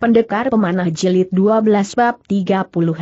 Pendekar Pemanah Jilid 12 Bab 32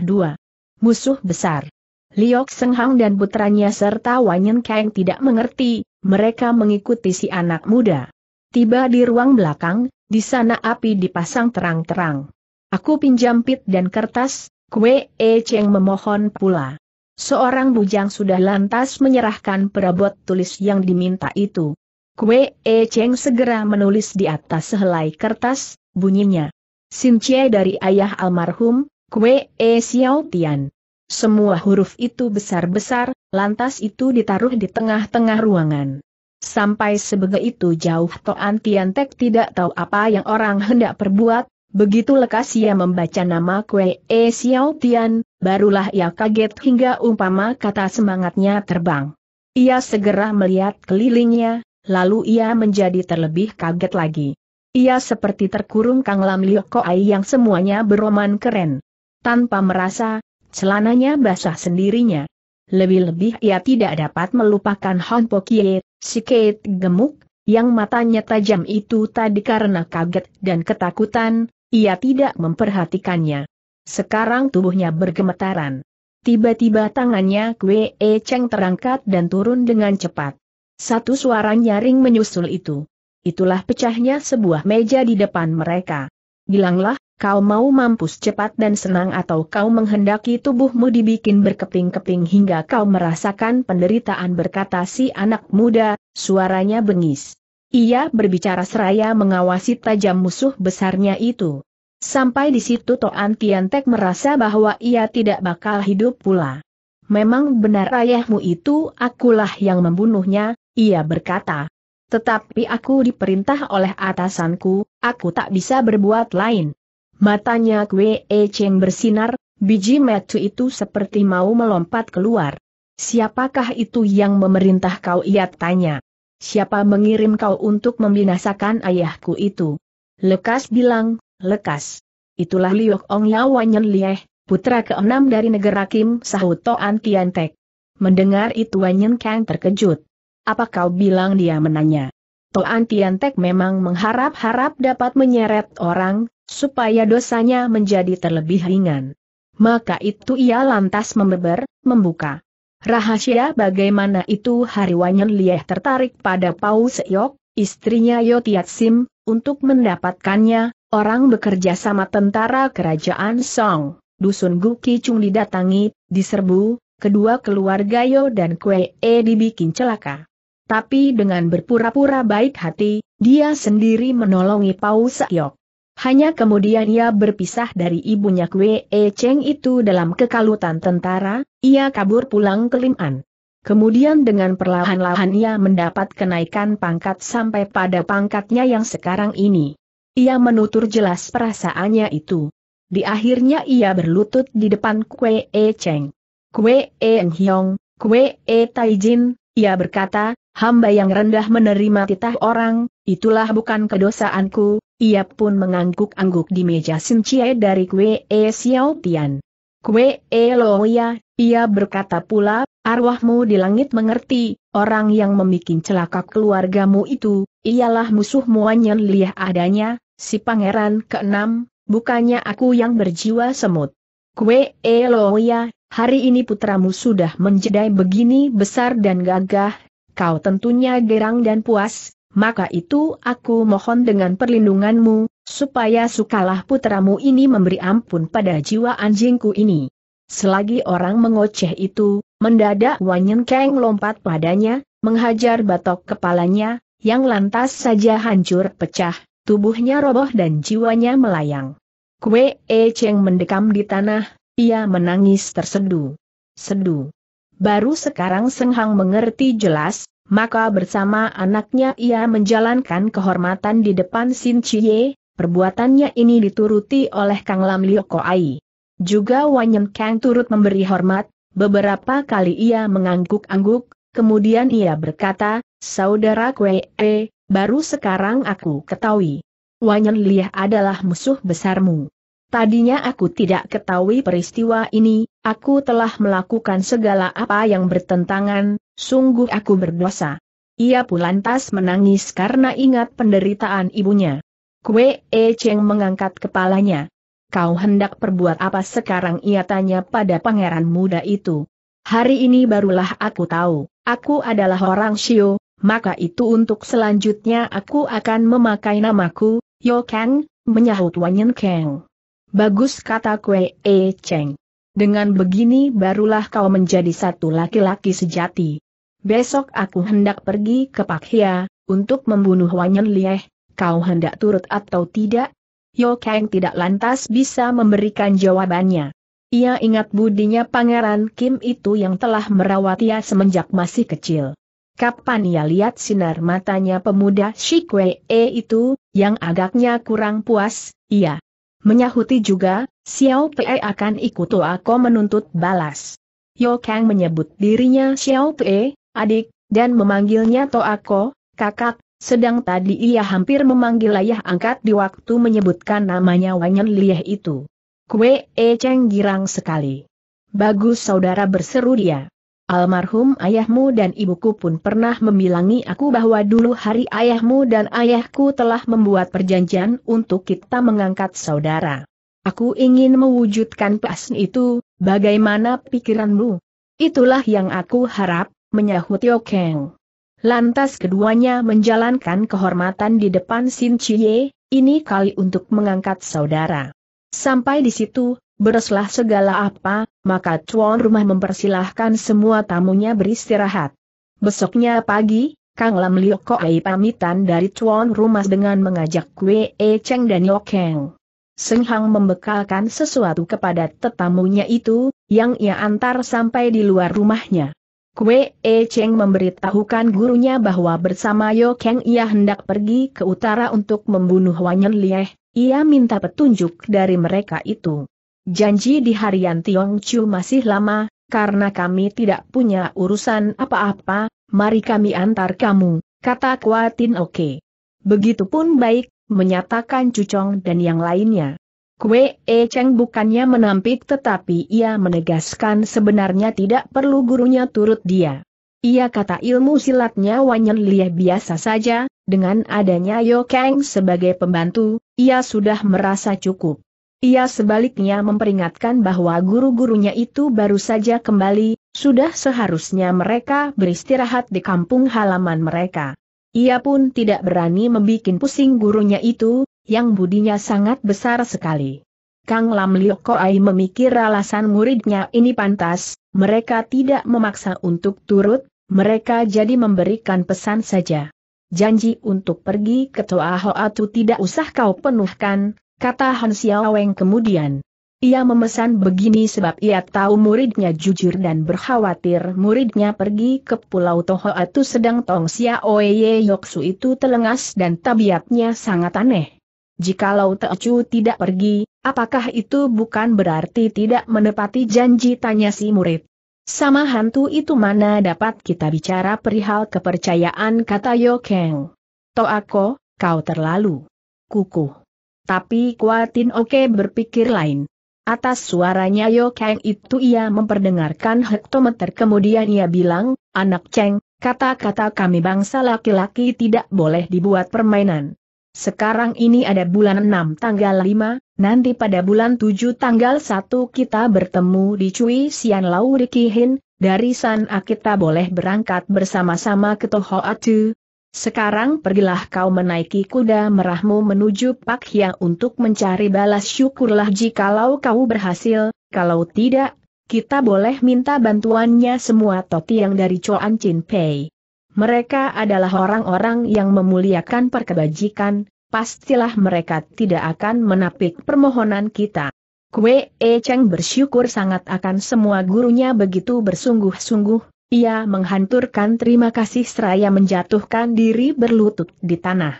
Musuh Besar Liok Senghang dan putranya serta Wanyen Kang tidak mengerti, mereka mengikuti si anak muda. Tiba di ruang belakang, di sana api dipasang terang-terang. Aku pinjam pit dan kertas, kue E Cheng memohon pula. Seorang bujang sudah lantas menyerahkan perabot tulis yang diminta itu. Kue E Cheng segera menulis di atas sehelai kertas, bunyinya. Sincie dari ayah almarhum, Kue E Xiao Tian. Semua huruf itu besar-besar, lantas itu ditaruh di tengah-tengah ruangan. Sampai sebegitu jauh Toan Tian Tek tidak tahu apa yang orang hendak perbuat, begitu lekas ia membaca nama Kue E Xiao Tian, barulah ia kaget hingga umpama kata semangatnya terbang. Ia segera melihat kelilingnya, lalu ia menjadi terlebih kaget lagi. Ia seperti terkurung Kang Lam Koai yang semuanya beroman keren. Tanpa merasa, celananya basah sendirinya. Lebih-lebih ia tidak dapat melupakan Hon Kie, si Kate gemuk, yang matanya tajam itu tadi karena kaget dan ketakutan, ia tidak memperhatikannya. Sekarang tubuhnya bergemetaran. Tiba-tiba tangannya Kwe e Cheng terangkat dan turun dengan cepat. Satu suara nyaring menyusul itu. Itulah pecahnya sebuah meja di depan mereka. Bilanglah, kau mau mampus cepat dan senang atau kau menghendaki tubuhmu dibikin berkeping-keping hingga kau merasakan penderitaan berkata si anak muda, suaranya bengis. Ia berbicara seraya mengawasi tajam musuh besarnya itu. Sampai di situ Toan Tiantek merasa bahwa ia tidak bakal hidup pula. Memang benar ayahmu itu akulah yang membunuhnya, ia berkata. Tetapi aku diperintah oleh atasanku, aku tak bisa berbuat lain. Matanya Kwe E Cheng bersinar, biji metu itu seperti mau melompat keluar. Siapakah itu yang memerintah kau ia tanya. Siapa mengirim kau untuk membinasakan ayahku itu? Lekas bilang, lekas. Itulah Liok Ong Yawanyen Lieh, putra keenam dari negara Kim Sahuto Antiantek. Mendengar itu Wanyen Kang terkejut. Apa kau bilang dia menanya? Toan Tiantek memang mengharap-harap dapat menyeret orang, supaya dosanya menjadi terlebih ringan. Maka itu ia lantas membeber, membuka. Rahasia bagaimana itu Hari Wanyan Lieh tertarik pada Pau Yoke, istrinya Yotiat Sim, untuk mendapatkannya, orang bekerja sama tentara kerajaan Song, dusun Guki Chung didatangi, diserbu, kedua keluarga Yo dan Kue E dibikin celaka tapi dengan berpura-pura baik hati, dia sendiri menolongi Pau Sekyok. Hanya kemudian ia berpisah dari ibunya Kwe E Cheng itu dalam kekalutan tentara, ia kabur pulang ke Liman. Kemudian dengan perlahan-lahan ia mendapat kenaikan pangkat sampai pada pangkatnya yang sekarang ini. Ia menutur jelas perasaannya itu. Di akhirnya ia berlutut di depan Kwe E Cheng. Kwe E Eng Hiong, Kwe E Taijin, ia berkata, hamba yang rendah menerima titah orang, itulah bukan kedosaanku, ia pun mengangguk-angguk di meja sinciai dari Kue E Xiao Tian. Kue E Loya, ia berkata pula, arwahmu di langit mengerti, orang yang membuat celaka keluargamu itu, ialah musuhmu muanyan Liah adanya, si pangeran keenam, bukannya aku yang berjiwa semut. Kue e Loya. Hari ini putramu sudah menjedai begini besar dan gagah, kau tentunya gerang dan puas, maka itu aku mohon dengan perlindunganmu, supaya sukalah putramu ini memberi ampun pada jiwa anjingku ini. Selagi orang mengoceh itu, mendadak Wanyen Keng lompat padanya, menghajar batok kepalanya, yang lantas saja hancur pecah, tubuhnya roboh dan jiwanya melayang. Kue E Cheng mendekam di tanah, ia menangis tersedu. Sedu. Baru sekarang Seng Hang mengerti jelas, maka bersama anaknya ia menjalankan kehormatan di depan Sin Chie, perbuatannya ini dituruti oleh Kang Lam Lio Ai. Juga Wanyan Kang turut memberi hormat, beberapa kali ia mengangguk-angguk, kemudian ia berkata, Saudara Kwe, eh, baru sekarang aku ketahui. Wanyan Liah adalah musuh besarmu. Tadinya aku tidak ketahui peristiwa ini, aku telah melakukan segala apa yang bertentangan, sungguh aku berdosa. Ia pun lantas menangis karena ingat penderitaan ibunya. Kue E Cheng mengangkat kepalanya. Kau hendak perbuat apa sekarang ia tanya pada pangeran muda itu. Hari ini barulah aku tahu, aku adalah orang Shio, maka itu untuk selanjutnya aku akan memakai namaku, Yo Kang, menyahut Wanyan Kang. Bagus kata Kwe E Cheng. Dengan begini barulah kau menjadi satu laki-laki sejati. Besok aku hendak pergi ke Pak Hia untuk membunuh Wanyan Lieh, kau hendak turut atau tidak? Yo Kang tidak lantas bisa memberikan jawabannya. Ia ingat budinya Pangeran Kim itu yang telah merawat ia semenjak masih kecil. Kapan ia lihat sinar matanya pemuda E itu, yang agaknya kurang puas, ia Menyahuti juga, Xiao Pei akan ikut aku menuntut balas. Yo Kang menyebut dirinya Xiao Pei, adik, dan memanggilnya Toako, kakak, sedang tadi ia hampir memanggil ayah angkat di waktu menyebutkan namanya Wanyan Lieh itu. Kue E Cheng girang sekali. Bagus saudara berseru dia. Almarhum ayahmu dan ibuku pun pernah membilangi aku bahwa dulu hari ayahmu dan ayahku telah membuat perjanjian untuk kita mengangkat saudara. Aku ingin mewujudkan pesan itu, bagaimana pikiranmu? Itulah yang aku harap, menyahut Yokeng. Lantas keduanya menjalankan kehormatan di depan Sin Chie, ini kali untuk mengangkat saudara. Sampai di situ, bereslah segala apa, maka tuan rumah mempersilahkan semua tamunya beristirahat. Besoknya pagi, Kang Lam Liu Koei pamitan dari tuan rumah dengan mengajak Kue E Cheng dan Yokeng. Seng Hang membekalkan sesuatu kepada tetamunya itu, yang ia antar sampai di luar rumahnya. Kue E Cheng memberitahukan gurunya bahwa bersama Yokeng ia hendak pergi ke utara untuk membunuh Wanyan Lieh, ia minta petunjuk dari mereka itu. Janji di harian Chu masih lama, karena kami tidak punya urusan apa-apa, mari kami antar kamu, kata Kuatin Oke. Begitupun baik, menyatakan Cucong dan yang lainnya. Kue E Cheng bukannya menampik tetapi ia menegaskan sebenarnya tidak perlu gurunya turut dia. Ia kata ilmu silatnya Wanyan liah biasa saja, dengan adanya Yo Kang sebagai pembantu, ia sudah merasa cukup. Ia sebaliknya memperingatkan bahwa guru-gurunya itu baru saja kembali, sudah seharusnya mereka beristirahat di kampung halaman mereka. Ia pun tidak berani membuat pusing gurunya itu, yang budinya sangat besar sekali. Kang Lam Liok Ai memikir alasan muridnya ini pantas, mereka tidak memaksa untuk turut, mereka jadi memberikan pesan saja. Janji untuk pergi ke Toa Hoatu tidak usah kau penuhkan, kata Han Xiaoweng kemudian. Ia memesan begini sebab ia tahu muridnya jujur dan berkhawatir muridnya pergi ke Pulau Toho atau sedang Tong Xiaoye Yoksu itu telengas dan tabiatnya sangat aneh. Jikalau Teochu tidak pergi, apakah itu bukan berarti tidak menepati janji tanya si murid? Sama hantu itu mana dapat kita bicara perihal kepercayaan kata Yokeng. Toako, kau terlalu kukuh. Tapi Kuatin Oke berpikir lain. Atas suaranya Yo Kang itu ia memperdengarkan hektometer kemudian ia bilang, anak Cheng, kata-kata kami bangsa laki-laki tidak boleh dibuat permainan. Sekarang ini ada bulan 6 tanggal 5, nanti pada bulan 7 tanggal 1 kita bertemu di Cui Sian Lau Rikihin, dari sana kita boleh berangkat bersama-sama ke toho Atu, sekarang pergilah kau menaiki kuda merahmu menuju Pak Hia untuk mencari balas syukurlah jikalau kau berhasil, kalau tidak, kita boleh minta bantuannya semua toti yang dari Choan Chin Pei. Mereka adalah orang-orang yang memuliakan perkebajikan, pastilah mereka tidak akan menapik permohonan kita. Kue E Cheng bersyukur sangat akan semua gurunya begitu bersungguh-sungguh, ia menghanturkan terima kasih seraya menjatuhkan diri berlutut di tanah.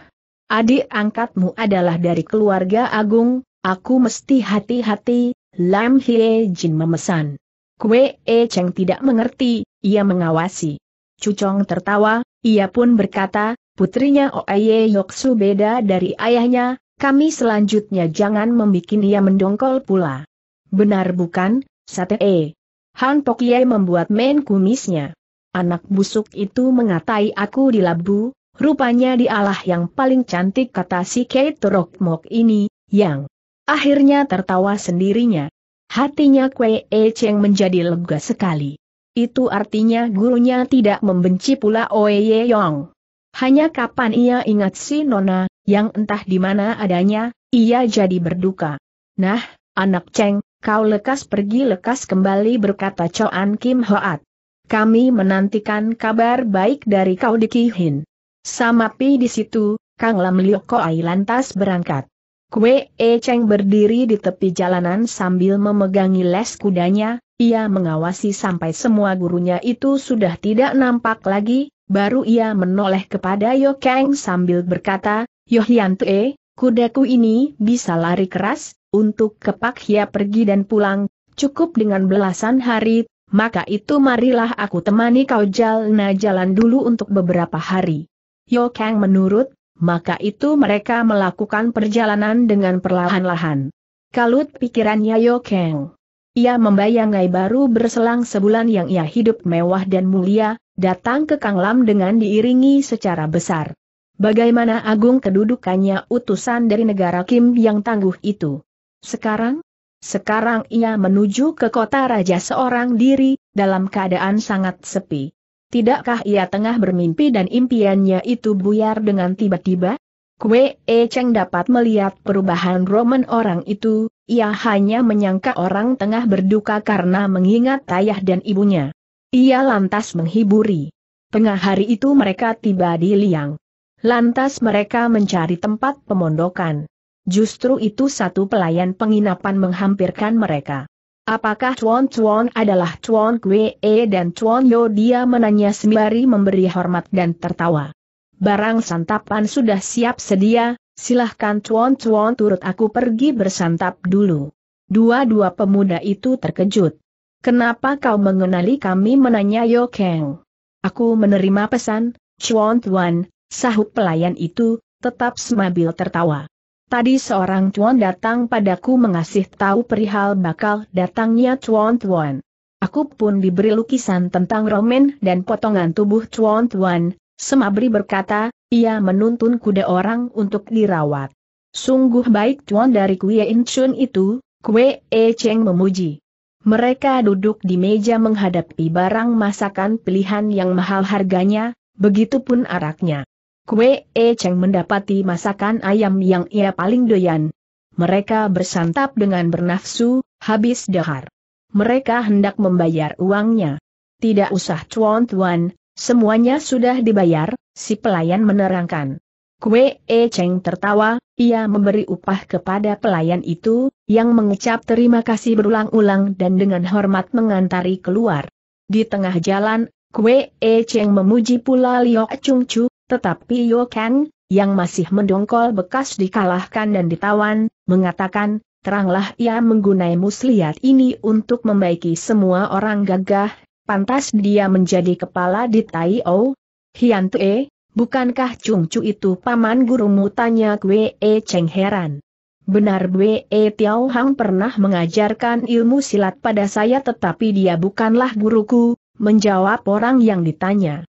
Adik angkatmu adalah dari keluarga agung, aku mesti hati-hati, Lam Hie Jin memesan. Kue E Cheng tidak mengerti, ia mengawasi. Cucong tertawa, ia pun berkata, putrinya Oye Yoksu beda dari ayahnya, kami selanjutnya jangan membuat ia mendongkol pula. Benar bukan, Sate E? Han Pokie membuat main kumisnya. Anak busuk itu mengatai aku di labu, rupanya dialah yang paling cantik kata si Kate Rockmok ini, yang akhirnya tertawa sendirinya. Hatinya Kwe E Cheng menjadi lega sekali. Itu artinya gurunya tidak membenci pula Oye Yong. Hanya kapan ia ingat si Nona, yang entah di mana adanya, ia jadi berduka. Nah, anak Cheng, Kau lekas pergi lekas kembali berkata Choan Kim Hoat. Kami menantikan kabar baik dari kau di Ki-hin. Sama pi di situ, Kang Lam Liu Koai lantas berangkat. Kwe E Cheng berdiri di tepi jalanan sambil memegangi les kudanya, ia mengawasi sampai semua gurunya itu sudah tidak nampak lagi, baru ia menoleh kepada Yo Kang sambil berkata, Yo Hian Tue, Kudaku ini bisa lari keras, untuk kepak ia pergi dan pulang, cukup dengan belasan hari, maka itu marilah aku temani kau jalan-jalan dulu untuk beberapa hari. Yo Kang menurut, maka itu mereka melakukan perjalanan dengan perlahan-lahan. Kalut pikirannya Yo Kang. Ia membayangai baru berselang sebulan yang ia hidup mewah dan mulia, datang ke Kang Lam dengan diiringi secara besar. Bagaimana agung kedudukannya utusan dari negara Kim yang tangguh itu? Sekarang? Sekarang ia menuju ke kota raja seorang diri, dalam keadaan sangat sepi. Tidakkah ia tengah bermimpi dan impiannya itu buyar dengan tiba-tiba? Kue E Cheng dapat melihat perubahan Roman orang itu, ia hanya menyangka orang tengah berduka karena mengingat ayah dan ibunya. Ia lantas menghiburi. Tengah hari itu mereka tiba di Liang. Lantas mereka mencari tempat pemondokan. Justru itu satu pelayan penginapan menghampirkan mereka. Apakah Chuan Chuan adalah Chuan Kwe e dan Chuan Yo? Dia menanya sembari memberi hormat dan tertawa. Barang santapan sudah siap sedia, silahkan Chuan Chuan turut aku pergi bersantap dulu. Dua-dua pemuda itu terkejut. Kenapa kau mengenali kami menanya Yo Kang? Aku menerima pesan, Chuan Tuan, Sahut pelayan itu, tetap semabil tertawa. Tadi seorang cuan datang padaku mengasih tahu perihal bakal datangnya cuan tuan. Aku pun diberi lukisan tentang romen dan potongan tubuh cuan tuan. Semabri berkata, ia menuntun kuda orang untuk dirawat. Sungguh baik cuan dari Kue chun itu, Kue E Cheng memuji. Mereka duduk di meja menghadapi barang masakan pilihan yang mahal harganya, begitupun araknya. Kue E Cheng mendapati masakan ayam yang ia paling doyan. Mereka bersantap dengan bernafsu, habis dahar. Mereka hendak membayar uangnya. Tidak usah cuan-tuan, semuanya sudah dibayar, si pelayan menerangkan. Kue E Cheng tertawa, ia memberi upah kepada pelayan itu, yang mengecap terima kasih berulang-ulang dan dengan hormat mengantari keluar. Di tengah jalan, Kue E Cheng memuji pula Liok Chung Chu, tetapi Kang, yang masih mendongkol bekas dikalahkan dan ditawan, mengatakan, teranglah ia menggunai muslihat ini untuk membaiki semua orang gagah, pantas dia menjadi kepala di Tai O. Hian Tue, bukankah Chung Chu itu paman gurumu tanya Kwe E Cheng heran. Benar Bwe e Tiao Hang pernah mengajarkan ilmu silat pada saya tetapi dia bukanlah guruku, menjawab orang yang ditanya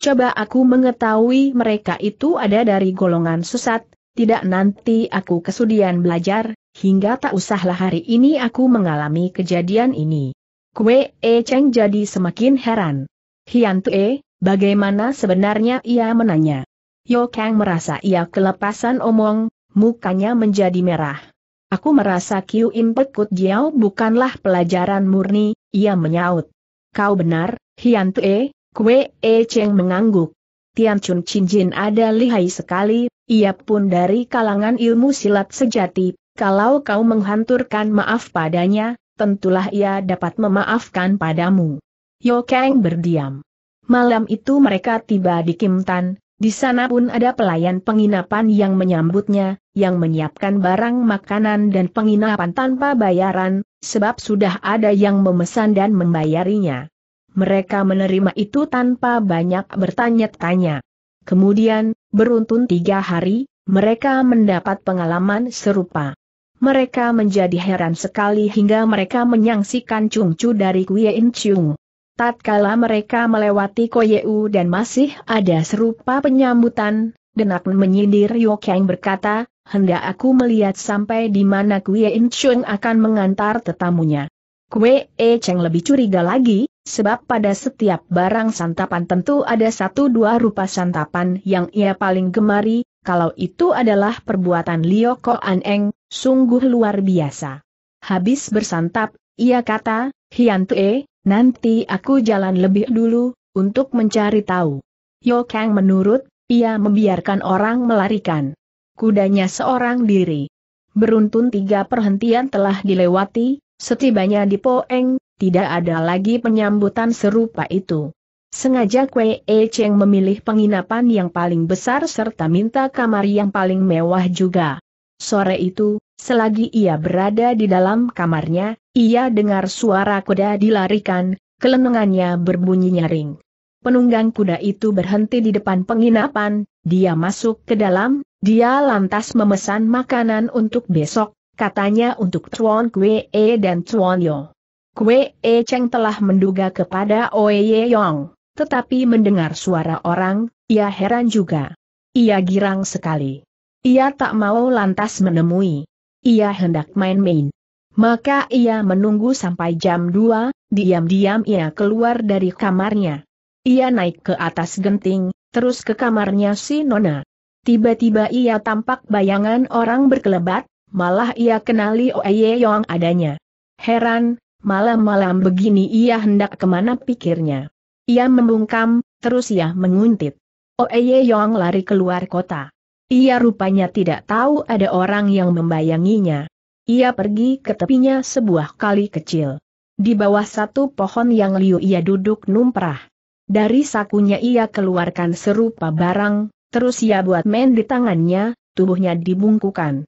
coba aku mengetahui mereka itu ada dari golongan sesat, tidak nanti aku kesudian belajar, hingga tak usahlah hari ini aku mengalami kejadian ini. Kue E Cheng jadi semakin heran. Hian Tue, bagaimana sebenarnya ia menanya? Yo Kang merasa ia kelepasan omong, mukanya menjadi merah. Aku merasa Kiu Im Pekut Jiao bukanlah pelajaran murni, ia menyaut. Kau benar, Hian Tue, Kue E Cheng mengangguk. Tian Chun Jin ada lihai sekali, ia pun dari kalangan ilmu silat sejati, kalau kau menghanturkan maaf padanya, tentulah ia dapat memaafkan padamu. Yo Kang berdiam. Malam itu mereka tiba di Kim Tan, di sana pun ada pelayan penginapan yang menyambutnya, yang menyiapkan barang makanan dan penginapan tanpa bayaran, sebab sudah ada yang memesan dan membayarinya mereka menerima itu tanpa banyak bertanya-tanya. Kemudian, beruntun tiga hari, mereka mendapat pengalaman serupa. Mereka menjadi heran sekali hingga mereka menyangsikan cungcu dari In Chung. Tatkala mereka melewati Koyeu dan masih ada serupa penyambutan, Denak menyindir Yang berkata, hendak aku melihat sampai di mana In Chung akan mengantar tetamunya. Kue e Cheng lebih curiga lagi, sebab pada setiap barang santapan tentu ada satu dua rupa santapan yang ia paling gemari, kalau itu adalah perbuatan Lio Ko Aneng, sungguh luar biasa. Habis bersantap, ia kata, Hian Tue, nanti aku jalan lebih dulu, untuk mencari tahu. Yo Kang menurut, ia membiarkan orang melarikan kudanya seorang diri. Beruntun tiga perhentian telah dilewati, setibanya di Poeng, tidak ada lagi penyambutan serupa itu. Sengaja Kwe E Cheng memilih penginapan yang paling besar serta minta kamar yang paling mewah juga. Sore itu, selagi ia berada di dalam kamarnya, ia dengar suara kuda dilarikan, kelenengannya berbunyi nyaring. Penunggang kuda itu berhenti di depan penginapan, dia masuk ke dalam, dia lantas memesan makanan untuk besok, katanya untuk Chuan Kwe E dan Chuan Yo. Kue E Cheng telah menduga kepada Oe Ye Yong, tetapi mendengar suara orang, ia heran juga. Ia girang sekali. Ia tak mau lantas menemui. Ia hendak main-main. Maka ia menunggu sampai jam 2, diam-diam ia keluar dari kamarnya. Ia naik ke atas genting, terus ke kamarnya si Nona. Tiba-tiba ia tampak bayangan orang berkelebat, malah ia kenali Oe Ye Yong adanya. Heran, Malam-malam begini ia hendak kemana pikirnya. Ia membungkam, terus ia menguntit. Oeye oh, Yong lari keluar kota. Ia rupanya tidak tahu ada orang yang membayanginya. Ia pergi ke tepinya sebuah kali kecil. Di bawah satu pohon yang liu ia duduk numprah. Dari sakunya ia keluarkan serupa barang, terus ia buat main di tangannya, tubuhnya dibungkukan.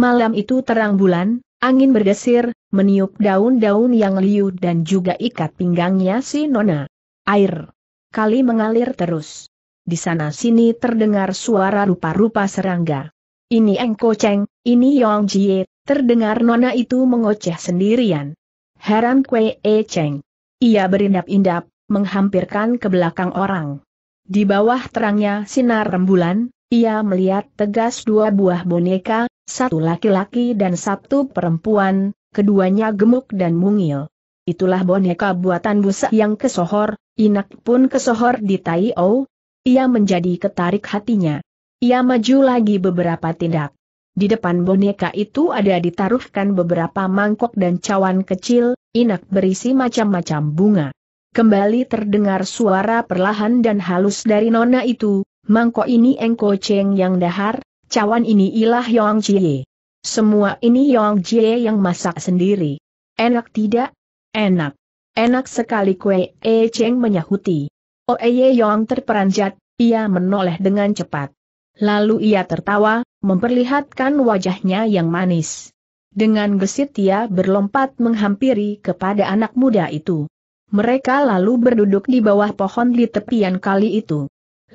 Malam itu terang bulan, Angin bergesir, meniup daun-daun yang liu dan juga ikat pinggangnya si Nona. Air kali mengalir terus. Di sana-sini terdengar suara rupa-rupa serangga. Ini engko Cheng, ini Yong Jie, terdengar Nona itu mengoceh sendirian. Heran Kwe E Cheng. Ia berindap-indap, menghampirkan ke belakang orang. Di bawah terangnya sinar rembulan, ia melihat tegas dua buah boneka, satu laki-laki dan satu perempuan, keduanya gemuk dan mungil. Itulah boneka buatan busa yang kesohor, Inak pun kesohor di Tai O. Ia menjadi ketarik hatinya. Ia maju lagi beberapa tindak. Di depan boneka itu ada ditaruhkan beberapa mangkok dan cawan kecil, inak berisi macam-macam bunga. Kembali terdengar suara perlahan dan halus dari nona itu, mangkok ini engko ceng yang dahar, cawan ini ilah Yong Jie. Semua ini Yong Jie yang masak sendiri. Enak tidak? Enak. Enak sekali kue E Cheng menyahuti. Oeye Yong terperanjat, ia menoleh dengan cepat. Lalu ia tertawa, memperlihatkan wajahnya yang manis. Dengan gesit ia berlompat menghampiri kepada anak muda itu. Mereka lalu berduduk di bawah pohon di tepian kali itu.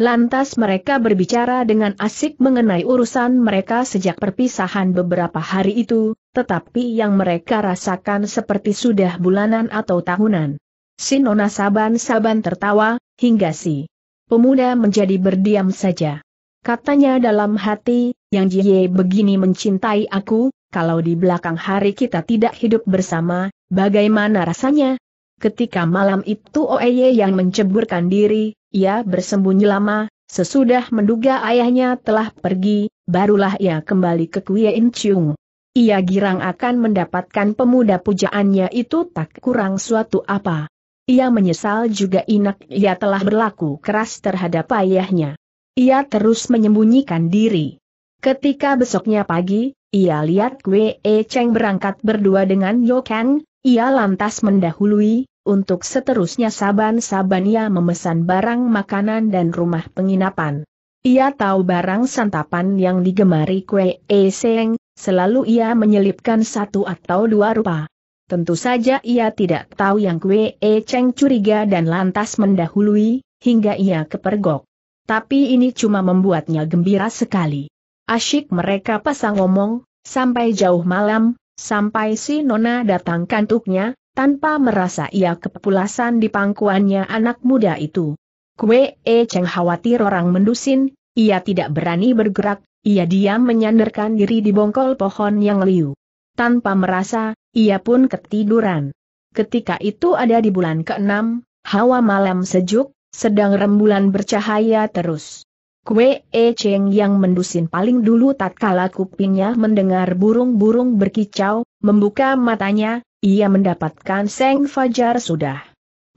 Lantas mereka berbicara dengan asik mengenai urusan mereka sejak perpisahan beberapa hari itu, tetapi yang mereka rasakan seperti sudah bulanan atau tahunan. Si Nona Saban-Saban tertawa, hingga si pemuda menjadi berdiam saja. Katanya dalam hati, yang Jie begini mencintai aku, kalau di belakang hari kita tidak hidup bersama, bagaimana rasanya, Ketika malam itu Oeye yang menceburkan diri, ia bersembunyi lama, sesudah menduga ayahnya telah pergi, barulah ia kembali ke Kuei Chung. Ia girang akan mendapatkan pemuda pujaannya itu tak kurang suatu apa. Ia menyesal juga inak ia telah berlaku keras terhadap ayahnya. Ia terus menyembunyikan diri. Ketika besoknya pagi, ia lihat Kuei Cheng berangkat berdua dengan Yokan, ia lantas mendahului, untuk seterusnya saban-saban ia memesan barang makanan dan rumah penginapan. Ia tahu barang santapan yang digemari kue eseng, selalu ia menyelipkan satu atau dua rupa. Tentu saja ia tidak tahu yang kue eceng curiga dan lantas mendahului, hingga ia kepergok. Tapi ini cuma membuatnya gembira sekali. Asyik mereka pasang ngomong, sampai jauh malam, sampai si Nona datang kantuknya, tanpa merasa ia kepulasan di pangkuannya anak muda itu. Kue E Cheng khawatir orang mendusin, ia tidak berani bergerak, ia diam menyandarkan diri di bongkol pohon yang liu. Tanpa merasa, ia pun ketiduran. Ketika itu ada di bulan ke-6, hawa malam sejuk, sedang rembulan bercahaya terus. Kue E Cheng yang mendusin paling dulu tatkala kupingnya mendengar burung-burung berkicau, membuka matanya, ia mendapatkan Seng Fajar sudah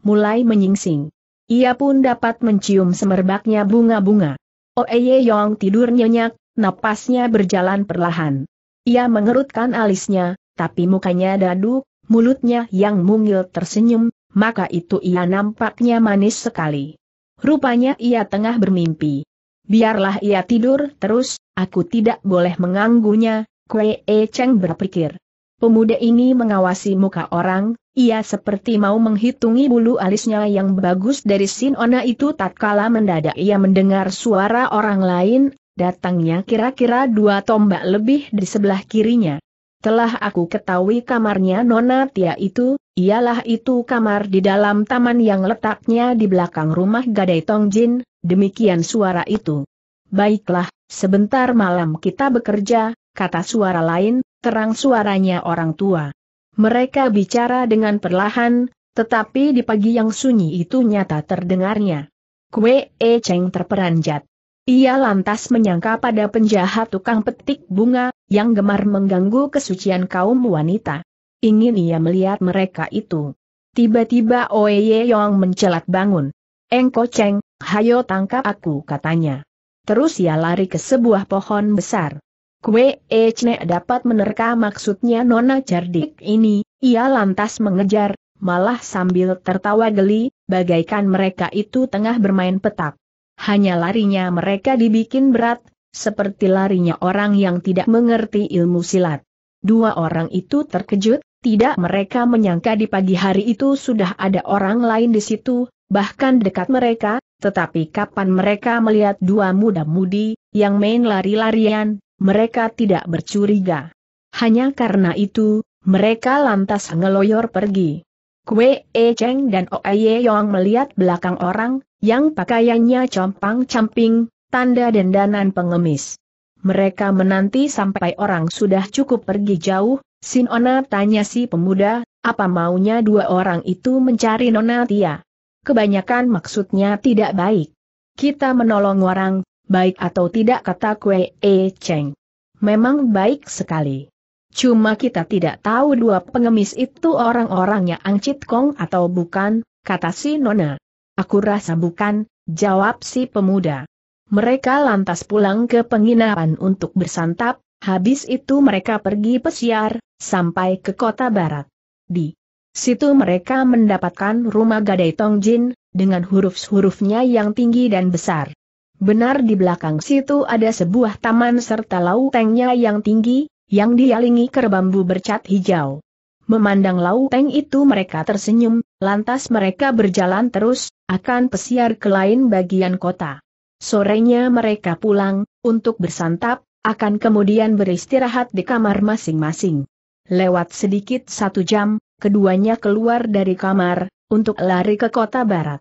mulai menyingsing. Ia pun dapat mencium semerbaknya bunga-bunga. Oeye oh, Yong tidur nyenyak, napasnya berjalan perlahan. Ia mengerutkan alisnya, tapi mukanya dadu, mulutnya yang mungil tersenyum, maka itu ia nampaknya manis sekali. Rupanya ia tengah bermimpi. Biarlah ia tidur terus, aku tidak boleh mengganggunya, Kue Cheng berpikir. Pemuda ini mengawasi muka orang, ia seperti mau menghitungi bulu alisnya yang bagus dari Sinona itu tatkala mendadak ia mendengar suara orang lain, datangnya kira-kira dua tombak lebih di sebelah kirinya. Telah aku ketahui kamarnya Nona Tia itu, ialah itu kamar di dalam taman yang letaknya di belakang rumah Gadai Tongjin, demikian suara itu. Baiklah, sebentar malam kita bekerja, kata suara lain, terang suaranya orang tua. Mereka bicara dengan perlahan, tetapi di pagi yang sunyi itu nyata terdengarnya. Kue E Cheng terperanjat. Ia lantas menyangka pada penjahat tukang petik bunga, yang gemar mengganggu kesucian kaum wanita. Ingin ia melihat mereka itu. Tiba-tiba Oye Yong mencelat bangun. Engko Cheng, hayo tangkap aku katanya. Terus ia lari ke sebuah pohon besar. Kue Echne dapat menerka maksudnya Nona cerdik ini, ia lantas mengejar, malah sambil tertawa geli, bagaikan mereka itu tengah bermain petak. Hanya larinya mereka dibikin berat, seperti larinya orang yang tidak mengerti ilmu silat. Dua orang itu terkejut, tidak mereka menyangka di pagi hari itu sudah ada orang lain di situ, bahkan dekat mereka, tetapi kapan mereka melihat dua muda-mudi, yang main lari-larian, mereka tidak bercuriga. Hanya karena itu, mereka lantas ngeloyor pergi. Kue E Cheng dan Oe Yong melihat belakang orang, yang pakaiannya compang-camping, tanda dendanan pengemis. Mereka menanti sampai orang sudah cukup pergi jauh, Sin Ona tanya si pemuda, apa maunya dua orang itu mencari Nona Tia. Kebanyakan maksudnya tidak baik. Kita menolong orang, baik atau tidak kata Kue E Cheng. Memang baik sekali. Cuma kita tidak tahu dua pengemis itu orang-orangnya Angcit Kong atau bukan, kata si Nona. Aku rasa bukan, jawab si pemuda. Mereka lantas pulang ke penginapan untuk bersantap, habis itu mereka pergi pesiar, sampai ke kota barat. Di situ mereka mendapatkan rumah gadai Tong Jin dengan huruf-hurufnya yang tinggi dan besar. Benar di belakang situ ada sebuah taman serta lautengnya yang tinggi, yang dialingi kerbambu bercat hijau. Memandang lauteng itu mereka tersenyum, lantas mereka berjalan terus, akan pesiar ke lain bagian kota. Sorenya mereka pulang, untuk bersantap, akan kemudian beristirahat di kamar masing-masing. Lewat sedikit satu jam, keduanya keluar dari kamar, untuk lari ke kota barat.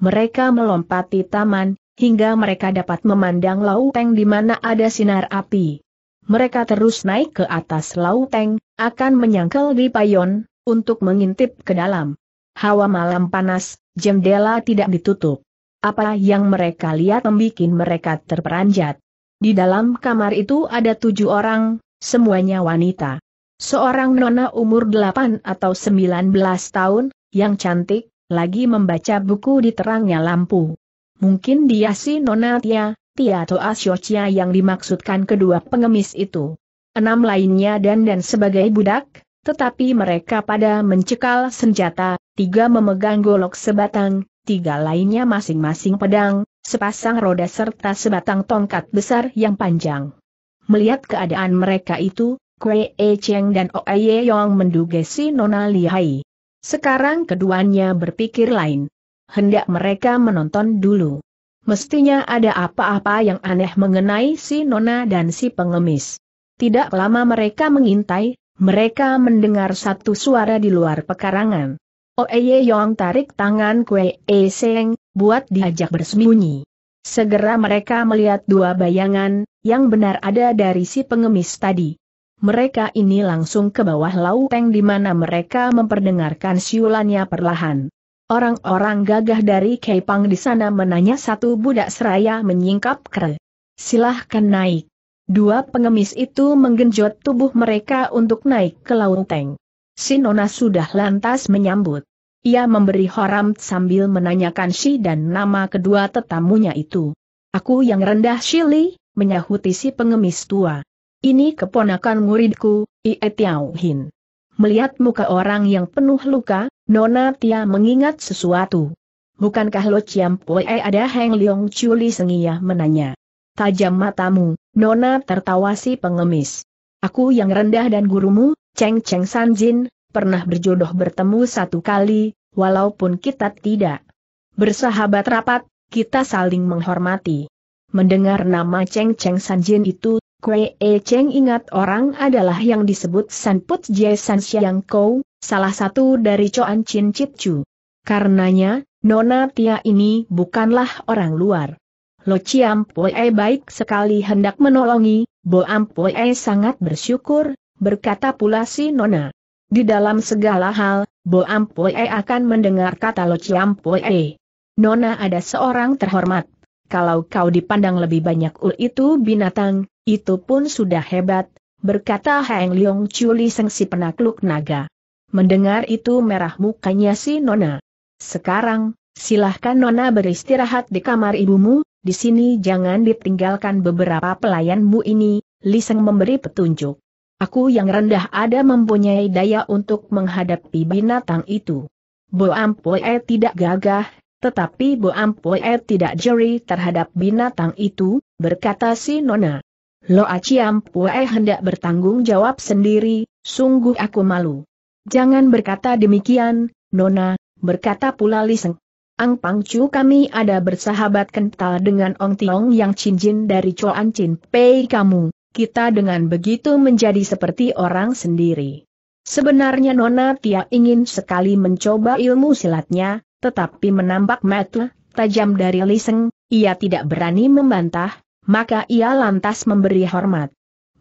Mereka melompati taman, hingga mereka dapat memandang lauteng di mana ada sinar api. Mereka terus naik ke atas lauteng, akan menyangkal di payon, untuk mengintip ke dalam. Hawa malam panas, jendela tidak ditutup. Apa yang mereka lihat membuat mereka terperanjat. Di dalam kamar itu ada tujuh orang, semuanya wanita. Seorang nona umur delapan atau sembilan belas tahun, yang cantik, lagi membaca buku di terangnya lampu mungkin dia si Nona Tia, Tia Toa Shochia yang dimaksudkan kedua pengemis itu. Enam lainnya dan dan sebagai budak, tetapi mereka pada mencekal senjata, tiga memegang golok sebatang, tiga lainnya masing-masing pedang, sepasang roda serta sebatang tongkat besar yang panjang. Melihat keadaan mereka itu, Kwe E Cheng dan Oe Ye Yong menduga si Nona Lihai. Sekarang keduanya berpikir lain hendak mereka menonton dulu. Mestinya ada apa-apa yang aneh mengenai si Nona dan si pengemis. Tidak lama mereka mengintai, mereka mendengar satu suara di luar pekarangan. Oeye Yong tarik tangan Kue E Seng, buat diajak bersembunyi. Segera mereka melihat dua bayangan, yang benar ada dari si pengemis tadi. Mereka ini langsung ke bawah lauteng di mana mereka memperdengarkan siulannya perlahan. Orang-orang gagah dari Kepang di sana menanya satu budak seraya menyingkap kere. Silahkan naik. Dua pengemis itu menggenjot tubuh mereka untuk naik ke Si Sinona sudah lantas menyambut. Ia memberi horam sambil menanyakan si dan nama kedua tetamunya itu. Aku yang rendah Shili, menyahuti si pengemis tua. Ini keponakan muridku, Ie Tiao Hin. Melihat muka orang yang penuh luka, Nona Tia mengingat sesuatu. Bukankah Lo Chiam Pue ada Heng Liong Chuli sengiah menanya. Tajam matamu, Nona tertawa si pengemis. Aku yang rendah dan gurumu, Cheng Cheng San Jin, pernah berjodoh bertemu satu kali, walaupun kita tidak bersahabat rapat, kita saling menghormati. Mendengar nama Cheng Cheng San Jin itu, Kue E Cheng ingat orang adalah yang disebut San Put Jie San Xiang Kou, salah satu dari Coan Chin Chit Chu. Karenanya, Nona Tia ini bukanlah orang luar. Lo Chiam Pue baik sekali hendak menolongi, Bo Ampue sangat bersyukur, berkata pula si Nona. Di dalam segala hal, Bo Ampue akan mendengar kata Lo Chiam Pue. Nona ada seorang terhormat. Kalau kau dipandang lebih banyak ul itu binatang, itu pun sudah hebat, berkata Heng Leong Chuli Sengsi penakluk naga. Mendengar itu merah mukanya si Nona. Sekarang, silahkan Nona beristirahat di kamar ibumu, di sini jangan ditinggalkan beberapa pelayanmu ini, Liseng memberi petunjuk. Aku yang rendah ada mempunyai daya untuk menghadapi binatang itu. Bo Ampoe tidak gagah, tetapi Bo Ampoe tidak jeri terhadap binatang itu, berkata si Nona. Lo Aci Ampoe hendak bertanggung jawab sendiri, sungguh aku malu. Jangan berkata demikian, Nona, berkata pula Liseng. Ang Pangcu kami ada bersahabat kental dengan Ong Tiong yang cincin dari Coan Chin Pei kamu, kita dengan begitu menjadi seperti orang sendiri. Sebenarnya Nona Tia ingin sekali mencoba ilmu silatnya, tetapi menampak mata tajam dari Liseng, ia tidak berani membantah, maka ia lantas memberi hormat.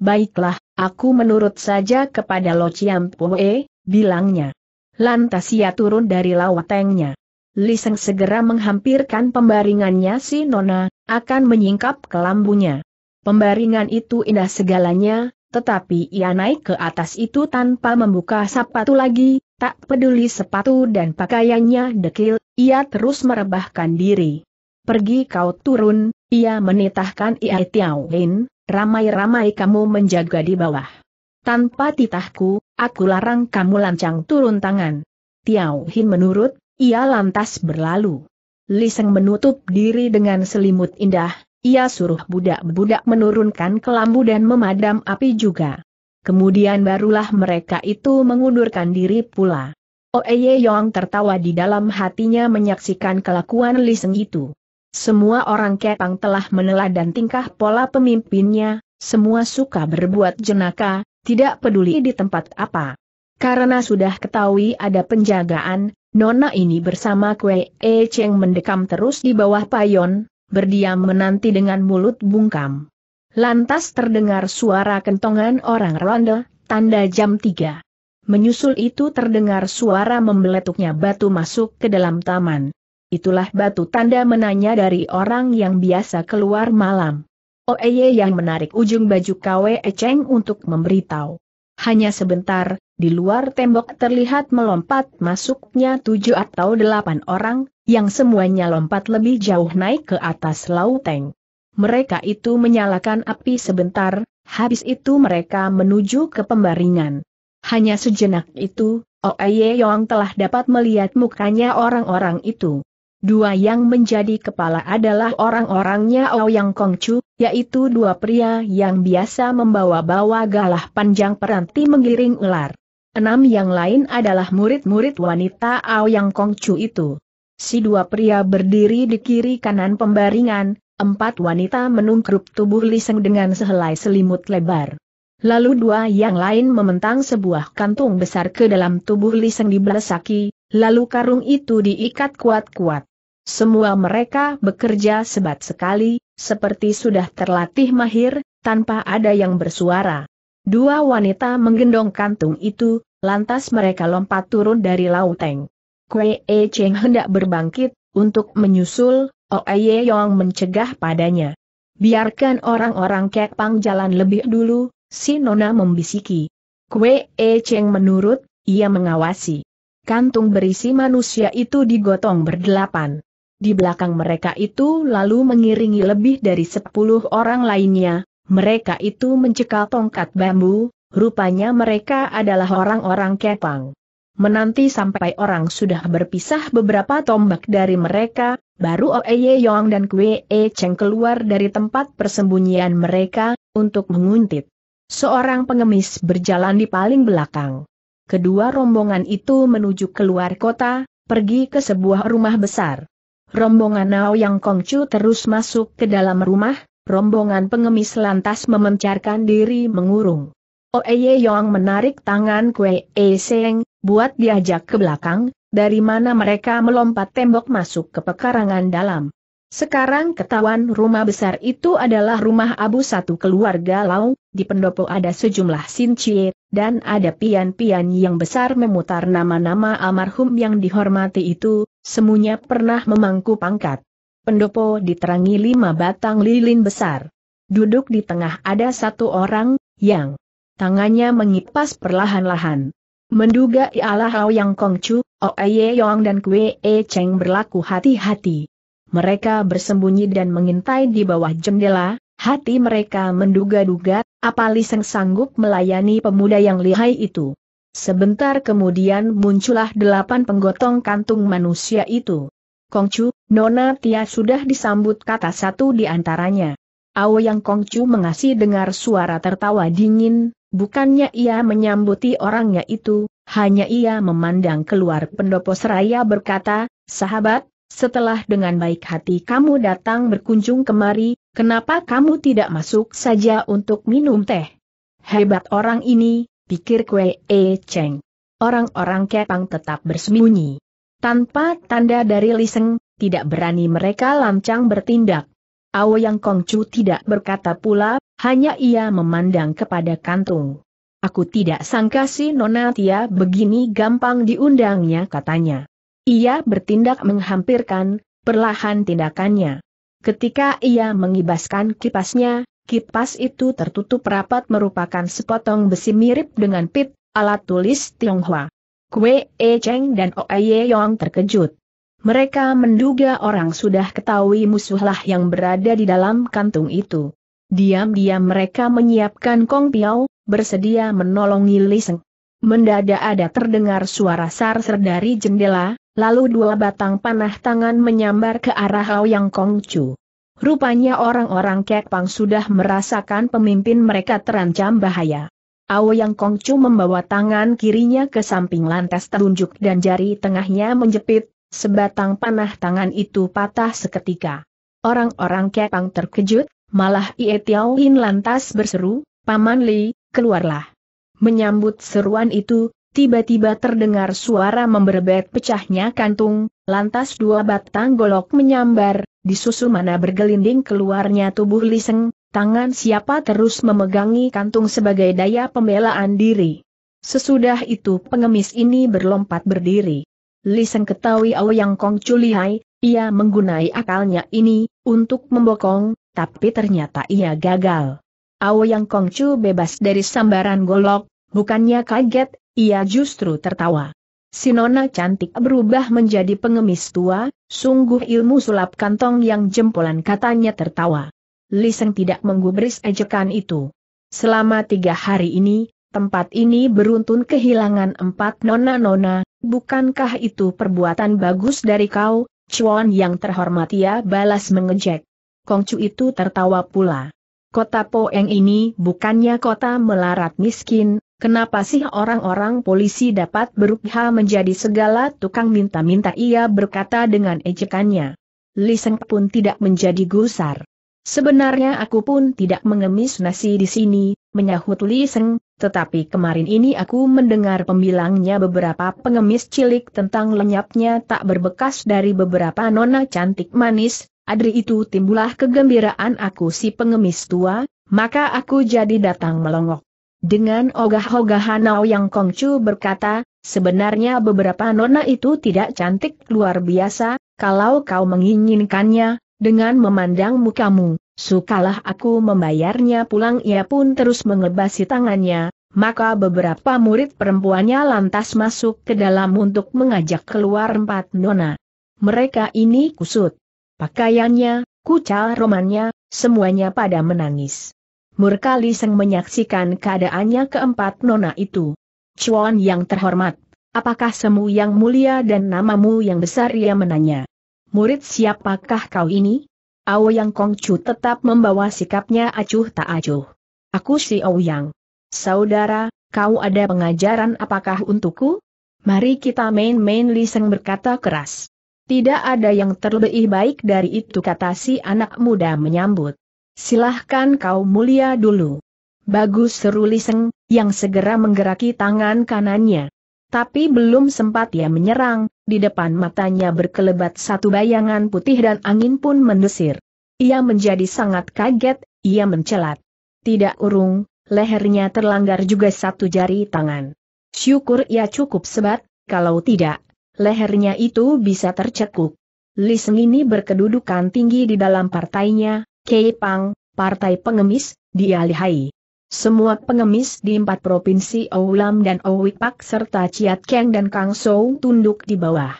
Baiklah, aku menurut saja kepada Lo Chiam Pue, bilangnya. Lantas ia turun dari lawatengnya. Liseng segera menghampirkan pembaringannya si Nona, akan menyingkap kelambunya. Pembaringan itu indah segalanya, tetapi ia naik ke atas itu tanpa membuka sepatu lagi, tak peduli sepatu dan pakaiannya dekil, ia terus merebahkan diri. Pergi kau turun, ia menitahkan Ia tiawin, ramai-ramai kamu menjaga di bawah. Tanpa titahku, Aku larang kamu lancang turun tangan. Tiao Hin menurut, ia lantas berlalu. Liseng menutup diri dengan selimut indah, ia suruh budak-budak menurunkan kelambu dan memadam api juga. Kemudian barulah mereka itu mengundurkan diri pula. Oeye Yong tertawa di dalam hatinya menyaksikan kelakuan Liseng itu. Semua orang Kepang telah meneladan tingkah pola pemimpinnya, semua suka berbuat jenaka, tidak peduli di tempat apa. Karena sudah ketahui ada penjagaan, Nona ini bersama kue E Cheng mendekam terus di bawah payon, berdiam menanti dengan mulut bungkam. Lantas terdengar suara kentongan orang ronde, tanda jam tiga. Menyusul itu terdengar suara membeletuknya batu masuk ke dalam taman. Itulah batu tanda menanya dari orang yang biasa keluar malam. Oeye oh, yang menarik ujung baju Kwe eceng untuk memberitahu. Hanya sebentar, di luar tembok terlihat melompat masuknya tujuh atau delapan orang, yang semuanya lompat lebih jauh naik ke atas lauteng. Mereka itu menyalakan api sebentar, habis itu mereka menuju ke pembaringan. Hanya sejenak itu, Oeye oh, Yong telah dapat melihat mukanya orang-orang itu. Dua yang menjadi kepala adalah orang-orangnya yang kong chu, yaitu dua pria yang biasa membawa-bawa galah panjang peranti menggiring ular. Enam yang lain adalah murid-murid wanita yang kong chu itu. Si dua pria berdiri di kiri kanan pembaringan, empat wanita menungkrup tubuh Liseng dengan sehelai selimut lebar. Lalu dua yang lain mementang sebuah kantung besar ke dalam tubuh Liseng belasaki, lalu karung itu diikat kuat-kuat. Semua mereka bekerja sebat sekali, seperti sudah terlatih mahir, tanpa ada yang bersuara. Dua wanita menggendong kantung itu, lantas mereka lompat turun dari lauteng. Kue E Cheng hendak berbangkit, untuk menyusul, e Ye Yong mencegah padanya. Biarkan orang-orang Kek Pang jalan lebih dulu, si Nona membisiki. Kue E Cheng menurut, ia mengawasi. Kantung berisi manusia itu digotong berdelapan. Di belakang mereka itu lalu mengiringi lebih dari sepuluh orang lainnya, mereka itu mencekal tongkat bambu, rupanya mereka adalah orang-orang kepang. Menanti sampai orang sudah berpisah beberapa tombak dari mereka, baru Oeye Yong dan Kwe E Cheng keluar dari tempat persembunyian mereka, untuk menguntit. Seorang pengemis berjalan di paling belakang. Kedua rombongan itu menuju keluar kota, pergi ke sebuah rumah besar rombongan yang Kongcu terus masuk ke dalam rumah, rombongan pengemis lantas memencarkan diri mengurung. Ye Yong menarik tangan Kue E Seng, buat diajak ke belakang, dari mana mereka melompat tembok masuk ke pekarangan dalam. Sekarang ketahuan rumah besar itu adalah rumah abu satu keluarga Lau, di pendopo ada sejumlah sincir, dan ada pian-pian yang besar memutar nama-nama almarhum yang dihormati itu, Semuanya pernah memangku pangkat. Pendopo diterangi lima batang lilin besar. Duduk di tengah ada satu orang, yang tangannya mengipas perlahan-lahan. Menduga ialah Hao Yang Kongcu, Oeye Yong dan Kue E Cheng berlaku hati-hati. Mereka bersembunyi dan mengintai di bawah jendela, hati mereka menduga-duga, apa Li sanggup melayani pemuda yang lihai itu. Sebentar kemudian muncullah delapan penggotong kantung manusia itu. Kongcu, Nona Tia sudah disambut kata satu di antaranya. yang Kongcu mengasih dengar suara tertawa dingin, bukannya ia menyambuti orangnya itu, hanya ia memandang keluar pendopo seraya berkata, sahabat, setelah dengan baik hati kamu datang berkunjung kemari, kenapa kamu tidak masuk saja untuk minum teh? Hebat orang ini, pikir Kue E Cheng. Orang-orang kepang tetap bersembunyi. Tanpa tanda dari Liseng, tidak berani mereka lancang bertindak. Ao Yang Kongcu tidak berkata pula, hanya ia memandang kepada kantung. Aku tidak sangka si Nona Tia begini gampang diundangnya katanya. Ia bertindak menghampirkan, perlahan tindakannya. Ketika ia mengibaskan kipasnya, Kipas itu tertutup rapat merupakan sepotong besi mirip dengan pit, alat tulis Tionghoa. Kue E Cheng dan Oe Yong terkejut. Mereka menduga orang sudah ketahui musuhlah yang berada di dalam kantung itu. Diam-diam mereka menyiapkan Kong Piao, bersedia menolongi Liseng. Mendadak ada terdengar suara sarser dari jendela, lalu dua batang panah tangan menyambar ke arah Hao Yang Kong Chu. Rupanya orang-orang Kekpang sudah merasakan pemimpin mereka terancam bahaya. Aoyang Kongcu membawa tangan kirinya ke samping lantas telunjuk dan jari tengahnya menjepit, sebatang panah tangan itu patah seketika. Orang-orang Kepang terkejut, malah Ie Tiao Hin lantas berseru, Paman Li, keluarlah. Menyambut seruan itu, tiba-tiba terdengar suara memberbet pecahnya kantung, lantas dua batang golok menyambar, disusul mana bergelinding keluarnya tubuh Liseng, tangan siapa terus memegangi kantung sebagai daya pembelaan diri. Sesudah itu pengemis ini berlompat berdiri. Liseng ketahui Yang Kong Chulihai, ia menggunai akalnya ini, untuk membokong, tapi ternyata ia gagal. Yang Kong Chu bebas dari sambaran golok, bukannya kaget, ia justru tertawa. Si nona cantik berubah menjadi pengemis tua, sungguh ilmu sulap kantong yang jempolan katanya tertawa. Liseng tidak menggubris ejekan itu. Selama tiga hari ini, tempat ini beruntun kehilangan empat nona-nona, bukankah itu perbuatan bagus dari kau, Chuan yang terhormat ia balas mengejek. Kongcu itu tertawa pula. Kota Poeng ini bukannya kota melarat miskin, Kenapa sih orang-orang polisi dapat berubah menjadi segala tukang minta-minta ia berkata dengan ejekannya. Liseng pun tidak menjadi gusar. Sebenarnya aku pun tidak mengemis nasi di sini, menyahut Liseng, tetapi kemarin ini aku mendengar pembilangnya beberapa pengemis cilik tentang lenyapnya tak berbekas dari beberapa nona cantik manis, Adri itu timbulah kegembiraan aku si pengemis tua, maka aku jadi datang melongok. Dengan ogah-ogah Hanao yang Kongcu berkata, sebenarnya beberapa nona itu tidak cantik luar biasa, kalau kau menginginkannya, dengan memandang mukamu, sukalah aku membayarnya pulang ia pun terus mengebasi tangannya, maka beberapa murid perempuannya lantas masuk ke dalam untuk mengajak keluar empat nona. Mereka ini kusut. Pakaiannya, kucal romannya, semuanya pada menangis. Murka Liseng menyaksikan keadaannya keempat nona itu. Chuan yang terhormat, apakah semu yang mulia dan namamu yang besar ia menanya. Murid siapakah kau ini? Aoyang Kongcu tetap membawa sikapnya acuh tak acuh. Aku si Aoyang. Saudara, kau ada pengajaran apakah untukku? Mari kita main-main Liseng berkata keras. Tidak ada yang terlebih baik dari itu kata si anak muda menyambut. Silahkan kau mulia dulu. Bagus seru Liseng, yang segera menggeraki tangan kanannya. Tapi belum sempat ia menyerang, di depan matanya berkelebat satu bayangan putih dan angin pun mendesir. Ia menjadi sangat kaget, ia mencelat. Tidak urung, lehernya terlanggar juga satu jari tangan. Syukur ia cukup sebat, kalau tidak, lehernya itu bisa tercekuk. Liseng ini berkedudukan tinggi di dalam partainya, Kei partai pengemis, dialihai. Semua pengemis di empat provinsi Oulam dan Owipak serta Ciat Keng dan Kang Sou tunduk di bawah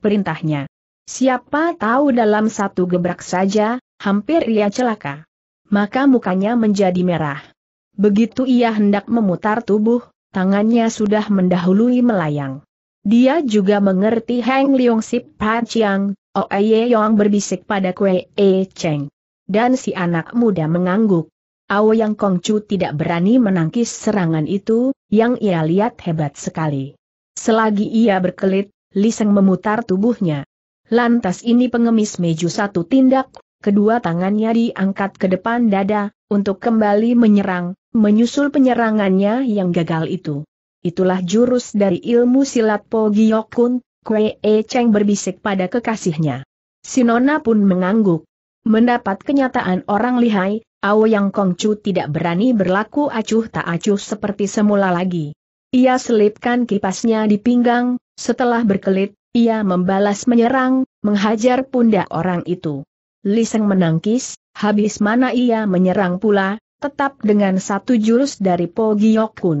perintahnya. Siapa tahu dalam satu gebrak saja, hampir ia celaka. Maka mukanya menjadi merah. Begitu ia hendak memutar tubuh, tangannya sudah mendahului melayang. Dia juga mengerti Heng Leong Sip Pat Chiang, Oeye Yong berbisik pada Kwe E Cheng dan si anak muda mengangguk. Yang Kongcu tidak berani menangkis serangan itu, yang ia lihat hebat sekali. Selagi ia berkelit, Liseng memutar tubuhnya. Lantas ini pengemis meju satu tindak, kedua tangannya diangkat ke depan dada, untuk kembali menyerang, menyusul penyerangannya yang gagal itu. Itulah jurus dari ilmu silat Po Giyokun, Kwee e Cheng berbisik pada kekasihnya. Sinona pun mengangguk. Mendapat kenyataan orang lihai, Ao Yang Kongcu tidak berani berlaku acuh tak acuh seperti semula lagi. Ia selipkan kipasnya di pinggang, setelah berkelit, ia membalas menyerang, menghajar pundak orang itu. Liseng menangkis, habis mana ia menyerang pula, tetap dengan satu jurus dari Po Giyok Kun.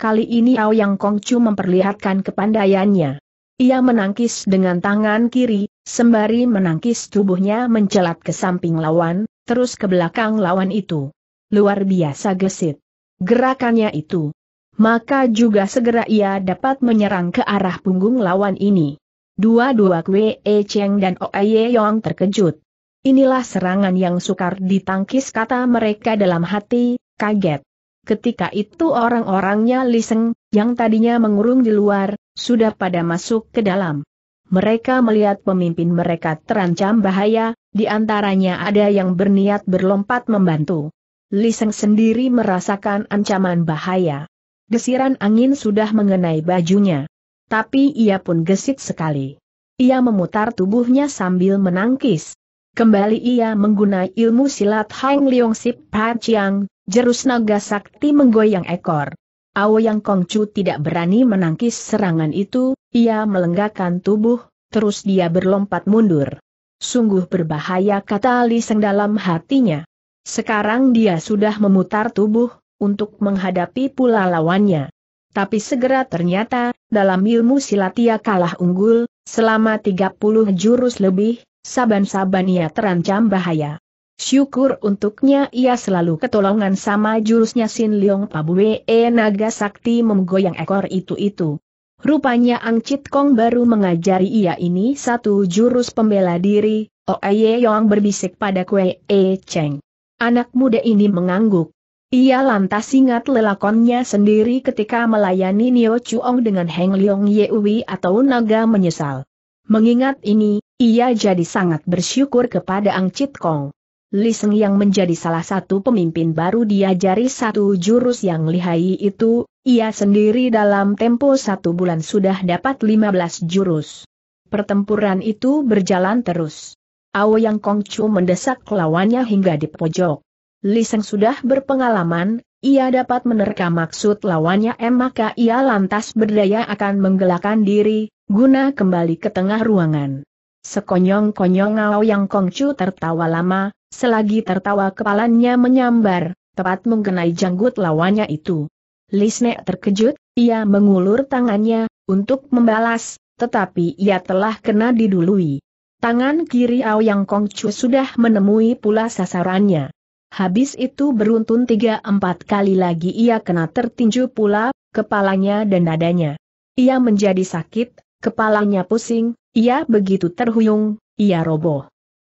Kali ini Ao Yang Kongcu memperlihatkan kepandaiannya. Ia menangkis dengan tangan kiri, Sembari menangkis tubuhnya mencelat ke samping lawan, terus ke belakang lawan itu. Luar biasa gesit. Gerakannya itu. Maka juga segera ia dapat menyerang ke arah punggung lawan ini. Dua-dua Kwe E Cheng dan e Ye Yong terkejut. Inilah serangan yang sukar ditangkis kata mereka dalam hati, kaget. Ketika itu orang-orangnya Liseng, yang tadinya mengurung di luar, sudah pada masuk ke dalam. Mereka melihat pemimpin mereka terancam bahaya, di antaranya ada yang berniat berlompat membantu. Liseng sendiri merasakan ancaman bahaya. Desiran angin sudah mengenai bajunya. Tapi ia pun gesit sekali. Ia memutar tubuhnya sambil menangkis. Kembali ia menggunakan ilmu silat Hang Leong Sip Chiang, jerus naga sakti menggoyang ekor. Yang Kongcu tidak berani menangkis serangan itu, ia melenggakan tubuh, terus dia berlompat mundur. Sungguh berbahaya kata Liseng dalam hatinya. Sekarang dia sudah memutar tubuh, untuk menghadapi pula lawannya. Tapi segera ternyata, dalam ilmu silat ia kalah unggul, selama 30 jurus lebih, saban-saban ia terancam bahaya. Syukur untuknya ia selalu ketolongan sama jurusnya Sin Leong pabuee eh, Naga Sakti memgoyang ekor itu-itu. Rupanya Ang Chit Kong baru mengajari ia ini satu jurus pembela diri, aye oh, eh, Yong berbisik pada Kue E Cheng. Anak muda ini mengangguk. Ia lantas ingat lelakonnya sendiri ketika melayani Nio Chuong dengan Heng Leong Yewi atau naga menyesal. Mengingat ini, ia jadi sangat bersyukur kepada Ang Chit Kong. Li Seng yang menjadi salah satu pemimpin baru diajari satu jurus yang lihai itu, ia sendiri dalam tempo satu bulan sudah dapat 15 jurus. Pertempuran itu berjalan terus. Ao Yang Kongcu mendesak lawannya hingga di pojok. Li Seng sudah berpengalaman, ia dapat menerka maksud lawannya M maka ia lantas berdaya akan menggelakkan diri, guna kembali ke tengah ruangan. Sekonyong-konyong Ao Yang Kongcu tertawa lama, Selagi tertawa kepalanya menyambar, tepat mengenai janggut lawannya itu. Lisne terkejut, ia mengulur tangannya, untuk membalas, tetapi ia telah kena didului. Tangan kiri Aoyang Kongcu sudah menemui pula sasarannya. Habis itu beruntun tiga empat kali lagi ia kena tertinju pula, kepalanya dan dadanya. Ia menjadi sakit, kepalanya pusing, ia begitu terhuyung, ia roboh.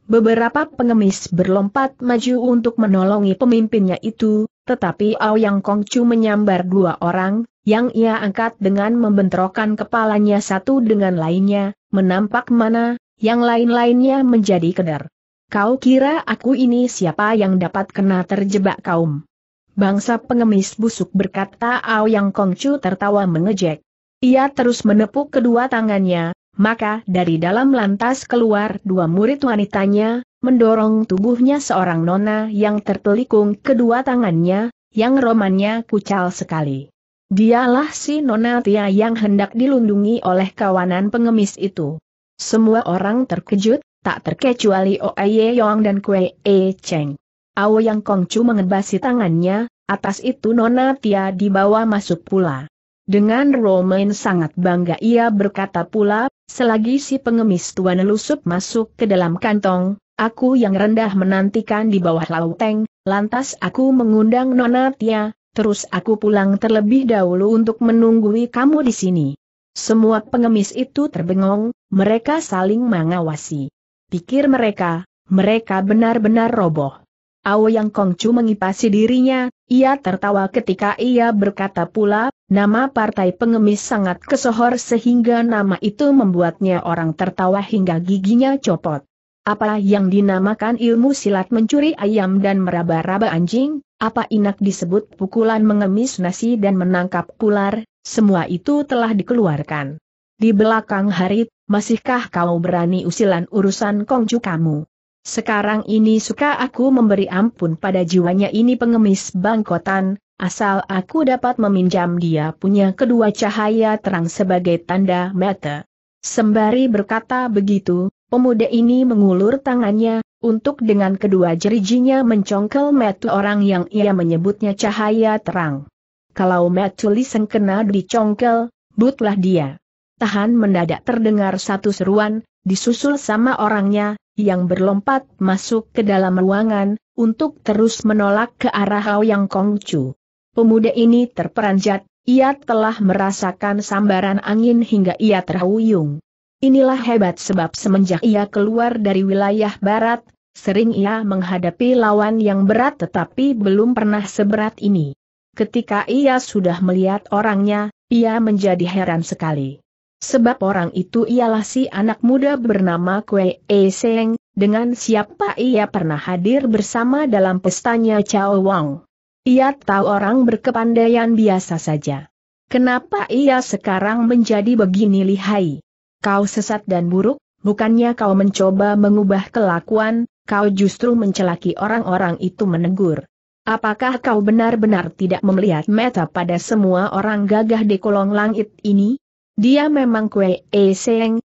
Beberapa pengemis berlompat maju untuk menolongi pemimpinnya itu, tetapi Aoyang Kongcu menyambar dua orang, yang ia angkat dengan membentrokan kepalanya satu dengan lainnya, menampak mana, yang lain-lainnya menjadi keder. Kau kira aku ini siapa yang dapat kena terjebak kaum? Bangsa pengemis busuk berkata Aoyang Kongcu tertawa mengejek. Ia terus menepuk kedua tangannya, maka dari dalam lantas keluar dua murid wanitanya, mendorong tubuhnya seorang nona yang tertelikung kedua tangannya, yang romannya kucal sekali. Dialah si nona Tia yang hendak dilindungi oleh kawanan pengemis itu. Semua orang terkejut, tak terkecuali Oe Yong dan Kue E Cheng. Ao Yang Kongcu mengebasi tangannya, atas itu nona Tia dibawa masuk pula. Dengan Romain sangat bangga ia berkata pula, Selagi si pengemis tua nelusup masuk ke dalam kantong, aku yang rendah menantikan di bawah lauteng, lantas aku mengundang Nona Tia, terus aku pulang terlebih dahulu untuk menunggui kamu di sini. Semua pengemis itu terbengong, mereka saling mengawasi. Pikir mereka, mereka benar-benar roboh yang Kongcu mengipasi dirinya, ia tertawa ketika ia berkata pula, nama partai pengemis sangat kesohor sehingga nama itu membuatnya orang tertawa hingga giginya copot. Apa yang dinamakan ilmu silat mencuri ayam dan meraba-raba anjing, apa inak disebut pukulan mengemis nasi dan menangkap ular, semua itu telah dikeluarkan. Di belakang Harit, masihkah kau berani usilan urusan Kongcu kamu? Sekarang ini suka aku memberi ampun pada jiwanya ini pengemis bangkotan, asal aku dapat meminjam dia punya kedua cahaya terang sebagai tanda mata. Sembari berkata begitu, pemuda ini mengulur tangannya, untuk dengan kedua jerijinya mencongkel metu orang yang ia menyebutnya cahaya terang. Kalau metu liseng kena dicongkel, butlah dia. Tahan mendadak terdengar satu seruan, disusul sama orangnya, yang berlompat masuk ke dalam ruangan, untuk terus menolak ke arah Hao Yang Kongcu. Pemuda ini terperanjat, ia telah merasakan sambaran angin hingga ia terhuyung. Inilah hebat sebab semenjak ia keluar dari wilayah barat, sering ia menghadapi lawan yang berat tetapi belum pernah seberat ini. Ketika ia sudah melihat orangnya, ia menjadi heran sekali. Sebab orang itu ialah si anak muda bernama Kue E Seng, dengan siapa ia pernah hadir bersama dalam pestanya Chao Wang. Ia tahu orang berkepandaian biasa saja. Kenapa ia sekarang menjadi begini lihai? Kau sesat dan buruk, bukannya kau mencoba mengubah kelakuan, kau justru mencelaki orang-orang itu menegur. Apakah kau benar-benar tidak melihat meta pada semua orang gagah di kolong langit ini? Dia memang Kue E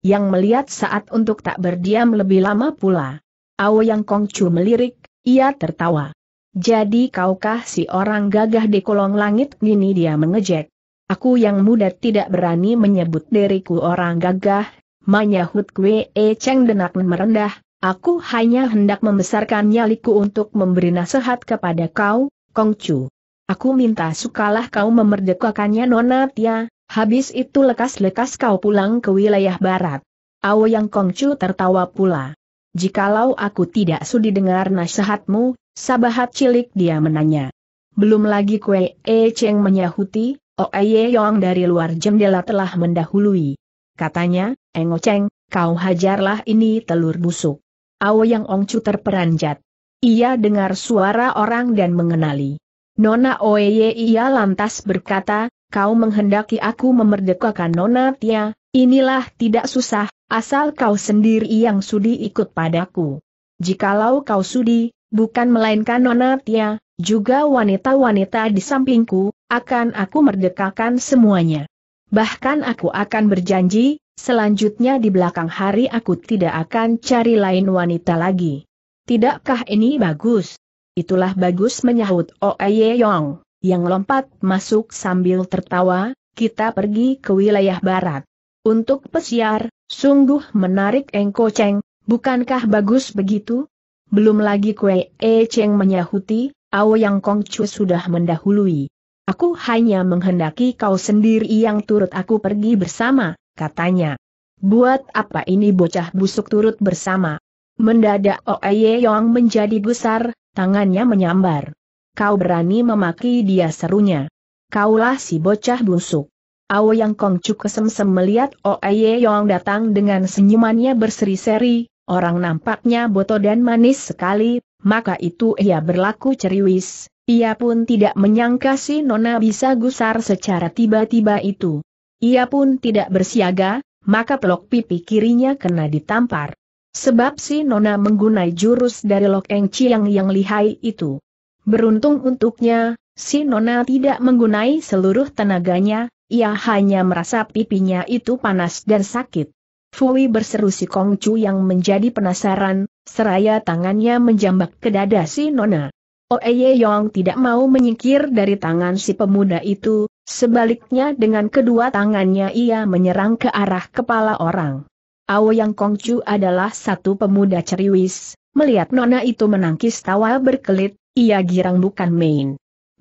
yang melihat saat untuk tak berdiam lebih lama pula. yang Kongcu melirik, ia tertawa. Jadi kaukah si orang gagah di kolong langit gini dia mengejek. Aku yang muda tidak berani menyebut diriku orang gagah, menyahut Kue E ceng denak merendah, aku hanya hendak membesarkan nyaliku untuk memberi nasihat kepada kau, Kongcu. Aku minta sukalah kau memerdekakannya Nona Tia, Habis itu lekas-lekas kau pulang ke wilayah barat. Yang Kongcu tertawa pula. Jikalau aku tidak sudi dengar nasihatmu, sabahat cilik dia menanya. Belum lagi Kue E Cheng menyahuti, o e Ye Yong dari luar jendela telah mendahului. Katanya, Engo Cheng, kau hajarlah ini telur busuk. Yang Ongcu terperanjat. Ia dengar suara orang dan mengenali. Nona Oeye ia lantas berkata, kau menghendaki aku memerdekakan Nona Tia, inilah tidak susah, asal kau sendiri yang sudi ikut padaku. Jikalau kau sudi, bukan melainkan Nona Tia, juga wanita-wanita di sampingku, akan aku merdekakan semuanya. Bahkan aku akan berjanji, selanjutnya di belakang hari aku tidak akan cari lain wanita lagi. Tidakkah ini bagus? Itulah bagus menyahut Oe Yong yang lompat masuk sambil tertawa, kita pergi ke wilayah barat. Untuk pesiar, sungguh menarik Engko Cheng, bukankah bagus begitu? Belum lagi Kue E Cheng menyahuti, Ao Yang Kong Chu sudah mendahului. Aku hanya menghendaki kau sendiri yang turut aku pergi bersama, katanya. Buat apa ini bocah busuk turut bersama? Mendadak Oe Yong menjadi besar, tangannya menyambar. Kau berani memaki dia serunya. Kaulah si bocah busuk. Ao Yang Kongcu kesemsem melihat Oe oh Yong datang dengan senyumannya berseri-seri, orang nampaknya botol dan manis sekali, maka itu ia berlaku ceriwis, ia pun tidak menyangka si Nona bisa gusar secara tiba-tiba itu. Ia pun tidak bersiaga, maka pelok pipi kirinya kena ditampar. Sebab si Nona menggunai jurus dari Lok Eng Chiang yang lihai itu. Beruntung untuknya, si Nona tidak menggunai seluruh tenaganya, ia hanya merasa pipinya itu panas dan sakit. Fui berseru si Kong yang menjadi penasaran, seraya tangannya menjambak ke dada si Nona. Oeye Yong tidak mau menyingkir dari tangan si pemuda itu, sebaliknya dengan kedua tangannya ia menyerang ke arah kepala orang. Yang Kongcu adalah satu pemuda ceriwis, melihat Nona itu menangkis tawa berkelit, ia girang bukan main.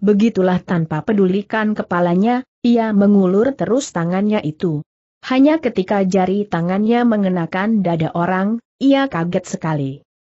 Begitulah tanpa pedulikan kepalanya, ia mengulur terus tangannya itu. Hanya ketika jari tangannya mengenakan dada orang, ia kaget sekali.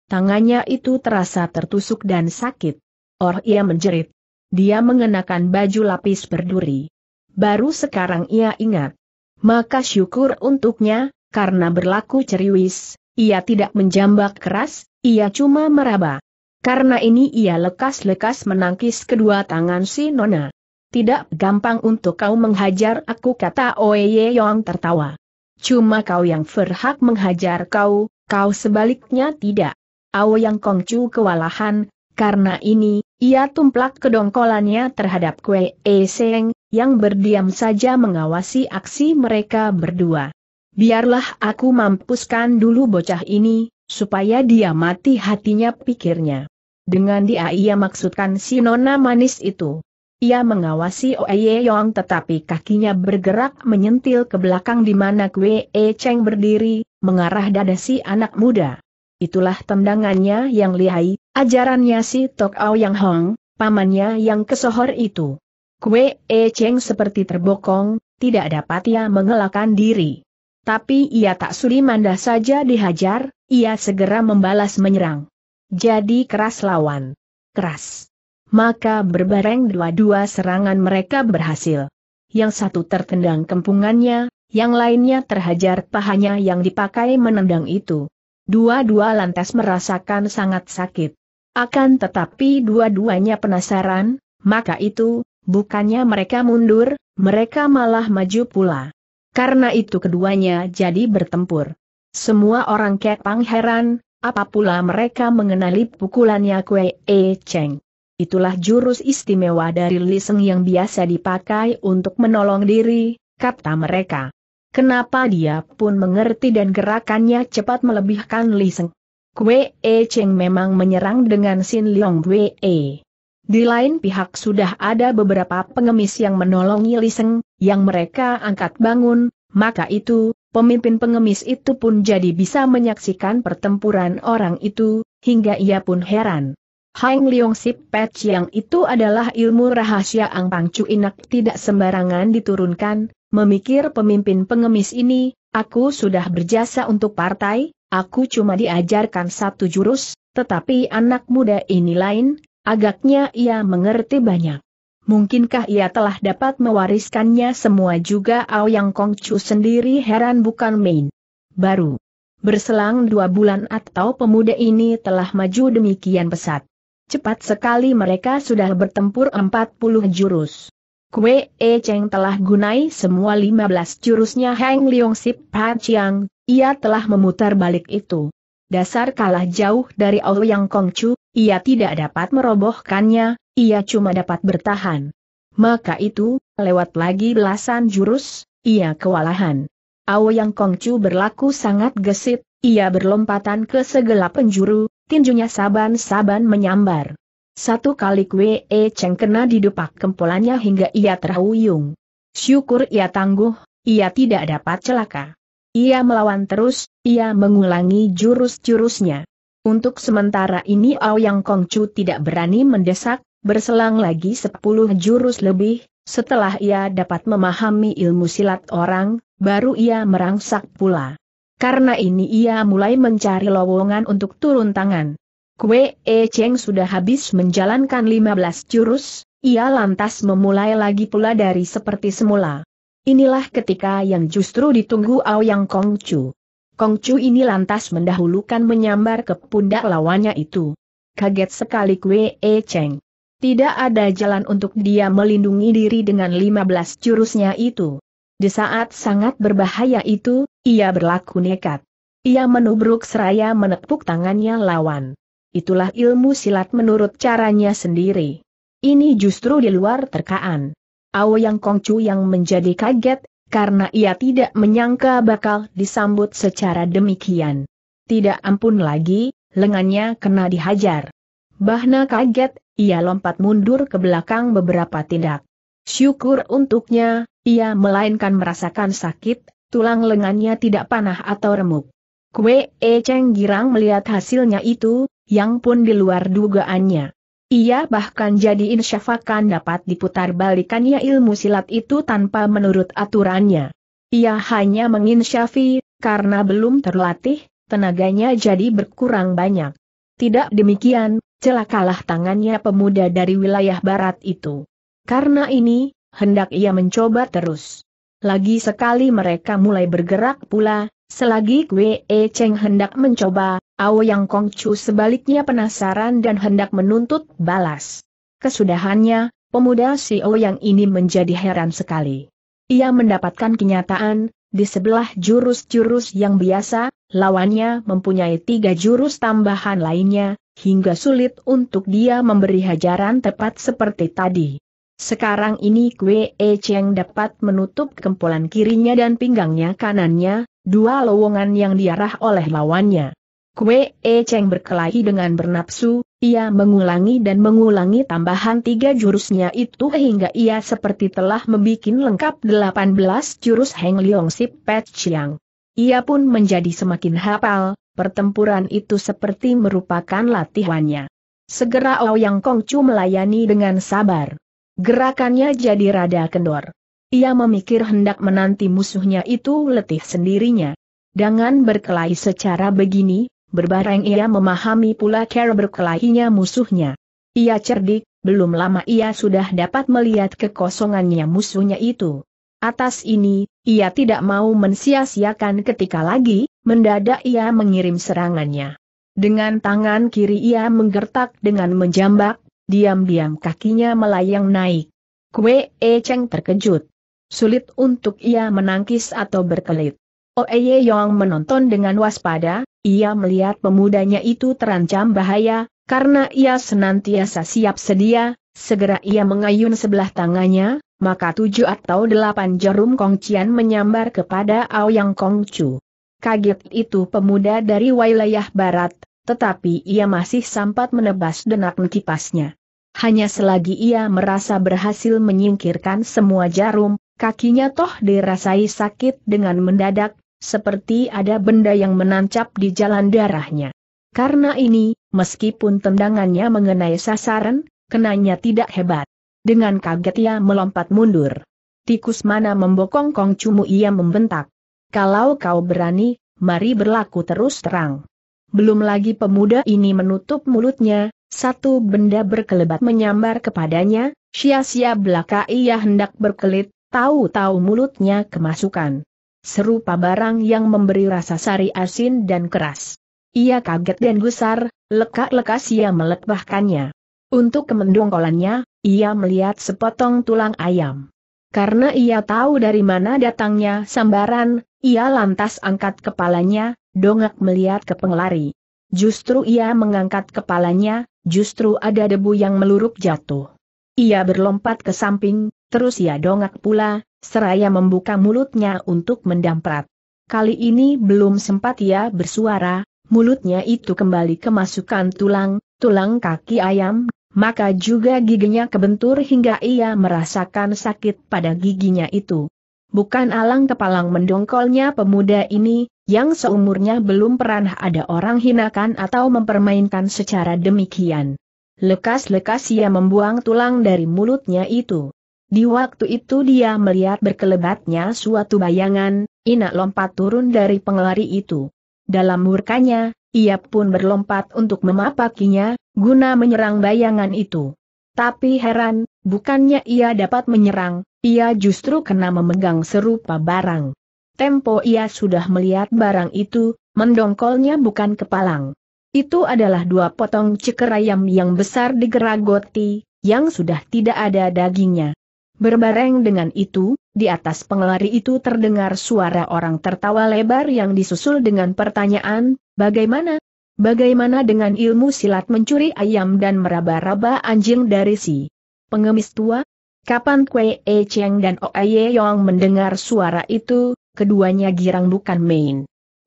Tangannya itu terasa tertusuk dan sakit. Or oh, ia menjerit. Dia mengenakan baju lapis berduri. Baru sekarang ia ingat. Maka syukur untuknya, karena berlaku ceriwis, ia tidak menjambak keras, ia cuma meraba. Karena ini ia lekas-lekas menangkis kedua tangan si Nona. Tidak gampang untuk kau menghajar aku kata Oye Yong tertawa. Cuma kau yang berhak menghajar kau, kau sebaliknya tidak. Aoyang Kongcu kewalahan, karena ini, ia tumplak kedongkolannya terhadap Kue E Seng, yang berdiam saja mengawasi aksi mereka berdua. Biarlah aku mampuskan dulu bocah ini, supaya dia mati hatinya pikirnya. Dengan dia ia maksudkan si nona manis itu. Ia mengawasi Oe Yong tetapi kakinya bergerak menyentil ke belakang di mana Kwe E Cheng berdiri, mengarah dada si anak muda. Itulah tendangannya yang lihai, ajarannya si Tok Au Yang Hong, pamannya yang kesohor itu. Kwe E Cheng seperti terbokong, tidak dapat ia mengelakkan diri. Tapi ia tak suri mandah saja dihajar, ia segera membalas menyerang. Jadi keras lawan. Keras. Maka berbareng dua-dua serangan mereka berhasil. Yang satu tertendang kempungannya, yang lainnya terhajar pahanya yang dipakai menendang itu. Dua-dua lantas merasakan sangat sakit. Akan tetapi dua-duanya penasaran, maka itu, bukannya mereka mundur, mereka malah maju pula. Karena itu keduanya jadi bertempur. Semua orang Kepang heran, apa pula mereka mengenali pukulannya Kue E Cheng. Itulah jurus istimewa dari Liseng yang biasa dipakai untuk menolong diri, kata mereka. Kenapa dia pun mengerti dan gerakannya cepat melebihkan Liseng. Kue E Cheng memang menyerang dengan Sin Leong Kue E. Di lain pihak sudah ada beberapa pengemis yang menolongi Liseng, yang mereka angkat bangun, maka itu, pemimpin pengemis itu pun jadi bisa menyaksikan pertempuran orang itu, hingga ia pun heran. Hang Leong Sip Pet yang itu adalah ilmu rahasia Ang Pang Chu Inak tidak sembarangan diturunkan, memikir pemimpin pengemis ini, aku sudah berjasa untuk partai, aku cuma diajarkan satu jurus, tetapi anak muda ini lain, agaknya ia mengerti banyak. Mungkinkah ia telah dapat mewariskannya semua juga Aoyang Chu sendiri heran bukan main. Baru berselang dua bulan atau pemuda ini telah maju demikian pesat. Cepat sekali mereka sudah bertempur 40 jurus. Kue E Cheng telah gunai semua 15 jurusnya Heng Leong Sip Pa Chiang, ia telah memutar balik itu. Dasar kalah jauh dari Aoyang Chu. Ia tidak dapat merobohkannya, ia cuma dapat bertahan. Maka itu, lewat lagi belasan jurus, ia kewalahan. Yang Kongcu berlaku sangat gesit, ia berlompatan ke segala penjuru, tinjunya saban-saban menyambar. Satu kali kue E Cheng kena didupak kempolannya hingga ia terhuyung. Syukur ia tangguh, ia tidak dapat celaka. Ia melawan terus, ia mengulangi jurus-jurusnya. Untuk sementara ini Aoyang Kongcu tidak berani mendesak, berselang lagi sepuluh jurus lebih, setelah ia dapat memahami ilmu silat orang, baru ia merangsak pula. Karena ini ia mulai mencari lowongan untuk turun tangan. Kue E Cheng sudah habis menjalankan lima belas jurus, ia lantas memulai lagi pula dari seperti semula. Inilah ketika yang justru ditunggu Aoyang Kongcu. Kongcu ini lantas mendahulukan menyambar ke pundak lawannya itu. Kaget sekali Kue E Cheng. Tidak ada jalan untuk dia melindungi diri dengan 15 jurusnya itu. Di saat sangat berbahaya itu, ia berlaku nekat. Ia menubruk seraya menepuk tangannya lawan. Itulah ilmu silat menurut caranya sendiri. Ini justru di luar terkaan. Ao Yang Kongcu yang menjadi kaget, karena ia tidak menyangka bakal disambut secara demikian. Tidak ampun lagi, lengannya kena dihajar. Bahna kaget, ia lompat mundur ke belakang beberapa tindak. Syukur untuknya, ia melainkan merasakan sakit, tulang lengannya tidak panah atau remuk. Kue E Cheng Girang melihat hasilnya itu, yang pun di luar dugaannya. Ia bahkan jadi insyafakan dapat diputar balikannya ilmu silat itu tanpa menurut aturannya. Ia hanya menginsyafi, karena belum terlatih, tenaganya jadi berkurang banyak. Tidak demikian, celakalah tangannya pemuda dari wilayah barat itu. Karena ini, hendak ia mencoba terus. Lagi sekali mereka mulai bergerak pula, Selagi Kwe E Cheng hendak mencoba, Ao Yang Kongcu sebaliknya penasaran dan hendak menuntut balas. Kesudahannya, pemuda si Ao yang ini menjadi heran sekali. Ia mendapatkan kenyataan, di sebelah jurus-jurus yang biasa, lawannya mempunyai tiga jurus tambahan lainnya, hingga sulit untuk dia memberi hajaran tepat seperti tadi. Sekarang ini Kwe E Cheng dapat menutup kempolan kirinya dan pinggangnya kanannya, dua lowongan yang diarah oleh lawannya. Kue E Cheng berkelahi dengan bernapsu, ia mengulangi dan mengulangi tambahan tiga jurusnya itu hingga ia seperti telah membuat lengkap delapan belas jurus Heng Leong Sip Pet Chiang. Ia pun menjadi semakin hafal, pertempuran itu seperti merupakan latihannya. Segera Ouyang Kongcu melayani dengan sabar. Gerakannya jadi rada kendor. Ia memikir hendak menanti musuhnya itu letih sendirinya. Dengan berkelahi secara begini, berbareng ia memahami pula cara berkelahinya musuhnya. Ia cerdik, belum lama ia sudah dapat melihat kekosongannya musuhnya itu. Atas ini, ia tidak mau mensia-siakan ketika lagi, mendadak ia mengirim serangannya. Dengan tangan kiri ia menggertak dengan menjambak, diam-diam kakinya melayang naik. Kue E Cheng terkejut. Sulit untuk ia menangkis atau berkelit. Oeye oh, Yong menonton dengan waspada, ia melihat pemudanya itu terancam bahaya, karena ia senantiasa siap sedia, segera ia mengayun sebelah tangannya, maka tujuh atau delapan jarum kongcian menyambar kepada Aoyang Kongcu. Kaget itu pemuda dari wilayah barat, tetapi ia masih sempat menebas denak kipasnya. Hanya selagi ia merasa berhasil menyingkirkan semua jarum, Kakinya toh dirasai sakit dengan mendadak, seperti ada benda yang menancap di jalan darahnya. Karena ini, meskipun tendangannya mengenai sasaran, kenanya tidak hebat. Dengan kaget ia melompat mundur. Tikus mana membokong Kong Cumu ia membentak. Kalau kau berani, mari berlaku terus terang. Belum lagi pemuda ini menutup mulutnya, satu benda berkelebat menyambar kepadanya, sia-sia belaka ia hendak berkelit, tahu-tahu mulutnya kemasukan. Serupa barang yang memberi rasa sari asin dan keras. Ia kaget dan gusar, lekak-lekas ia melepahkannya. Untuk kemendongkolannya, ia melihat sepotong tulang ayam. Karena ia tahu dari mana datangnya sambaran, ia lantas angkat kepalanya, dongak melihat ke pengelari. Justru ia mengangkat kepalanya, justru ada debu yang meluruk jatuh. Ia berlompat ke samping, Terus ia ya dongak pula, seraya membuka mulutnya untuk mendamprat. Kali ini belum sempat ia bersuara, mulutnya itu kembali kemasukan tulang, tulang kaki ayam, maka juga giginya kebentur hingga ia merasakan sakit pada giginya itu. Bukan alang kepalang mendongkolnya pemuda ini, yang seumurnya belum pernah ada orang hinakan atau mempermainkan secara demikian. Lekas-lekas ia membuang tulang dari mulutnya itu. Di waktu itu dia melihat berkelebatnya suatu bayangan, Inak lompat turun dari pengelari itu. Dalam murkanya, ia pun berlompat untuk memapakinya, guna menyerang bayangan itu. Tapi heran, bukannya ia dapat menyerang, ia justru kena memegang serupa barang. Tempo ia sudah melihat barang itu, mendongkolnya bukan kepalang. Itu adalah dua potong ceker ayam yang besar digeragoti, yang sudah tidak ada dagingnya. Berbareng dengan itu, di atas pengelari itu terdengar suara orang tertawa lebar yang disusul dengan pertanyaan, bagaimana? Bagaimana dengan ilmu silat mencuri ayam dan meraba-raba anjing dari si pengemis tua? Kapan Kue E Cheng dan Oe Yong mendengar suara itu, keduanya girang bukan main.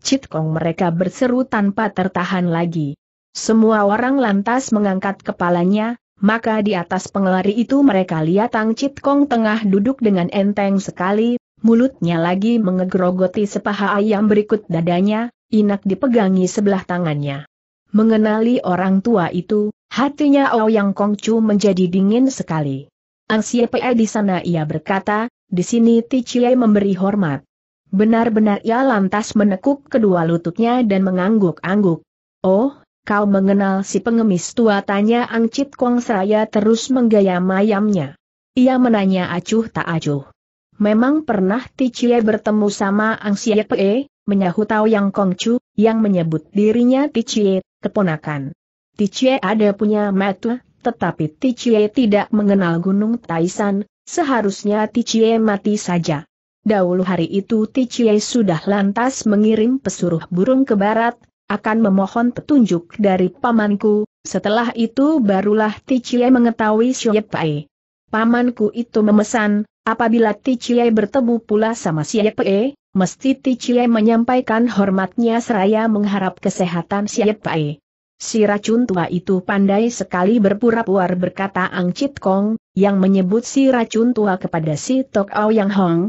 Citkong mereka berseru tanpa tertahan lagi. Semua orang lantas mengangkat kepalanya, maka di atas pengelari itu mereka lihat Tang Chit Kong tengah duduk dengan enteng sekali, mulutnya lagi mengegrogoti sepaha ayam berikut dadanya, inak dipegangi sebelah tangannya. Mengenali orang tua itu, hatinya Ouyang Chu menjadi dingin sekali. Angsie Pe di sana ia berkata, di sini Ti Chie memberi hormat. Benar-benar ia lantas menekuk kedua lututnya dan mengangguk-angguk. Oh, kau mengenal si pengemis tua tanya Angcit Kong seraya terus menggayam-ayamnya. Ia menanya acuh tak acuh. Memang pernah Tichie bertemu sama Ang Sia Pe, menyahut tahu Yang Kongcu, yang menyebut dirinya Tichie, keponakan. Tichie ada punya metu, tetapi Tichie tidak mengenal Gunung Taisan, seharusnya Tichie mati saja. Dahulu hari itu Tichie sudah lantas mengirim pesuruh burung ke barat, akan memohon petunjuk dari pamanku, setelah itu barulah Tichie mengetahui Siyepae. Pamanku itu memesan, apabila Tichie bertemu pula sama Siyepae, mesti Tichie menyampaikan hormatnya seraya mengharap kesehatan Siyepae. Si racun tua itu pandai sekali berpura-pura berkata Ang Chit Kong, yang menyebut si racun tua kepada si Tok Au Yang Hong.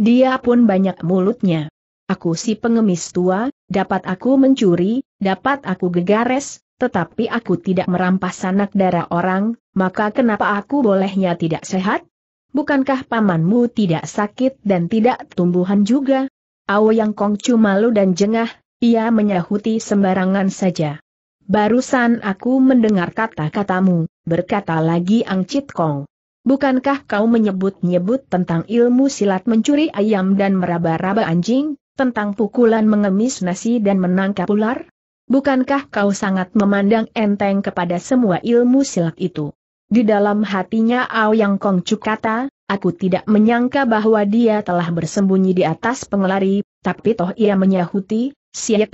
Dia pun banyak mulutnya. Aku si pengemis tua, dapat aku mencuri, dapat aku gegares, tetapi aku tidak merampas anak darah orang, maka kenapa aku bolehnya tidak sehat? Bukankah pamanmu tidak sakit dan tidak tumbuhan juga? yang Kongcu malu dan jengah, ia menyahuti sembarangan saja. Barusan aku mendengar kata-katamu, berkata lagi Ang Chit Kong. Bukankah kau menyebut-nyebut tentang ilmu silat mencuri ayam dan meraba-raba anjing? Tentang pukulan mengemis nasi dan menangkap ular? Bukankah kau sangat memandang enteng kepada semua ilmu silat itu? Di dalam hatinya Yang Kong cuk kata, aku tidak menyangka bahwa dia telah bersembunyi di atas pengelari, tapi toh ia menyahuti,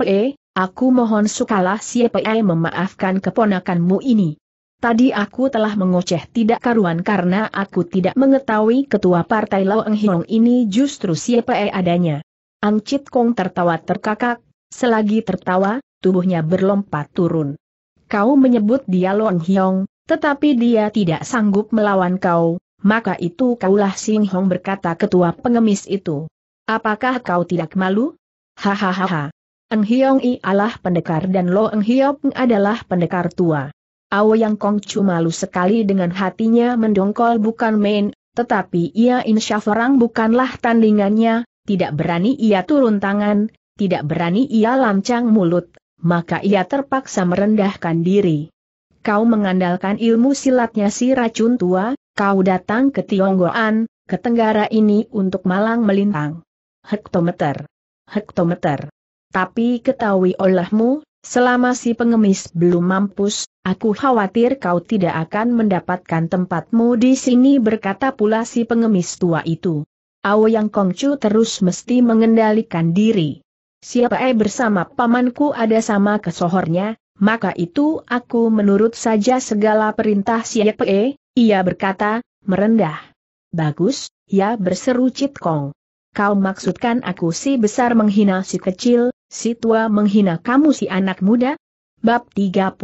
eh, aku mohon sukalah eh memaafkan keponakanmu ini. Tadi aku telah mengoceh tidak karuan karena aku tidak mengetahui ketua partai Lao Eng Hiong ini justru siapa eh adanya. Ancit Kong tertawa terkakak, selagi tertawa, tubuhnya berlompat turun. Kau menyebut dia Long Hiong, tetapi dia tidak sanggup melawan kau, maka itu kaulah Sing Hong berkata ketua pengemis itu. Apakah kau tidak malu? Hahaha. Eng Hiong I adalah pendekar dan Lo Eng Hiong adalah pendekar tua. Ao Yang Kong cuma malu sekali dengan hatinya mendongkol bukan main, tetapi ia insya orang bukanlah tandingannya, tidak berani ia turun tangan, tidak berani ia lancang mulut, maka ia terpaksa merendahkan diri. Kau mengandalkan ilmu silatnya si racun tua, kau datang ke Tionggoan, ke Tenggara ini untuk malang melintang. Hektometer. Hektometer. Tapi ketahui olehmu, selama si pengemis belum mampus, Aku khawatir kau tidak akan mendapatkan tempatmu di sini berkata pula si pengemis tua itu yang Kongcu terus mesti mengendalikan diri. Siapa eh bersama pamanku ada sama kesohornya, maka itu aku menurut saja segala perintah siapa eh, ia berkata, merendah. Bagus, ya berseru Cit Kong. Kau maksudkan aku si besar menghina si kecil, si tua menghina kamu si anak muda? Bab 33.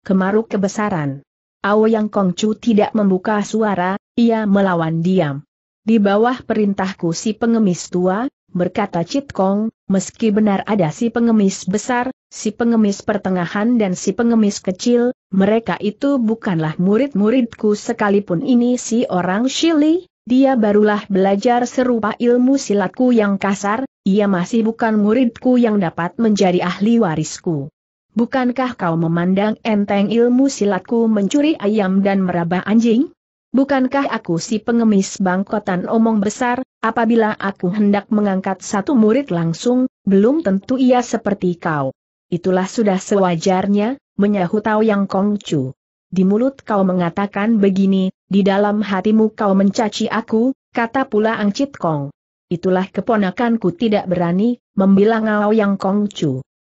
Kemaruk kebesaran. yang Kongcu tidak membuka suara, ia melawan diam. Di bawah perintahku si pengemis tua, berkata Cit Kong, meski benar ada si pengemis besar, si pengemis pertengahan dan si pengemis kecil, mereka itu bukanlah murid-muridku sekalipun ini si orang Shili, dia barulah belajar serupa ilmu silatku yang kasar, ia masih bukan muridku yang dapat menjadi ahli warisku. Bukankah kau memandang enteng ilmu silatku mencuri ayam dan meraba anjing? Bukankah aku si pengemis bangkotan omong besar, apabila aku hendak mengangkat satu murid langsung, belum tentu ia seperti kau. Itulah sudah sewajarnya, menyahut tahu Yang Kongcu. Di mulut kau mengatakan begini, di dalam hatimu kau mencaci aku, kata pula Ang Chit Kong. Itulah keponakanku tidak berani, membilang Ao Yang Kongcu.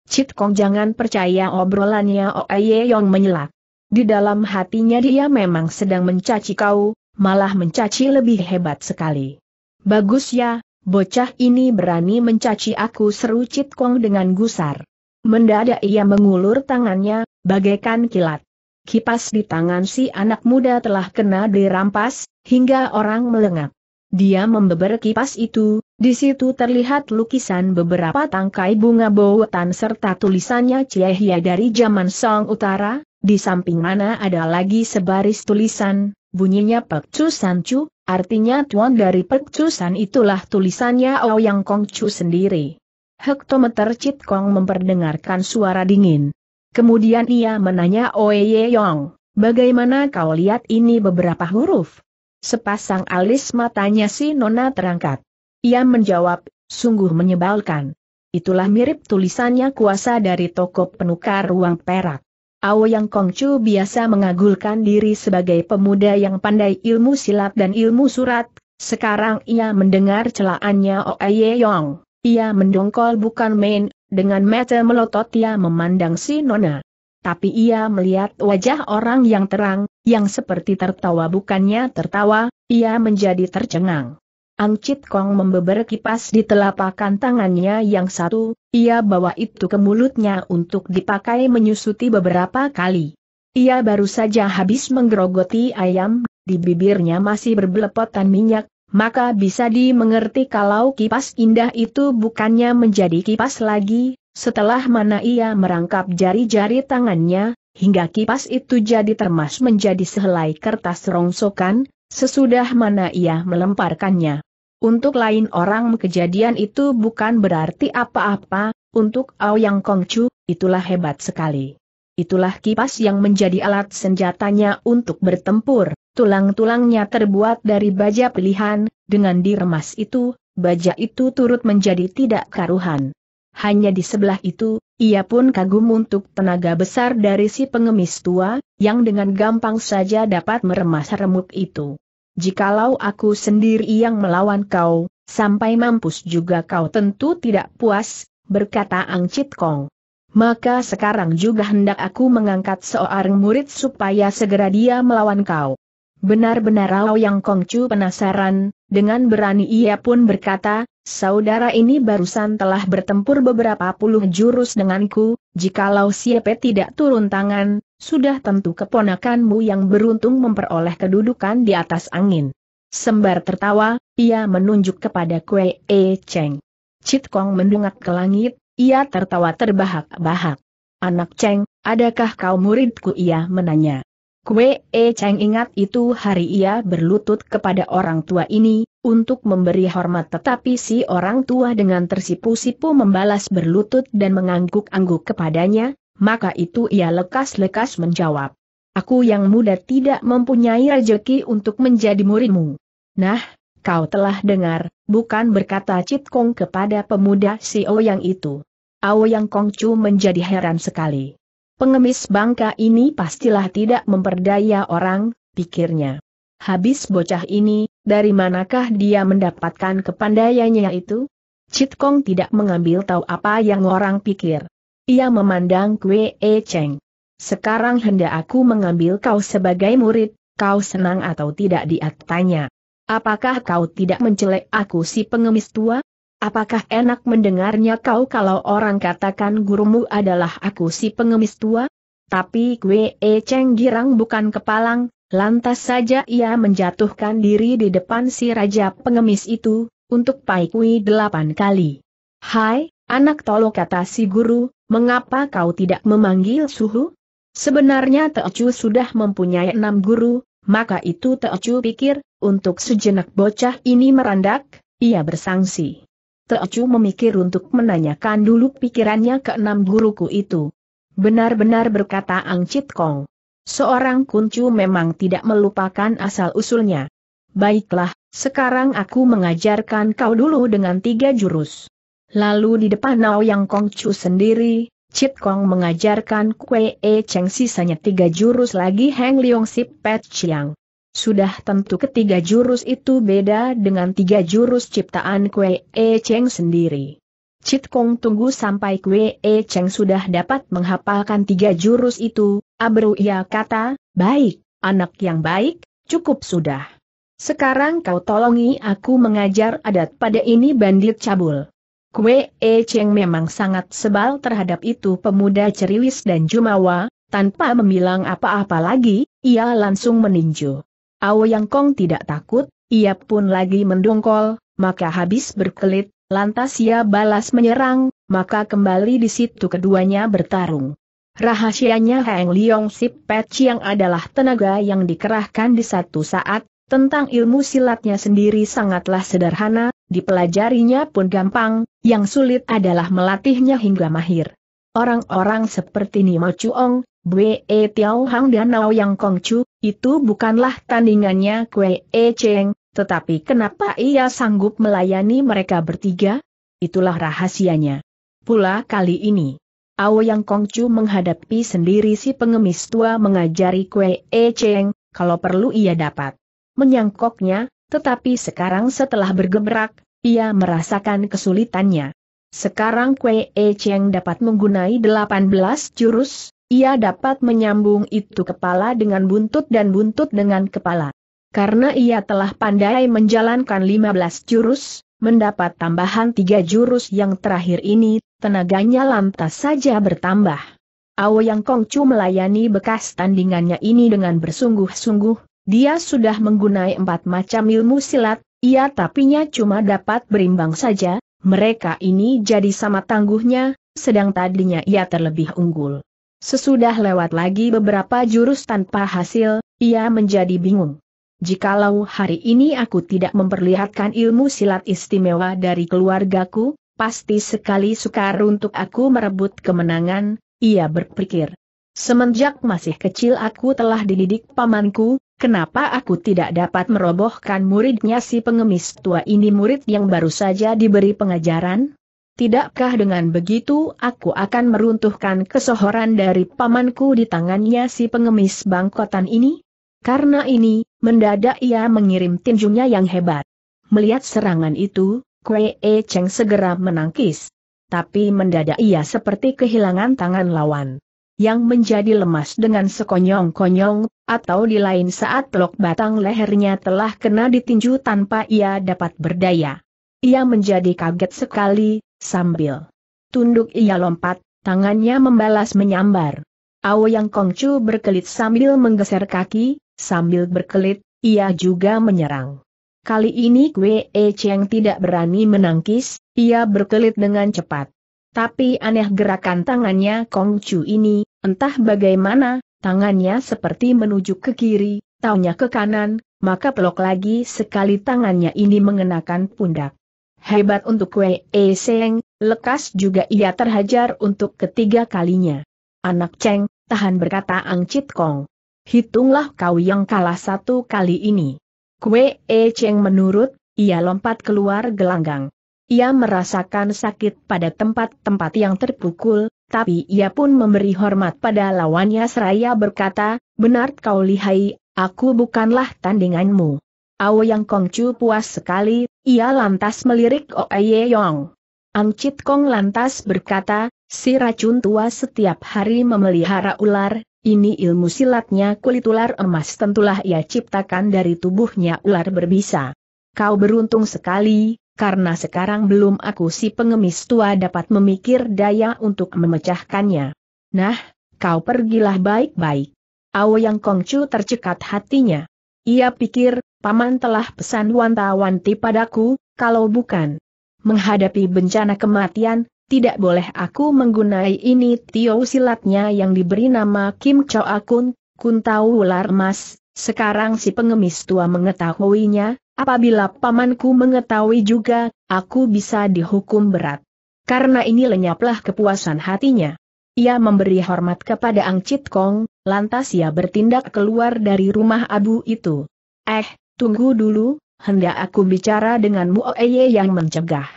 Chit Kong jangan percaya obrolannya Oye Yong menyelak. Di dalam hatinya dia memang sedang mencaci kau, malah mencaci lebih hebat sekali. Bagus ya, bocah ini berani mencaci aku seru Cit Kong dengan gusar. Mendadak ia mengulur tangannya, bagaikan kilat. Kipas di tangan si anak muda telah kena dirampas, hingga orang melengak. Dia membeber kipas itu, di situ terlihat lukisan beberapa tangkai bunga bowetan serta tulisannya Hia dari zaman Song Utara, di samping mana ada lagi sebaris tulisan, bunyinya Pek Chu San Chu, artinya tuan dari Pek Chu San itulah tulisannya Ouyang Kong Chu sendiri. Hektometer Cit Kong memperdengarkan suara dingin. Kemudian ia menanya Ye Yong, bagaimana kau lihat ini beberapa huruf? Sepasang alis matanya si Nona terangkat. Ia menjawab, sungguh menyebalkan. Itulah mirip tulisannya kuasa dari toko penukar uang perak. Yang Kongcu biasa mengagulkan diri sebagai pemuda yang pandai ilmu silat dan ilmu surat, sekarang ia mendengar celaannya Oye Yong. Ia mendongkol bukan main, dengan mata melotot ia memandang si Nona. Tapi ia melihat wajah orang yang terang, yang seperti tertawa bukannya tertawa, ia menjadi tercengang. Chit Kong membeber kipas di telapakan tangannya yang satu, ia bawa itu ke mulutnya untuk dipakai menyusuti beberapa kali. Ia baru saja habis menggerogoti ayam, di bibirnya masih berbelepotan minyak, maka bisa dimengerti kalau kipas indah itu bukannya menjadi kipas lagi, setelah mana ia merangkap jari-jari tangannya, hingga kipas itu jadi termas menjadi sehelai kertas rongsokan, sesudah mana ia melemparkannya. Untuk lain orang kejadian itu bukan berarti apa-apa, untuk Aoyang Kongcu, itulah hebat sekali. Itulah kipas yang menjadi alat senjatanya untuk bertempur, tulang-tulangnya terbuat dari baja pilihan, dengan diremas itu, baja itu turut menjadi tidak karuhan. Hanya di sebelah itu, ia pun kagum untuk tenaga besar dari si pengemis tua, yang dengan gampang saja dapat meremas remuk itu jikalau aku sendiri yang melawan kau, sampai mampus juga kau tentu tidak puas, berkata Ang Chit Kong. Maka sekarang juga hendak aku mengangkat seorang murid supaya segera dia melawan kau. Benar-benar Rao Yang Kongcu penasaran, dengan berani ia pun berkata, saudara ini barusan telah bertempur beberapa puluh jurus denganku, Jikalau Siepe tidak turun tangan, sudah tentu keponakanmu yang beruntung memperoleh kedudukan di atas angin. Sembar tertawa, ia menunjuk kepada Kue E Cheng. Chit Kong mendungak ke langit, ia tertawa terbahak-bahak. Anak Cheng, adakah kau muridku? Ia menanya. Kue E Cheng ingat itu hari ia berlutut kepada orang tua ini, untuk memberi hormat tetapi si orang tua dengan tersipu-sipu membalas berlutut dan mengangguk-angguk kepadanya, maka itu ia lekas-lekas menjawab. Aku yang muda tidak mempunyai rejeki untuk menjadi muridmu. Nah, kau telah dengar, bukan berkata Cit Kong kepada pemuda si Ouyang itu. Ouyang Chu menjadi heran sekali. Pengemis bangka ini pastilah tidak memperdaya orang, pikirnya. Habis bocah ini, dari manakah dia mendapatkan kepandaiannya itu? Cit tidak mengambil tahu apa yang orang pikir. Ia memandang Kwe E Cheng. Sekarang hendak aku mengambil kau sebagai murid, kau senang atau tidak dia tanya. Apakah kau tidak mencelek aku si pengemis tua? Apakah enak mendengarnya kau kalau orang katakan gurumu adalah aku si pengemis tua? Tapi Kwe E Cheng girang bukan kepalang, lantas saja ia menjatuhkan diri di depan si raja pengemis itu, untuk Pai Kui delapan kali. Hai, anak tolong kata si guru, mengapa kau tidak memanggil suhu? Sebenarnya Teocu sudah mempunyai enam guru, maka itu Teocu pikir, untuk sejenak bocah ini merandak, ia bersangsi. Teocu memikir untuk menanyakan dulu pikirannya ke enam guruku itu. Benar-benar berkata Ang Chit Kong. Seorang kuncu memang tidak melupakan asal-usulnya. Baiklah, sekarang aku mengajarkan kau dulu dengan tiga jurus. Lalu di depan Nao Yang Kong Chu sendiri, Chit Kong mengajarkan Kue E Cheng sisanya tiga jurus lagi Heng Leong Sip Pet Chiang. Sudah tentu ketiga jurus itu beda dengan tiga jurus ciptaan Kue E Cheng sendiri. Cit Kong tunggu sampai Kue E Cheng sudah dapat menghafalkan tiga jurus itu, Abru ia kata, baik, anak yang baik, cukup sudah. Sekarang kau tolongi aku mengajar adat pada ini bandit cabul. Kue E Cheng memang sangat sebal terhadap itu pemuda ceriwis dan jumawa, tanpa memilang apa-apa lagi, ia langsung meninju. Yang Kong tidak takut, ia pun lagi mendongkol, maka habis berkelit, lantas ia balas menyerang, maka kembali di situ keduanya bertarung. Rahasianya Heng Liong Sip Pet Chiang adalah tenaga yang dikerahkan di satu saat, tentang ilmu silatnya sendiri sangatlah sederhana, dipelajarinya pun gampang, yang sulit adalah melatihnya hingga mahir. Orang-orang seperti Nimo Chuong, Bwe Tiao Hang dan Nao Yang Kong Chu, itu bukanlah tandingannya Kue E Cheng, tetapi kenapa ia sanggup melayani mereka bertiga? Itulah rahasianya. Pula kali ini, Yang Kongcu menghadapi sendiri si pengemis tua mengajari Kue E Cheng, kalau perlu ia dapat menyangkoknya, tetapi sekarang setelah bergebrak, ia merasakan kesulitannya. Sekarang Kue E Cheng dapat menggunai 18 jurus, ia dapat menyambung itu kepala dengan buntut dan buntut dengan kepala. Karena ia telah pandai menjalankan 15 jurus, mendapat tambahan tiga jurus yang terakhir ini, tenaganya lantas saja bertambah. Yang Kongcu melayani bekas tandingannya ini dengan bersungguh-sungguh, dia sudah menggunai empat macam ilmu silat, ia tapinya cuma dapat berimbang saja, mereka ini jadi sama tangguhnya, sedang tadinya ia terlebih unggul. Sesudah lewat lagi beberapa jurus tanpa hasil, ia menjadi bingung. Jikalau hari ini aku tidak memperlihatkan ilmu silat istimewa dari keluargaku, pasti sekali sukar untuk aku merebut kemenangan, ia berpikir. Semenjak masih kecil aku telah dididik pamanku, kenapa aku tidak dapat merobohkan muridnya si pengemis tua ini murid yang baru saja diberi pengajaran? Tidakkah dengan begitu aku akan meruntuhkan kesohoran dari pamanku di tangannya si pengemis bangkotan ini? Karena ini, mendadak ia mengirim tinjunya yang hebat. Melihat serangan itu, Kwe e Cheng segera menangkis. Tapi mendadak ia seperti kehilangan tangan lawan. Yang menjadi lemas dengan sekonyong-konyong, atau di lain saat lok batang lehernya telah kena ditinju tanpa ia dapat berdaya. Ia menjadi kaget sekali, sambil tunduk ia lompat, tangannya membalas menyambar. yang Kongcu berkelit sambil menggeser kaki, sambil berkelit, ia juga menyerang. Kali ini Kwe E Cheng tidak berani menangkis, ia berkelit dengan cepat. Tapi aneh gerakan tangannya Kongcu ini, entah bagaimana, tangannya seperti menuju ke kiri, taunya ke kanan, maka pelok lagi sekali tangannya ini mengenakan pundak. Hebat untuk Wei e Seng, lekas juga ia terhajar untuk ketiga kalinya. Anak Cheng, tahan berkata Ang Chit Kong. Hitunglah kau yang kalah satu kali ini. Kue E Cheng menurut, ia lompat keluar gelanggang. Ia merasakan sakit pada tempat-tempat yang terpukul, tapi ia pun memberi hormat pada lawannya seraya berkata, benar kau lihai, aku bukanlah tandinganmu yang Kongcu puas sekali, ia lantas melirik Ye oh Yong. Chit Kong lantas berkata, si racun tua setiap hari memelihara ular, ini ilmu silatnya kulit ular emas tentulah ia ciptakan dari tubuhnya ular berbisa. Kau beruntung sekali, karena sekarang belum aku si pengemis tua dapat memikir daya untuk memecahkannya. Nah, kau pergilah baik-baik. yang Kongcu tercekat hatinya. Ia pikir, Paman telah pesan Wanta wanti padaku, kalau bukan menghadapi bencana kematian, tidak boleh aku menggunai ini tio silatnya yang diberi nama Kim Chao Akun, Kun tahu ular Emas. sekarang si pengemis tua mengetahuinya, apabila pamanku mengetahui juga, aku bisa dihukum berat. Karena ini lenyaplah kepuasan hatinya. Ia memberi hormat kepada Ang Chit Kong, lantas ia bertindak keluar dari rumah abu itu. Eh, Tunggu dulu, hendak aku bicara denganmu Oeye yang mencegah.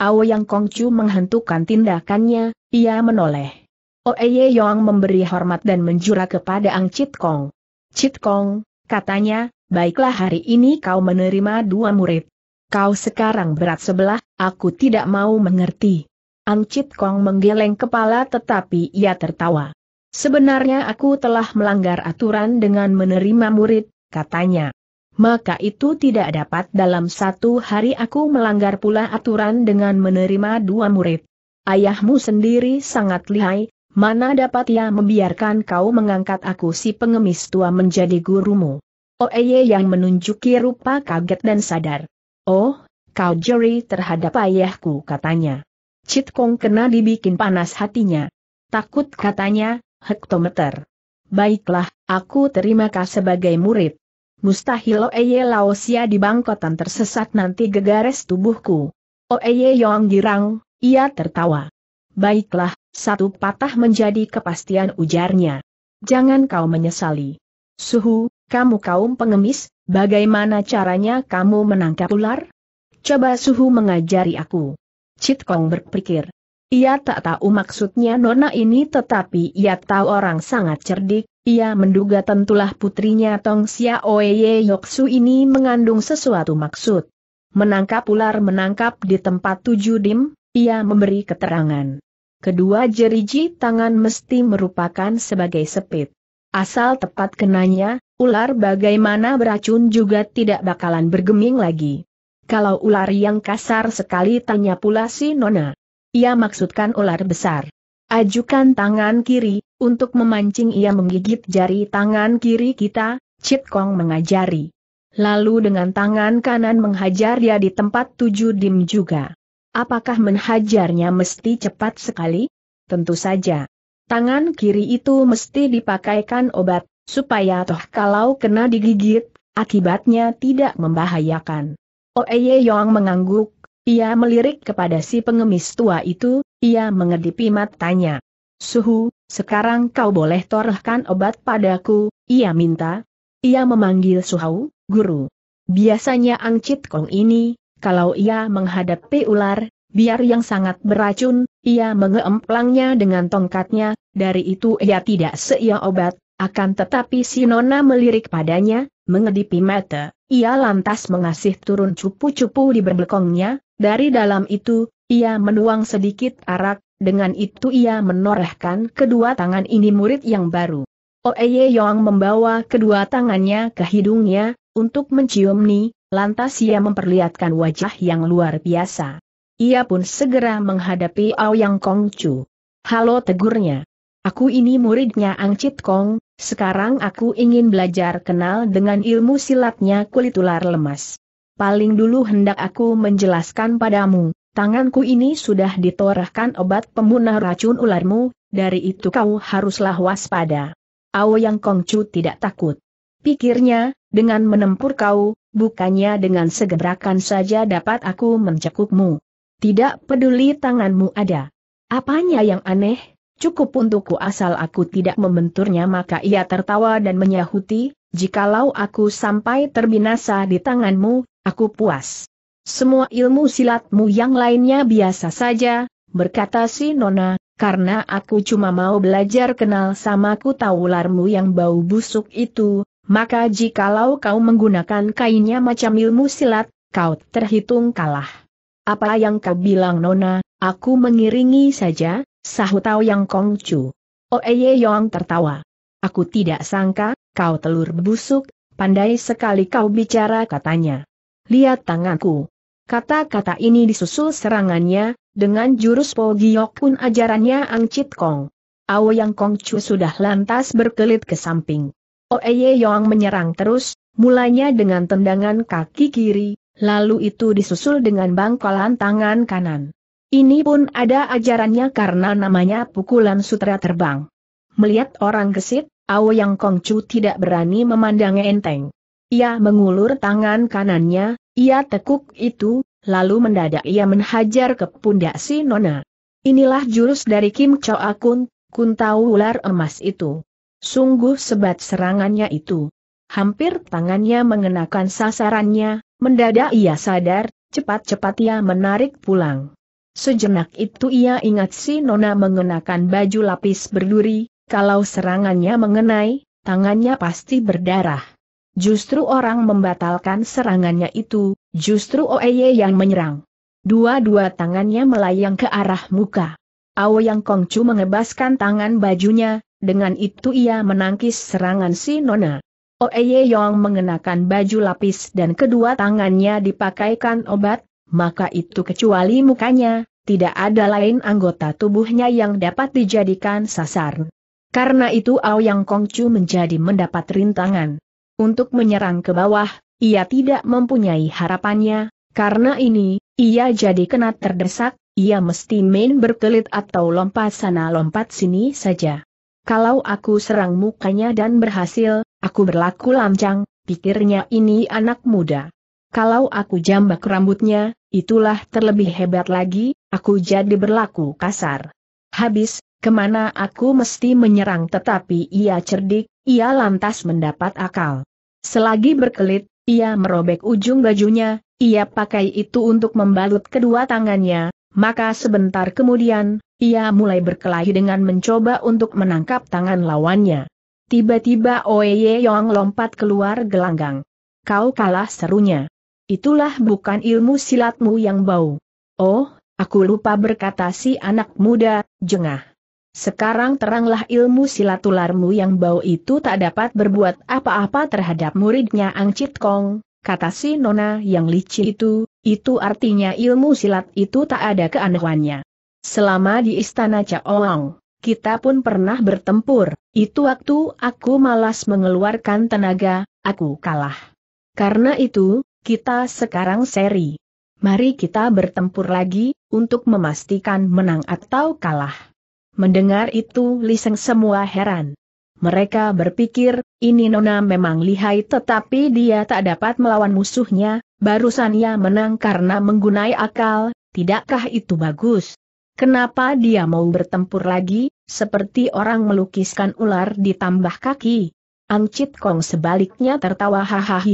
Ao Yang Kongcu menghentukkan tindakannya, ia menoleh. Oeye Yang memberi hormat dan menjura kepada Ang Chit Kong. Chit Kong, katanya, baiklah hari ini kau menerima dua murid. Kau sekarang berat sebelah, aku tidak mau mengerti. Ang Chit Kong menggeleng kepala tetapi ia tertawa. Sebenarnya aku telah melanggar aturan dengan menerima murid, katanya maka itu tidak dapat dalam satu hari aku melanggar pula aturan dengan menerima dua murid. Ayahmu sendiri sangat lihai, mana dapat ia membiarkan kau mengangkat aku si pengemis tua menjadi gurumu. Oeye oh, yang menunjuki rupa kaget dan sadar. Oh, kau jeri terhadap ayahku katanya. Cit Kong kena dibikin panas hatinya. Takut katanya, hektometer. Baiklah, aku terima kau sebagai murid. Mustahil Oeye Laosia di bangkotan tersesat nanti gegares tubuhku. Oeye Yong girang, ia tertawa. Baiklah, satu patah menjadi kepastian ujarnya. Jangan kau menyesali. Suhu, kamu kaum pengemis, bagaimana caranya kamu menangkap ular? Coba Suhu mengajari aku. Cit Kong berpikir. Ia tak tahu maksudnya nona ini tetapi ia tahu orang sangat cerdik, ia menduga tentulah putrinya Tong Xiaoye Yoksu ini mengandung sesuatu maksud. Menangkap ular menangkap di tempat tujuh dim, ia memberi keterangan. Kedua jeriji tangan mesti merupakan sebagai sepit. Asal tepat kenanya, ular bagaimana beracun juga tidak bakalan bergeming lagi. Kalau ular yang kasar sekali tanya pula si Nona. Ia maksudkan ular besar. Ajukan tangan kiri, untuk memancing ia menggigit jari tangan kiri kita, Cit Kong mengajari. Lalu dengan tangan kanan menghajar dia di tempat tujuh dim juga. Apakah menghajarnya mesti cepat sekali? Tentu saja. Tangan kiri itu mesti dipakaikan obat, supaya toh kalau kena digigit, akibatnya tidak membahayakan. Oeye Yong mengangguk, ia melirik kepada si pengemis tua itu, ia mengedipi matanya. Suhu, sekarang kau boleh torehkan obat padaku, ia minta. Ia memanggil Suhau, guru. Biasanya Angcit Kong ini, kalau ia menghadapi ular, biar yang sangat beracun, ia mengeemplangnya dengan tongkatnya, dari itu ia tidak seia obat, akan tetapi si Nona melirik padanya, mengedipi mata, ia lantas mengasih turun cupu-cupu di berbelkongnya, dari dalam itu, ia menuang sedikit arak, dengan itu ia menorehkan kedua tangan ini murid yang baru. Oeye Yong membawa kedua tangannya ke hidungnya, untuk mencium Ni, lantas ia memperlihatkan wajah yang luar biasa. Ia pun segera menghadapi Aoyang Chu. Halo tegurnya. Aku ini muridnya Ang Angcit Kong, sekarang aku ingin belajar kenal dengan ilmu silatnya kulit ular lemas. Paling dulu hendak aku menjelaskan padamu, Tanganku ini sudah ditorahkan obat pemunah racun ularmu, dari itu kau haruslah waspada. Yang Kongcu tidak takut. Pikirnya, dengan menempur kau, bukannya dengan segerakan saja dapat aku mencekukmu. Tidak peduli tanganmu ada. Apanya yang aneh, cukup untukku asal aku tidak membenturnya maka ia tertawa dan menyahuti, jikalau aku sampai terbinasa di tanganmu, aku puas. Semua ilmu silatmu yang lainnya biasa saja, berkata si Nona, karena aku cuma mau belajar kenal sama ku tahu larmu yang bau busuk itu, maka jikalau kau menggunakan kainnya macam ilmu silat, kau terhitung kalah. Apa yang kau bilang Nona, aku mengiringi saja, sahut tahu Yang Kongcu. Oeye oh, Yong tertawa. Aku tidak sangka, kau telur busuk, pandai sekali kau bicara katanya. Lihat tanganku. Kata-kata ini disusul serangannya, dengan jurus Po Giok pun ajarannya Ang Chit Kong. Yang Kong Chu sudah lantas berkelit ke samping. Oe ye Yong menyerang terus, mulanya dengan tendangan kaki kiri, lalu itu disusul dengan bangkolan tangan kanan. Ini pun ada ajarannya karena namanya pukulan sutra terbang. Melihat orang gesit, Ao Yang Kongcu tidak berani memandang enteng. Ia mengulur tangan kanannya, ia tekuk itu, lalu mendadak ia menghajar ke pundak si Nona. Inilah jurus dari Kim Cho Akun, kun tahu ular emas itu. Sungguh sebat serangannya itu. Hampir tangannya mengenakan sasarannya, mendadak ia sadar, cepat-cepat ia menarik pulang. Sejenak itu ia ingat si Nona mengenakan baju lapis berduri, kalau serangannya mengenai, tangannya pasti berdarah. Justru orang membatalkan serangannya itu, justru Oeye yang menyerang. Dua-dua tangannya melayang ke arah muka. Ao Yang Kongcu mengebaskan tangan bajunya, dengan itu ia menangkis serangan si Nona. Oeye Yong mengenakan baju lapis dan kedua tangannya dipakaikan obat, maka itu kecuali mukanya, tidak ada lain anggota tubuhnya yang dapat dijadikan sasaran. Karena itu Ao Yang Kongcu menjadi mendapat rintangan untuk menyerang ke bawah, ia tidak mempunyai harapannya, karena ini, ia jadi kena terdesak, ia mesti main berkelit atau lompat sana lompat sini saja. Kalau aku serang mukanya dan berhasil, aku berlaku lancang, pikirnya ini anak muda. Kalau aku jambak rambutnya, itulah terlebih hebat lagi, aku jadi berlaku kasar. Habis, kemana aku mesti menyerang tetapi ia cerdik, ia lantas mendapat akal. Selagi berkelit, ia merobek ujung bajunya, ia pakai itu untuk membalut kedua tangannya, maka sebentar kemudian, ia mulai berkelahi dengan mencoba untuk menangkap tangan lawannya. Tiba-tiba Oye Yong lompat keluar gelanggang. Kau kalah serunya. Itulah bukan ilmu silatmu yang bau. Oh, aku lupa berkata si anak muda, jengah. Sekarang teranglah ilmu silatularmu yang bau itu tak dapat berbuat apa-apa terhadap muridnya Ang Chit Kong, kata si Nona yang licin itu, itu artinya ilmu silat itu tak ada keanehannya. Selama di istana Caoang, kita pun pernah bertempur, itu waktu aku malas mengeluarkan tenaga, aku kalah. Karena itu, kita sekarang seri. Mari kita bertempur lagi, untuk memastikan menang atau kalah. Mendengar itu Liseng semua heran. Mereka berpikir, ini Nona memang lihai tetapi dia tak dapat melawan musuhnya, barusan ia menang karena menggunai akal, tidakkah itu bagus? Kenapa dia mau bertempur lagi, seperti orang melukiskan ular ditambah kaki? Angcit Kong sebaliknya tertawa hahaha.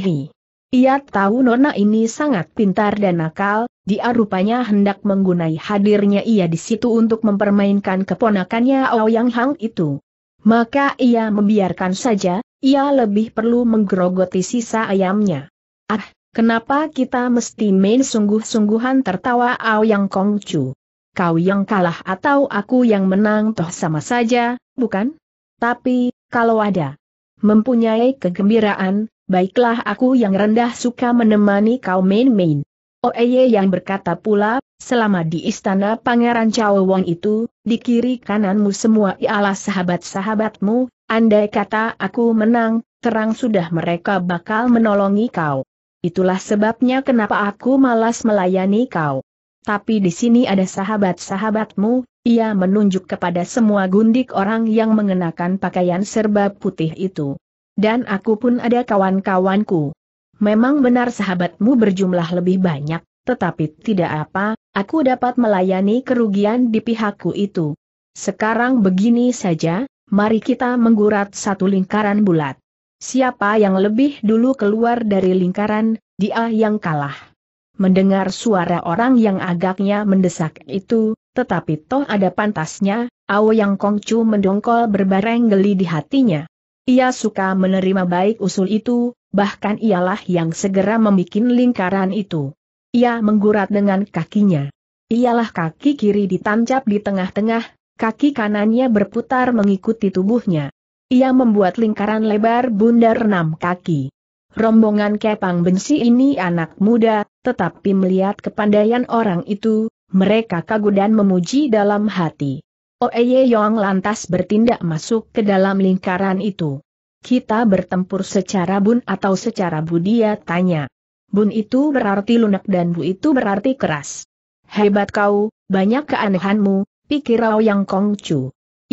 Ia tahu Nona ini sangat pintar dan nakal, dia rupanya hendak menggunai hadirnya ia di situ untuk mempermainkan keponakannya Yang Hang itu. Maka ia membiarkan saja, ia lebih perlu menggerogoti sisa ayamnya. Ah, kenapa kita mesti main sungguh-sungguhan tertawa Ouyang Chu? Kau yang kalah atau aku yang menang toh sama saja, bukan? Tapi, kalau ada mempunyai kegembiraan, baiklah aku yang rendah suka menemani kau main-main. Oeye yang berkata pula, selama di istana Pangeran Chao Wong itu, di kiri kananmu semua ialah sahabat-sahabatmu, andai kata aku menang, terang sudah mereka bakal menolongi kau. Itulah sebabnya kenapa aku malas melayani kau. Tapi di sini ada sahabat-sahabatmu, ia menunjuk kepada semua gundik orang yang mengenakan pakaian serba putih itu. Dan aku pun ada kawan-kawanku. Memang benar sahabatmu berjumlah lebih banyak, tetapi tidak apa, aku dapat melayani kerugian di pihakku itu. Sekarang begini saja, mari kita menggurat satu lingkaran bulat. Siapa yang lebih dulu keluar dari lingkaran, dia yang kalah. Mendengar suara orang yang agaknya mendesak itu, tetapi toh ada pantasnya, Ao Yang Kongcu mendongkol berbareng geli di hatinya. Ia suka menerima baik usul itu, bahkan ialah yang segera membuat lingkaran itu. Ia menggurat dengan kakinya. Ialah kaki kiri ditancap di tengah-tengah, kaki kanannya berputar mengikuti tubuhnya. Ia membuat lingkaran lebar bundar enam kaki. Rombongan Kepang Bensi ini anak muda, tetapi melihat kepandaian orang itu, mereka kagum dan memuji dalam hati. Oeye Yong lantas bertindak masuk ke dalam lingkaran itu. Kita bertempur secara bun atau secara budia? ya tanya. Bun itu berarti lunak dan bu itu berarti keras. Hebat kau, banyak keanehanmu, pikir Rao Yang Kongcu.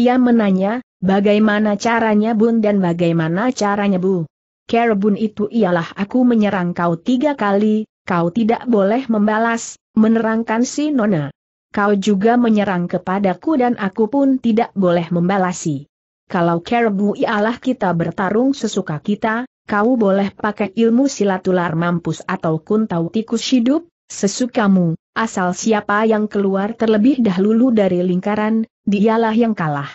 Ia menanya, bagaimana caranya bun dan bagaimana caranya bu? bun itu ialah aku menyerang kau tiga kali, kau tidak boleh membalas, menerangkan si Nona. Kau juga menyerang kepadaku dan aku pun tidak boleh membalasi kalau Kerebu ialah kita bertarung sesuka kita, kau boleh pakai ilmu silatular mampus atau kuntau tikus hidup, sesukamu, asal siapa yang keluar terlebih dahulu dari lingkaran, dialah yang kalah.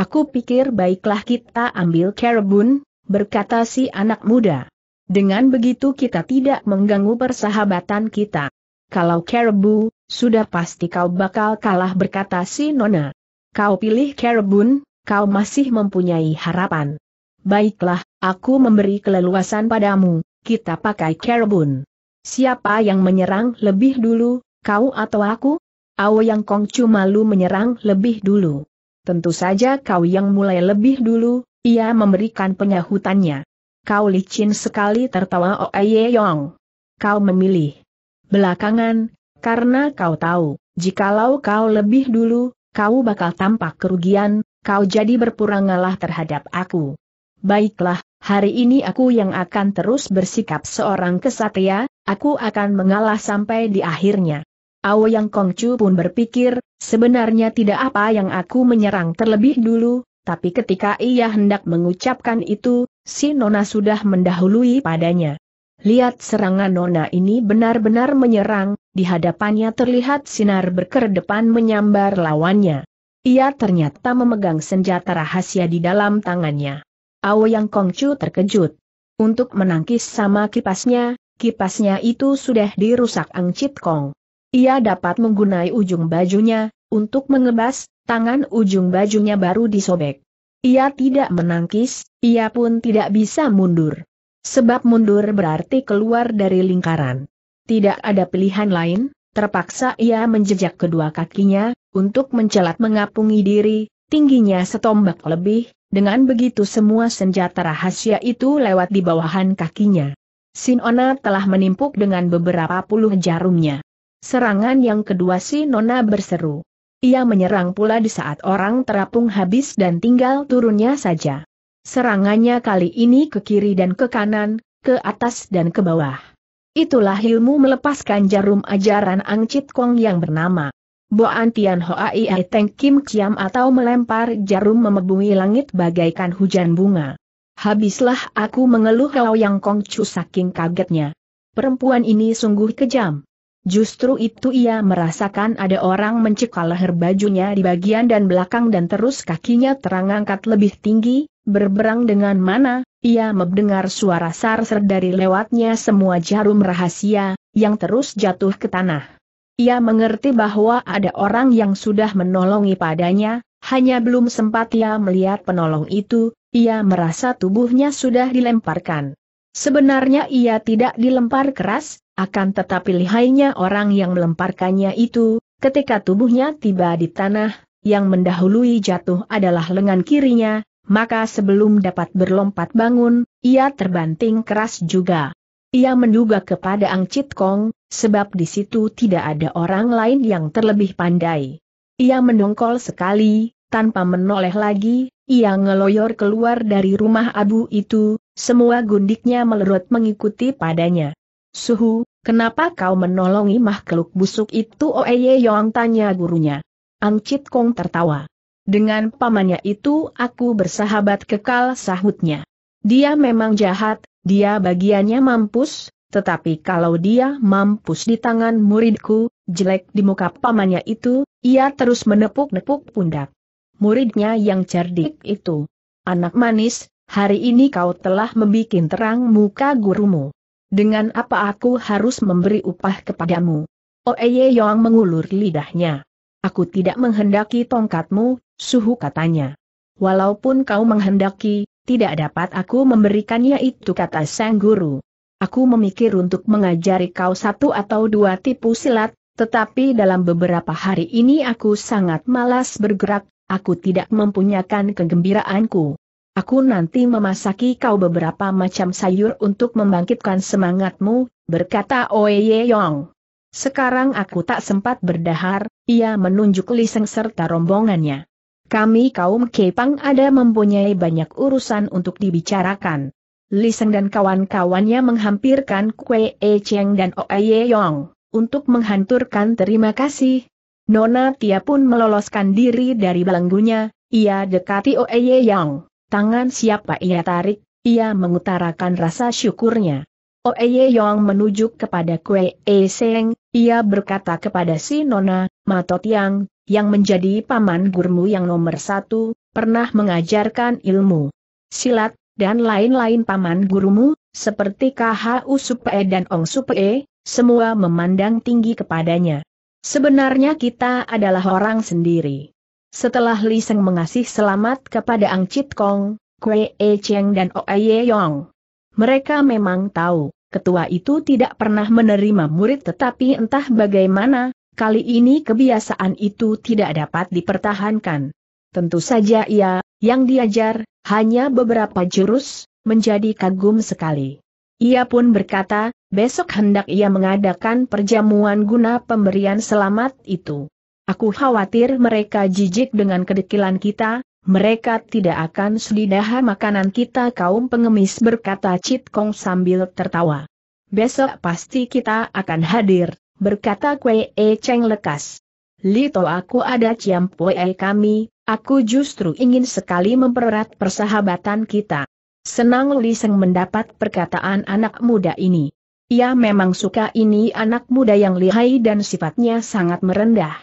Aku pikir baiklah kita ambil Kerebun, berkata si anak muda. Dengan begitu kita tidak mengganggu persahabatan kita. Kalau Kerebu, sudah pasti kau bakal kalah berkata si Nona. Kau pilih Kerebun, kau masih mempunyai harapan. Baiklah, aku memberi keleluasan padamu, kita pakai kerbun. Siapa yang menyerang lebih dulu, kau atau aku? Awo Yang kongcu malu menyerang lebih dulu. Tentu saja kau yang mulai lebih dulu, ia memberikan penyahutannya. Kau licin sekali tertawa Oe Yong. Kau memilih. Belakangan, karena kau tahu, jikalau kau lebih dulu, kau bakal tampak kerugian, kau jadi berpurangalah terhadap aku. Baiklah, hari ini aku yang akan terus bersikap seorang kesatria, aku akan mengalah sampai di akhirnya. Ao Yang Kongcu pun berpikir, sebenarnya tidak apa yang aku menyerang terlebih dulu, tapi ketika ia hendak mengucapkan itu, si Nona sudah mendahului padanya. Lihat serangan Nona ini benar-benar menyerang, di hadapannya terlihat sinar berkedepan menyambar lawannya. Ia ternyata memegang senjata rahasia di dalam tangannya. Ao Yang Kongcu terkejut. Untuk menangkis sama kipasnya, kipasnya itu sudah dirusak Angcit Kong. Ia dapat menggunai ujung bajunya, untuk mengebas, tangan ujung bajunya baru disobek. Ia tidak menangkis, ia pun tidak bisa mundur. Sebab mundur berarti keluar dari lingkaran. Tidak ada pilihan lain, terpaksa ia menjejak kedua kakinya, untuk mencelat mengapungi diri, tingginya setombak lebih, dengan begitu semua senjata rahasia itu lewat di bawahan kakinya. Sinona telah menimpuk dengan beberapa puluh jarumnya. Serangan yang kedua Sinona berseru. Ia menyerang pula di saat orang terapung habis dan tinggal turunnya saja. Serangannya kali ini ke kiri dan ke kanan, ke atas dan ke bawah. Itulah ilmu melepaskan jarum ajaran Angcit Kong yang bernama Boan Tian Hoai Teng Kim Kiam atau melempar jarum memebungi langit bagaikan hujan bunga. Habislah aku mengeluh Hao Yang Kong saking kagetnya. Perempuan ini sungguh kejam. Justru itu ia merasakan ada orang mencekal leher bajunya di bagian dan belakang dan terus kakinya terangangkat lebih tinggi, berberang dengan mana, ia mendengar suara sarser dari lewatnya semua jarum rahasia, yang terus jatuh ke tanah. Ia mengerti bahwa ada orang yang sudah menolongi padanya, hanya belum sempat ia melihat penolong itu, ia merasa tubuhnya sudah dilemparkan. Sebenarnya ia tidak dilempar keras, akan tetapi lihainya orang yang melemparkannya itu, ketika tubuhnya tiba di tanah, yang mendahului jatuh adalah lengan kirinya, maka sebelum dapat berlompat bangun, ia terbanting keras juga. Ia menduga kepada Ang Chit Kong, sebab di situ tidak ada orang lain yang terlebih pandai. Ia mendongkol sekali, tanpa menoleh lagi, ia ngeloyor keluar dari rumah abu itu, semua gundiknya melerut mengikuti padanya. Suhu, kenapa kau menolongi makhluk busuk itu Oeye Yong tanya gurunya. Ang Chit Kong tertawa. Dengan pamannya itu aku bersahabat kekal sahutnya. Dia memang jahat, dia bagiannya mampus, tetapi kalau dia mampus di tangan muridku, jelek di muka pamannya itu, ia terus menepuk-nepuk pundak. Muridnya yang cerdik itu. Anak manis, hari ini kau telah membuat terang muka gurumu. Dengan apa aku harus memberi upah kepadamu? Oeye oh, Yong mengulur lidahnya. Aku tidak menghendaki tongkatmu, suhu katanya. Walaupun kau menghendaki, tidak dapat aku memberikannya itu kata sang guru. Aku memikir untuk mengajari kau satu atau dua tipu silat, tetapi dalam beberapa hari ini aku sangat malas bergerak, aku tidak mempunyakan kegembiraanku. Aku nanti memasaki kau beberapa macam sayur untuk membangkitkan semangatmu, berkata Oye Yong. Sekarang aku tak sempat berdahar, ia menunjuk Liseng serta rombongannya. Kami kaum Kepang ada mempunyai banyak urusan untuk dibicarakan. Liseng dan kawan-kawannya menghampirkan Kue E Cheng dan Oe Yong, untuk menghanturkan terima kasih. Nona Tia pun meloloskan diri dari belenggunya, ia dekati Oe Yong, tangan siapa ia tarik, ia mengutarakan rasa syukurnya. Oe Yong menunjuk kepada Kue E Cheng, ia berkata kepada si Nona, Matot Yang, yang menjadi paman gurumu yang nomor satu, pernah mengajarkan ilmu silat, dan lain-lain paman gurumu, seperti KHU Supe dan Ong Supe semua memandang tinggi kepadanya. Sebenarnya kita adalah orang sendiri. Setelah Li Seng mengasih selamat kepada Ang Chit Kong, Kwe E Cheng dan Aye e Yong. Mereka memang tahu, ketua itu tidak pernah menerima murid tetapi entah bagaimana, Kali ini kebiasaan itu tidak dapat dipertahankan. Tentu saja ia, yang diajar, hanya beberapa jurus, menjadi kagum sekali. Ia pun berkata, besok hendak ia mengadakan perjamuan guna pemberian selamat itu. Aku khawatir mereka jijik dengan kedekilan kita, mereka tidak akan sedidaha makanan kita kaum pengemis berkata Cit Kong sambil tertawa. Besok pasti kita akan hadir, berkata Kwee E Cheng lekas. Lito aku ada Ciam Pue e kami, aku justru ingin sekali mempererat persahabatan kita. Senang Liseng mendapat perkataan anak muda ini. Ia memang suka ini anak muda yang lihai dan sifatnya sangat merendah.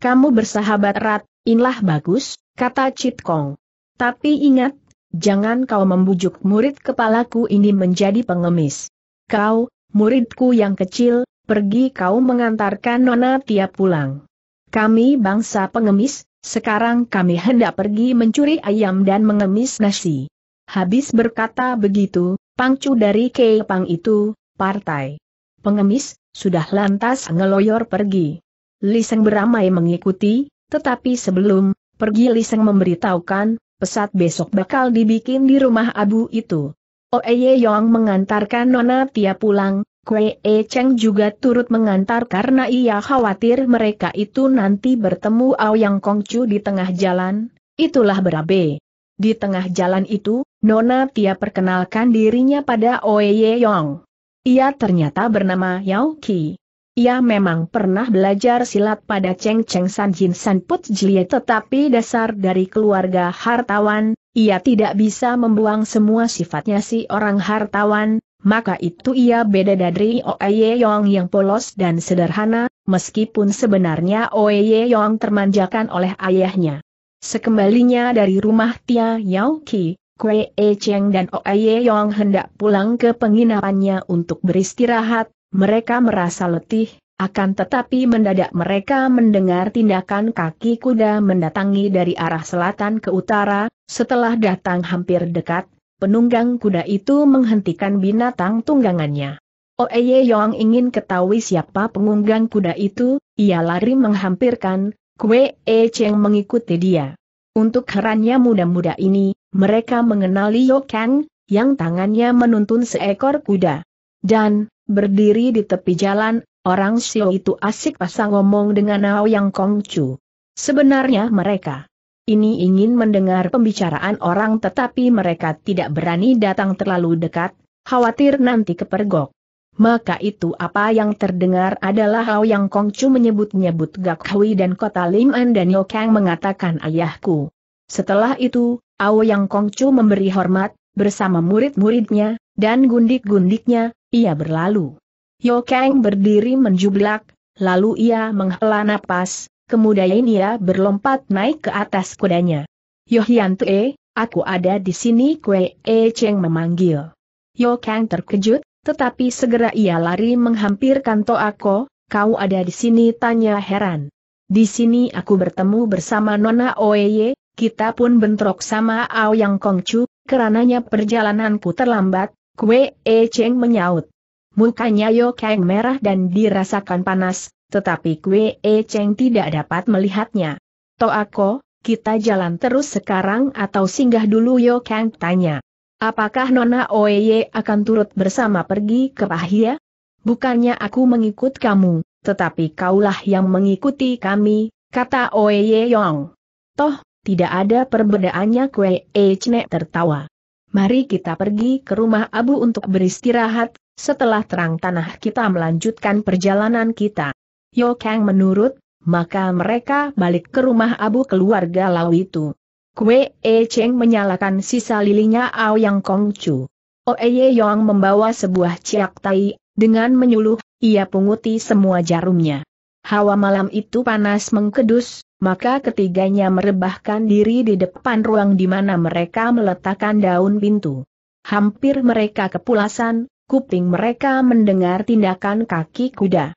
Kamu bersahabat erat, inlah bagus, kata Chit Kong. Tapi ingat, jangan kau membujuk murid kepalaku ini menjadi pengemis. Kau, muridku yang kecil, pergi kau mengantarkan Nona Tia pulang. Kami bangsa pengemis, sekarang kami hendak pergi mencuri ayam dan mengemis nasi. Habis berkata begitu, pangcu dari Kepang itu, partai. Pengemis, sudah lantas ngeloyor pergi. Liseng beramai mengikuti, tetapi sebelum, pergi Liseng memberitahukan, pesat besok bakal dibikin di rumah abu itu. Oeye Yong mengantarkan Nona Tia pulang, Kue e Cheng juga turut mengantar karena ia khawatir mereka itu nanti bertemu Aoyang Kongcu di tengah jalan, itulah berabe. Di tengah jalan itu, Nona Tia perkenalkan dirinya pada Oye Yong. Ia ternyata bernama Yao Qi. Ia memang pernah belajar silat pada Cheng Cheng San Jin San Put Jie tetapi dasar dari keluarga hartawan, ia tidak bisa membuang semua sifatnya si orang hartawan, maka itu ia beda dari Oye Yong yang polos dan sederhana, meskipun sebenarnya Oye Yong termanjakan oleh ayahnya. Sekembalinya dari rumah Tia Yao Ki, Kwe E Cheng dan Oye Yong hendak pulang ke penginapannya untuk beristirahat, mereka merasa letih, akan tetapi mendadak mereka mendengar tindakan kaki kuda mendatangi dari arah selatan ke utara, setelah datang hampir dekat, penunggang kuda itu menghentikan binatang tunggangannya. Oeye oh, Yong ingin ketahui siapa pengunggang kuda itu, ia lari menghampirkan, Kue E Cheng mengikuti dia. Untuk herannya muda-muda ini, mereka mengenali Yo Kang, yang tangannya menuntun seekor kuda. Dan, berdiri di tepi jalan, orang Xiao itu asik pasang ngomong dengan Ao Yang Chu. Sebenarnya mereka ini ingin mendengar pembicaraan orang tetapi mereka tidak berani datang terlalu dekat, khawatir nanti kepergok. Maka itu apa yang terdengar adalah Hao Yang Kongcu menyebut-nyebut Gak Hui dan kota Liman dan Kang mengatakan ayahku. Setelah itu, Ao Yang Kongcu memberi hormat, bersama murid-muridnya, dan gundik-gundiknya, ia berlalu. Kang berdiri menjublak, lalu ia menghela napas, kemudian ia berlompat naik ke atas kudanya. Yohian Tue, aku ada di sini Kue E Cheng memanggil. Yo Kang terkejut, tetapi segera ia lari menghampirkan Toako, kau ada di sini tanya heran. Di sini aku bertemu bersama Nona Oeye, kita pun bentrok sama Ao Aoyang Kongcu, kerananya perjalananku terlambat, Kue E Cheng menyaut. Mukanya Yo Kang merah dan dirasakan panas, tetapi Kue E Cheng tidak dapat melihatnya. aku, kita jalan terus sekarang atau singgah dulu Yo Kang tanya. Apakah Nona Oye akan turut bersama pergi ke Pahia? Bukannya aku mengikut kamu, tetapi kaulah yang mengikuti kami, kata Oye Yong. Toh, tidak ada perbedaannya Kue E Cheng tertawa. Mari kita pergi ke rumah Abu untuk beristirahat, setelah terang tanah kita melanjutkan perjalanan kita. Yo Kang menurut, maka mereka balik ke rumah abu keluarga Lau itu. Kue E Cheng menyalakan sisa lilinya Aoyang Kongcu. E Ye Yong membawa sebuah ciak tai, dengan menyuluh, ia punguti semua jarumnya. Hawa malam itu panas mengkedus, maka ketiganya merebahkan diri di depan ruang di mana mereka meletakkan daun pintu. Hampir mereka kepulasan, kuping mereka mendengar tindakan kaki kuda.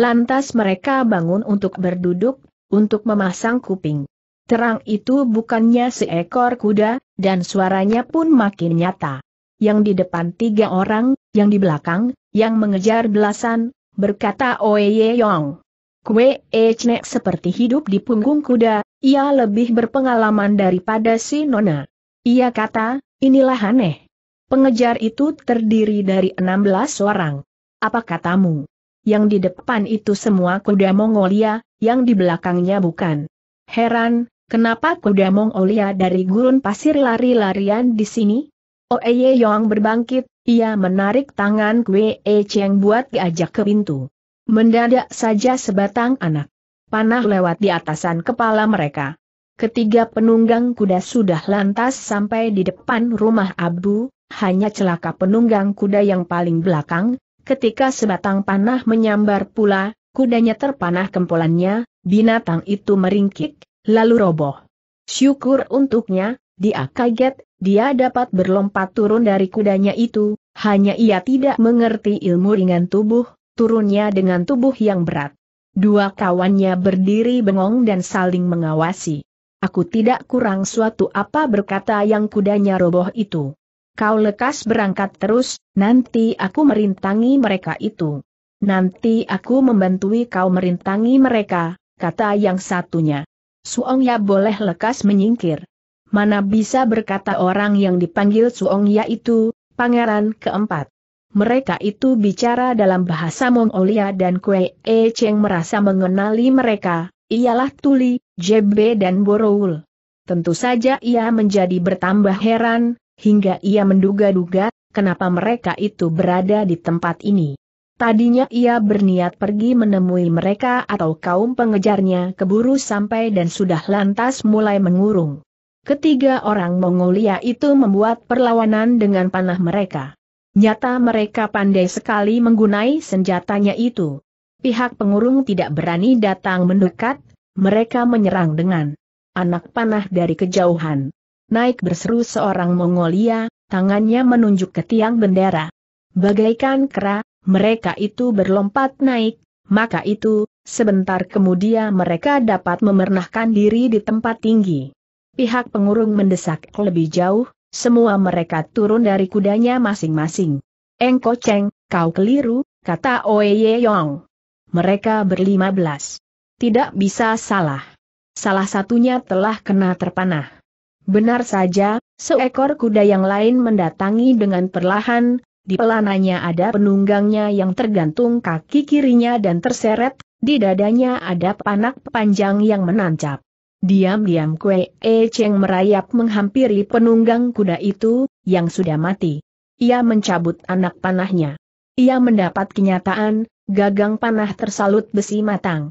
Lantas mereka bangun untuk berduduk, untuk memasang kuping. Terang itu bukannya seekor kuda, dan suaranya pun makin nyata. Yang di depan tiga orang, yang di belakang, yang mengejar belasan, berkata Ye Yong. Kue Echnek seperti hidup di punggung kuda, ia lebih berpengalaman daripada si Nona. Ia kata, inilah aneh. Pengejar itu terdiri dari enam belas orang. Apa katamu? yang di depan itu semua kuda Mongolia, yang di belakangnya bukan. Heran, kenapa kuda Mongolia dari gurun pasir lari-larian di sini? Oeye Yong berbangkit, ia menarik tangan Kwe E Cheng buat diajak ke pintu. Mendadak saja sebatang anak panah lewat di atasan kepala mereka. Ketiga penunggang kuda sudah lantas sampai di depan rumah Abu, hanya celaka penunggang kuda yang paling belakang, ketika sebatang panah menyambar pula, kudanya terpanah kempolannya, binatang itu meringkik, lalu roboh. Syukur untuknya, dia kaget, dia dapat berlompat turun dari kudanya itu, hanya ia tidak mengerti ilmu ringan tubuh, turunnya dengan tubuh yang berat. Dua kawannya berdiri bengong dan saling mengawasi. Aku tidak kurang suatu apa berkata yang kudanya roboh itu. Kau lekas berangkat terus, nanti aku merintangi mereka itu. Nanti aku membantui kau merintangi mereka, kata yang satunya. Suong Ya boleh lekas menyingkir. Mana bisa berkata orang yang dipanggil Suong Ya itu, pangeran keempat. Mereka itu bicara dalam bahasa Mongolia dan Kue E Cheng merasa mengenali mereka, ialah Tuli, Jebe dan Borowul. Tentu saja ia menjadi bertambah heran, hingga ia menduga-duga, kenapa mereka itu berada di tempat ini. Tadinya ia berniat pergi menemui mereka atau kaum pengejarnya keburu sampai dan sudah lantas mulai mengurung. Ketiga orang Mongolia itu membuat perlawanan dengan panah mereka. Nyata mereka pandai sekali menggunai senjatanya itu. Pihak pengurung tidak berani datang mendekat, mereka menyerang dengan anak panah dari kejauhan naik berseru seorang Mongolia, tangannya menunjuk ke tiang bendera. Bagaikan kera, mereka itu berlompat naik, maka itu, sebentar kemudian mereka dapat memernahkan diri di tempat tinggi. Pihak pengurung mendesak lebih jauh, semua mereka turun dari kudanya masing-masing. Engko Cheng, kau keliru, kata Oye Yong. Mereka berlima belas. Tidak bisa salah. Salah satunya telah kena terpanah. Benar saja, seekor kuda yang lain mendatangi dengan perlahan, di pelananya ada penunggangnya yang tergantung kaki kirinya dan terseret, di dadanya ada panak panjang yang menancap. Diam-diam Kue E Cheng merayap menghampiri penunggang kuda itu, yang sudah mati. Ia mencabut anak panahnya. Ia mendapat kenyataan, gagang panah tersalut besi matang.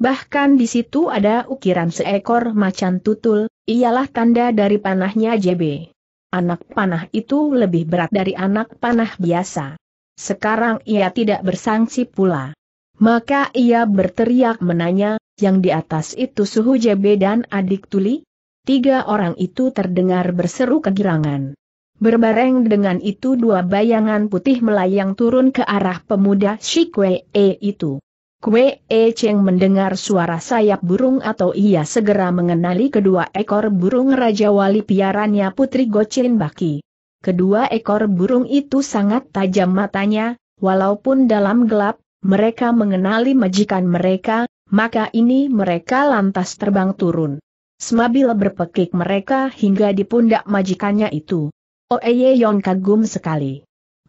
Bahkan di situ ada ukiran seekor macan tutul, ialah tanda dari panahnya JB. Anak panah itu lebih berat dari anak panah biasa. Sekarang ia tidak bersangsi pula. Maka ia berteriak menanya, yang di atas itu suhu JB dan adik tuli? Tiga orang itu terdengar berseru kegirangan. Berbareng dengan itu dua bayangan putih melayang turun ke arah pemuda Shikwe itu. Kue E Cheng mendengar suara sayap burung atau ia segera mengenali kedua ekor burung Raja Wali piarannya Putri Gocin Baki. Kedua ekor burung itu sangat tajam matanya, walaupun dalam gelap, mereka mengenali majikan mereka, maka ini mereka lantas terbang turun. Semabil berpekik mereka hingga di pundak majikannya itu. Oeye Yong kagum sekali.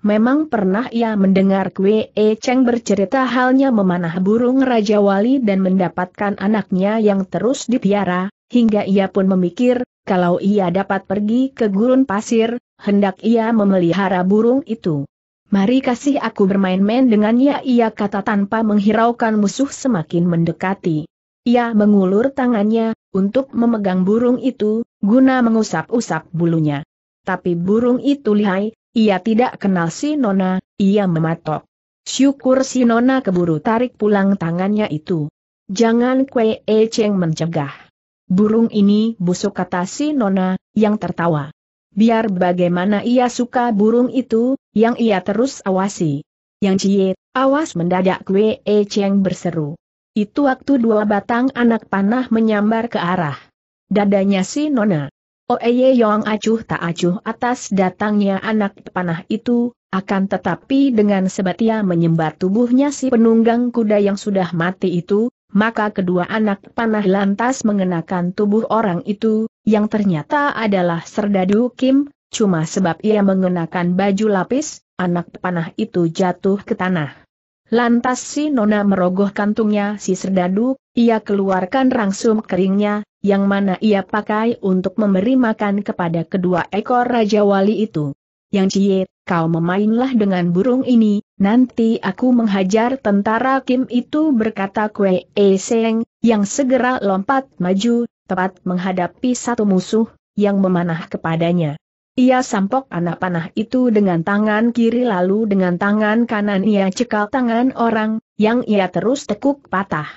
Memang pernah ia mendengar Kwe E Cheng bercerita halnya memanah burung Raja Wali dan mendapatkan anaknya yang terus dipiara, hingga ia pun memikir, kalau ia dapat pergi ke gurun pasir, hendak ia memelihara burung itu. Mari kasih aku bermain-main dengannya ia kata tanpa menghiraukan musuh semakin mendekati. Ia mengulur tangannya, untuk memegang burung itu, guna mengusap-usap bulunya. Tapi burung itu lihai, ia tidak kenal si Nona, ia mematok. Syukur si Nona keburu tarik pulang tangannya itu. Jangan kue E Cheng mencegah. Burung ini busuk kata si Nona, yang tertawa. Biar bagaimana ia suka burung itu, yang ia terus awasi. Yang cie, awas mendadak kue E Cheng berseru. Itu waktu dua batang anak panah menyambar ke arah dadanya si Nona. Oeye oh, Yong acuh tak acuh atas datangnya anak panah itu, akan tetapi dengan sebatia menyembah tubuhnya si penunggang kuda yang sudah mati itu, maka kedua anak panah lantas mengenakan tubuh orang itu, yang ternyata adalah Serdadu Kim, cuma sebab ia mengenakan baju lapis, anak panah itu jatuh ke tanah. Lantas si Nona merogoh kantungnya si Serdadu, ia keluarkan rangsum keringnya, yang mana ia pakai untuk memberi makan kepada kedua ekor Raja Wali itu. Yang Cie, kau memainlah dengan burung ini, nanti aku menghajar tentara Kim itu berkata Kwe E Seng, yang segera lompat maju, tepat menghadapi satu musuh, yang memanah kepadanya. Ia sampok anak panah itu dengan tangan kiri lalu dengan tangan kanan ia cekal tangan orang, yang ia terus tekuk patah.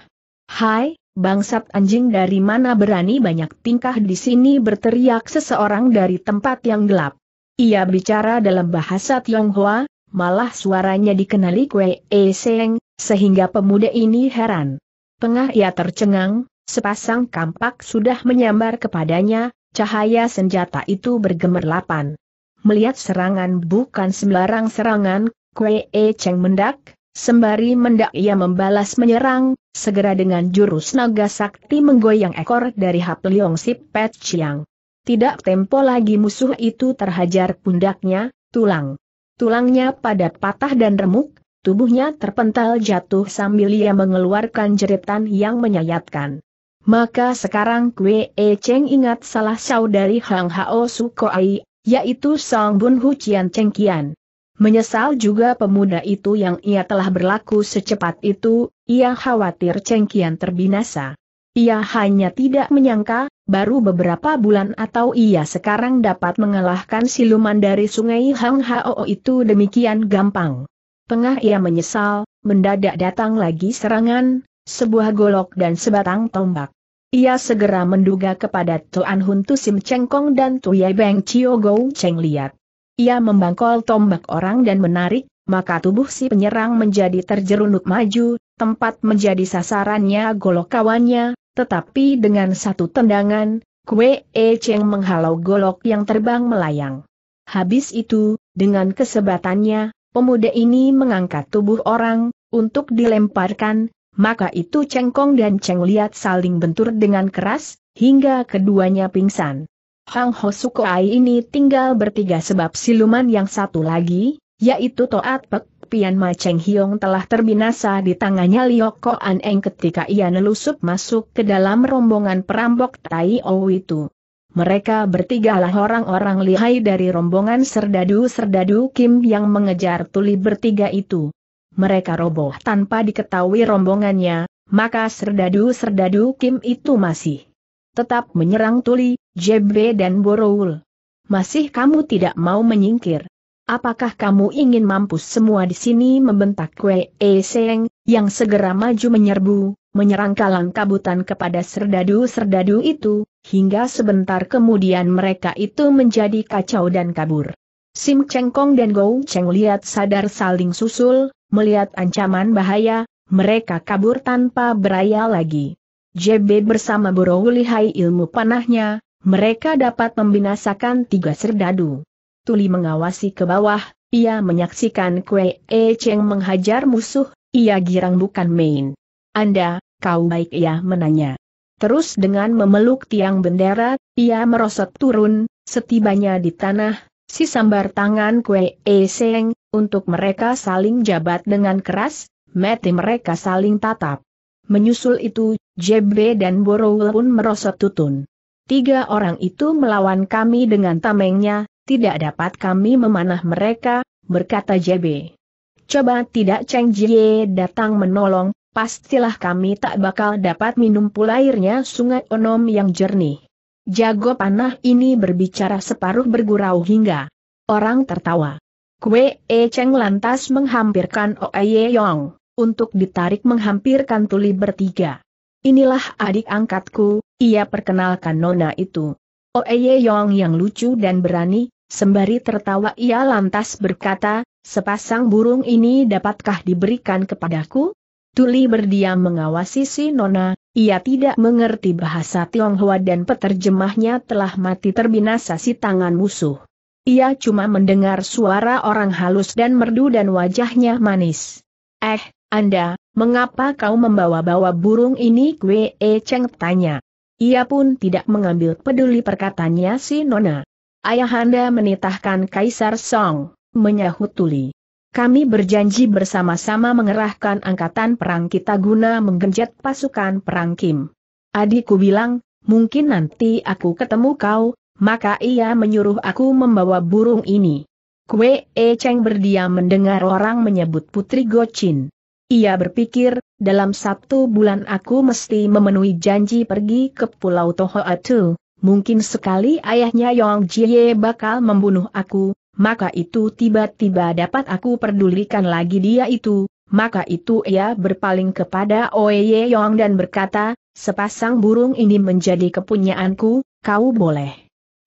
Hai, Bangsat anjing dari mana berani banyak tingkah di sini berteriak seseorang dari tempat yang gelap. Ia bicara dalam bahasa Tionghoa, malah suaranya dikenali Kwe E Seng, sehingga pemuda ini heran. Tengah ia tercengang, sepasang kampak sudah menyambar kepadanya, cahaya senjata itu bergemerlapan. Melihat serangan bukan sembarang serangan, Kwe E Cheng mendak, Sembari mendak ia membalas menyerang, segera dengan jurus naga sakti menggoyang ekor dari Hap Leong Sip Pet Chiang. Tidak tempo lagi musuh itu terhajar pundaknya, tulang. Tulangnya padat patah dan remuk, tubuhnya terpental jatuh sambil ia mengeluarkan jeritan yang menyayatkan. Maka sekarang Kwe E Cheng ingat salah saudari Hang Hao Sukoai, yaitu Song Bun Hu Chian Cheng Kian. Menyesal juga pemuda itu yang ia telah berlaku secepat itu, ia khawatir cengkian terbinasa. Ia hanya tidak menyangka, baru beberapa bulan atau ia sekarang dapat mengalahkan siluman dari sungai Hang Hao itu demikian gampang. Tengah ia menyesal, mendadak datang lagi serangan, sebuah golok dan sebatang tombak. Ia segera menduga kepada Tuan Hun Tu Sim Cheng Kong dan Tuyai Beng Chio Go Cheng Liat. Ia membangkol tombak orang dan menarik, maka tubuh si penyerang menjadi terjerunuk maju, tempat menjadi sasarannya golok kawannya, tetapi dengan satu tendangan, Kue E Cheng menghalau golok yang terbang melayang. Habis itu, dengan kesebatannya, pemuda ini mengangkat tubuh orang, untuk dilemparkan, maka itu Cheng Kong dan Cheng Liat saling bentur dengan keras, hingga keduanya pingsan. Hang Ho Ai ini tinggal bertiga sebab siluman yang satu lagi, yaitu Toat Pek Pian Ma Cheng Hiong telah terbinasa di tangannya Liok An Eng ketika ia nelusup masuk ke dalam rombongan perampok Tai O itu. Mereka bertigalah orang-orang lihai dari rombongan serdadu-serdadu Kim yang mengejar tuli bertiga itu. Mereka roboh tanpa diketahui rombongannya, maka serdadu-serdadu Kim itu masih tetap menyerang Tuli, Jebe dan Boroul. Masih kamu tidak mau menyingkir. Apakah kamu ingin mampus semua di sini membentak Wei e Seng, yang segera maju menyerbu, menyerang kalang kabutan kepada serdadu-serdadu itu, hingga sebentar kemudian mereka itu menjadi kacau dan kabur. Sim Cheng Kong dan Gou Cheng lihat sadar saling susul, melihat ancaman bahaya, mereka kabur tanpa beraya lagi. JB bersama Boro Lihai ilmu panahnya, mereka dapat membinasakan tiga serdadu. Tuli mengawasi ke bawah, ia menyaksikan Kue E Cheng menghajar musuh, ia girang bukan main. Anda, kau baik ya menanya. Terus dengan memeluk tiang bendera, ia merosot turun, setibanya di tanah, si sambar tangan Kue E Cheng, untuk mereka saling jabat dengan keras, mati mereka saling tatap. Menyusul itu, JB dan Borowel pun merosot tutun. Tiga orang itu melawan kami dengan tamengnya, tidak dapat kami memanah mereka, berkata JB. Coba tidak Cheng Jie datang menolong, pastilah kami tak bakal dapat minum pula airnya sungai Onom yang jernih. Jago panah ini berbicara separuh bergurau hingga orang tertawa. Kue E Cheng lantas menghampirkan Oe Yong untuk ditarik menghampirkan tuli bertiga. Inilah adik angkatku, ia perkenalkan nona itu. Oeye oh, Yong yang lucu dan berani, sembari tertawa ia lantas berkata, sepasang burung ini dapatkah diberikan kepadaku? Tuli berdiam mengawasi si Nona, ia tidak mengerti bahasa Tionghoa dan peterjemahnya telah mati terbinasa si tangan musuh. Ia cuma mendengar suara orang halus dan merdu dan wajahnya manis. Eh, anda, mengapa kau membawa-bawa burung ini? Kwe E Cheng tanya. Ia pun tidak mengambil peduli perkataannya si Nona. Ayahanda menitahkan Kaisar Song, menyahut Tuli. Kami berjanji bersama-sama mengerahkan angkatan perang kita guna menggenjot pasukan perang Kim. Adikku bilang, mungkin nanti aku ketemu kau, maka ia menyuruh aku membawa burung ini. Kue E Cheng berdiam mendengar orang menyebut Putri Gochin. Ia berpikir, dalam Sabtu bulan aku mesti memenuhi janji pergi ke Pulau Tohoatu. Mungkin sekali ayahnya Yong Jie bakal membunuh aku, maka itu tiba-tiba dapat aku pedulikan lagi dia itu. Maka itu ia berpaling kepada Oye Yong dan berkata, sepasang burung ini menjadi kepunyaanku, kau boleh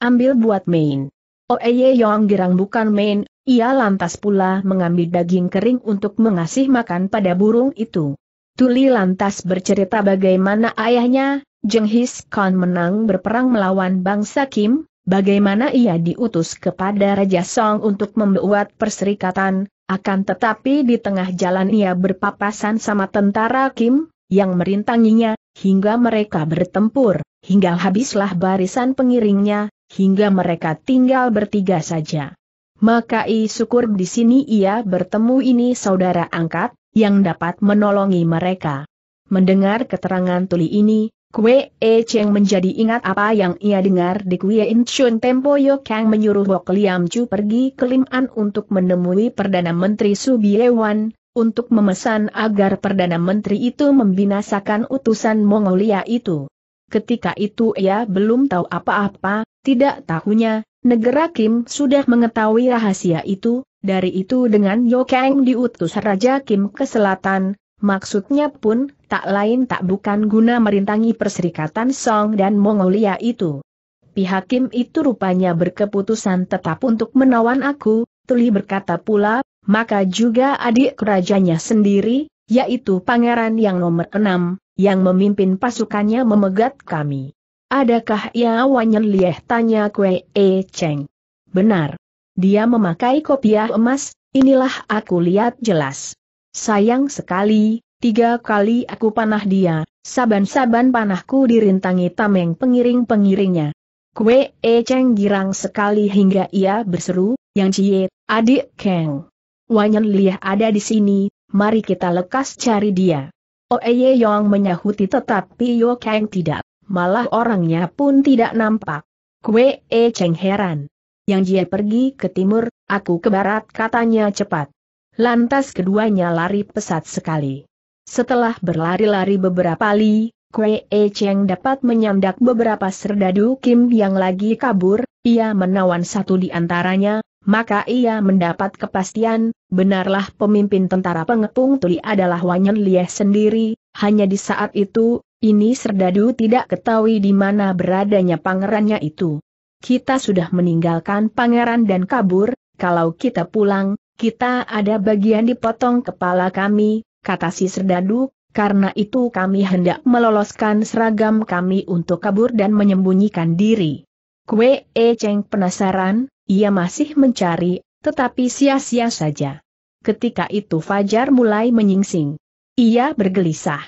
ambil buat main. Oye Yong girang bukan main, ia lantas pula mengambil daging kering untuk mengasih makan pada burung itu. Tuli lantas bercerita bagaimana ayahnya, Jenghis Khan menang berperang melawan bangsa Kim, bagaimana ia diutus kepada Raja Song untuk membuat perserikatan, akan tetapi di tengah jalan ia berpapasan sama tentara Kim, yang merintanginya, hingga mereka bertempur, hingga habislah barisan pengiringnya, hingga mereka tinggal bertiga saja. Maka I syukur di sini ia bertemu ini saudara angkat, yang dapat menolongi mereka. Mendengar keterangan tuli ini, Kue E Cheng menjadi ingat apa yang ia dengar di Kue In Chun Tempo Yo menyuruh Wok Liam Chu pergi ke Lim An untuk menemui Perdana Menteri Su Wan untuk memesan agar Perdana Menteri itu membinasakan utusan Mongolia itu. Ketika itu ia belum tahu apa-apa, tidak tahunya, Negera Kim sudah mengetahui rahasia itu, dari itu dengan Kang diutus Raja Kim ke selatan, maksudnya pun tak lain tak bukan guna merintangi perserikatan Song dan Mongolia itu. Pihak Kim itu rupanya berkeputusan tetap untuk menawan aku, Tuli berkata pula, maka juga adik kerajanya sendiri, yaitu pangeran yang nomor enam, yang memimpin pasukannya memegat kami. Adakah wanyan lieh tanya Kwe E Cheng? Benar. Dia memakai kopiah emas, inilah aku lihat jelas. Sayang sekali, tiga kali aku panah dia, saban-saban panahku dirintangi tameng pengiring-pengiringnya. Kwe E Cheng girang sekali hingga ia berseru, Yang Cie, adik Keng. Wanyan Lieh ada di sini, mari kita lekas cari dia. Oeye Yong menyahuti tetapi Yo keng tidak malah orangnya pun tidak nampak. Kue E Cheng heran. Yang dia pergi ke timur, aku ke barat katanya cepat. Lantas keduanya lari pesat sekali. Setelah berlari-lari beberapa li, Kue E Cheng dapat menyandak beberapa serdadu Kim yang lagi kabur, ia menawan satu di antaranya, maka ia mendapat kepastian, benarlah pemimpin tentara pengepung Tuli adalah Wanyan Lieh sendiri, hanya di saat itu, ini serdadu tidak ketahui di mana beradanya pangerannya itu. Kita sudah meninggalkan pangeran dan kabur, kalau kita pulang, kita ada bagian dipotong kepala kami, kata si serdadu, karena itu kami hendak meloloskan seragam kami untuk kabur dan menyembunyikan diri. Kue E Cheng penasaran, ia masih mencari, tetapi sia-sia saja. Ketika itu Fajar mulai menyingsing. Ia bergelisah.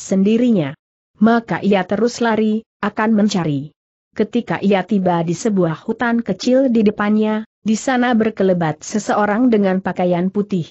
Sendirinya maka ia terus lari, akan mencari. Ketika ia tiba di sebuah hutan kecil di depannya, di sana berkelebat seseorang dengan pakaian putih.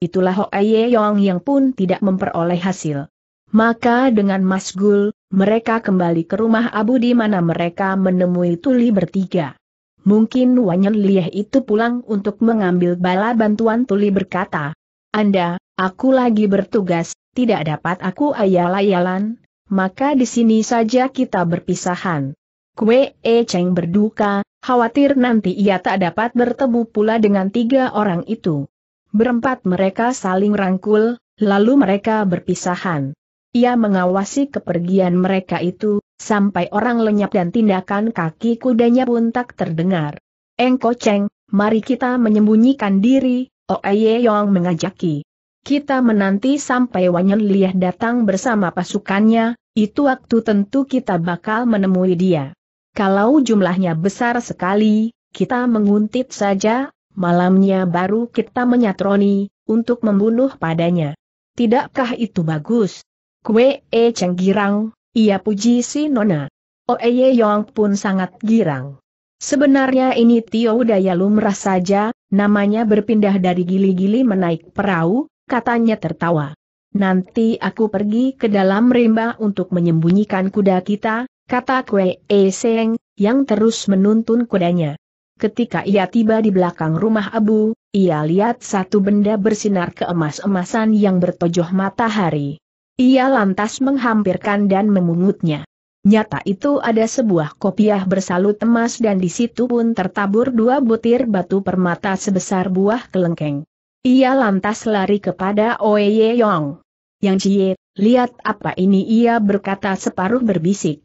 Itulah Hoaye Yong yang pun tidak memperoleh hasil. Maka dengan Mas Gul, mereka kembali ke rumah Abu di mana mereka menemui Tuli bertiga. Mungkin Wanyan Lieh itu pulang untuk mengambil bala bantuan Tuli berkata, Anda, aku lagi bertugas, tidak dapat aku ayal-ayalan, maka di sini saja kita berpisahan. Kue E Cheng berduka, khawatir nanti ia tak dapat bertemu pula dengan tiga orang itu. Berempat mereka saling rangkul, lalu mereka berpisahan. Ia mengawasi kepergian mereka itu, sampai orang lenyap dan tindakan kaki kudanya pun tak terdengar. Engko Cheng, mari kita menyembunyikan diri, Oeye Yong mengajaki. Kita menanti sampai Wanyan Liah datang bersama pasukannya, itu waktu tentu kita bakal menemui dia. Kalau jumlahnya besar sekali, kita menguntit saja, malamnya baru kita menyatroni, untuk membunuh padanya. Tidakkah itu bagus? Kue e girang, ia puji si nona. Oeye oh, Yong pun sangat girang. Sebenarnya ini Tio Daya lumrah saja, namanya berpindah dari gili-gili menaik perahu, katanya tertawa. Nanti aku pergi ke dalam rimba untuk menyembunyikan kuda kita, kata Kue E Seng, yang terus menuntun kudanya. Ketika ia tiba di belakang rumah Abu, ia lihat satu benda bersinar keemas-emasan yang bertojoh matahari. Ia lantas menghampirkan dan memungutnya. Nyata itu ada sebuah kopiah bersalut emas dan di situ pun tertabur dua butir batu permata sebesar buah kelengkeng. Ia lantas lari kepada Oye Yong. Yang Cie, lihat apa ini ia berkata separuh berbisik.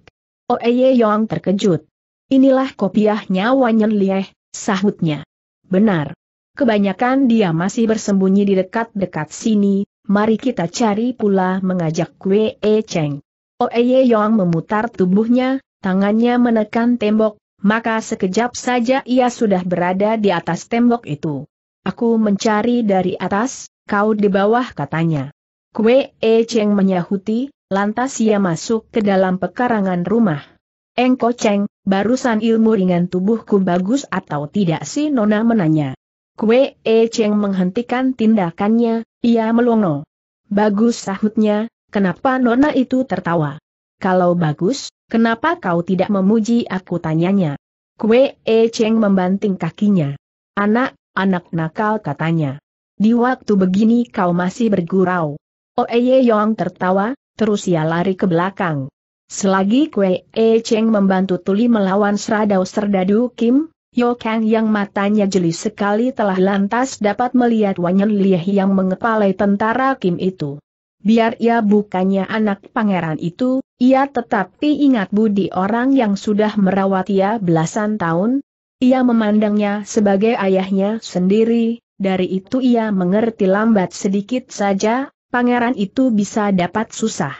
Oye Yong terkejut. Inilah kopiah nyawanya Lieh, sahutnya. Benar. Kebanyakan dia masih bersembunyi di dekat-dekat sini, mari kita cari pula mengajak Kue E Cheng. Oye Yong memutar tubuhnya, tangannya menekan tembok, maka sekejap saja ia sudah berada di atas tembok itu. Aku mencari dari atas, kau di bawah katanya. Kue E Cheng menyahuti, lantas ia masuk ke dalam pekarangan rumah. Engko Cheng, barusan ilmu ringan tubuhku bagus atau tidak si Nona menanya. Kue E Cheng menghentikan tindakannya, ia melongo. Bagus sahutnya, kenapa Nona itu tertawa? Kalau bagus, kenapa kau tidak memuji aku tanyanya? Kue E Cheng membanting kakinya. Anak, Anak nakal katanya. Di waktu begini kau masih bergurau. Oeye oh, Yong tertawa, terus ia lari ke belakang. Selagi Kwe E Cheng membantu Tuli melawan Sradau Serdadu Kim, Yo Kang yang matanya jeli sekali telah lantas dapat melihat Wanyan Lieh yang mengepalai tentara Kim itu. Biar ia bukannya anak pangeran itu, ia tetapi ingat budi orang yang sudah merawat ia belasan tahun, ia memandangnya sebagai ayahnya sendiri, dari itu ia mengerti lambat sedikit saja, pangeran itu bisa dapat susah.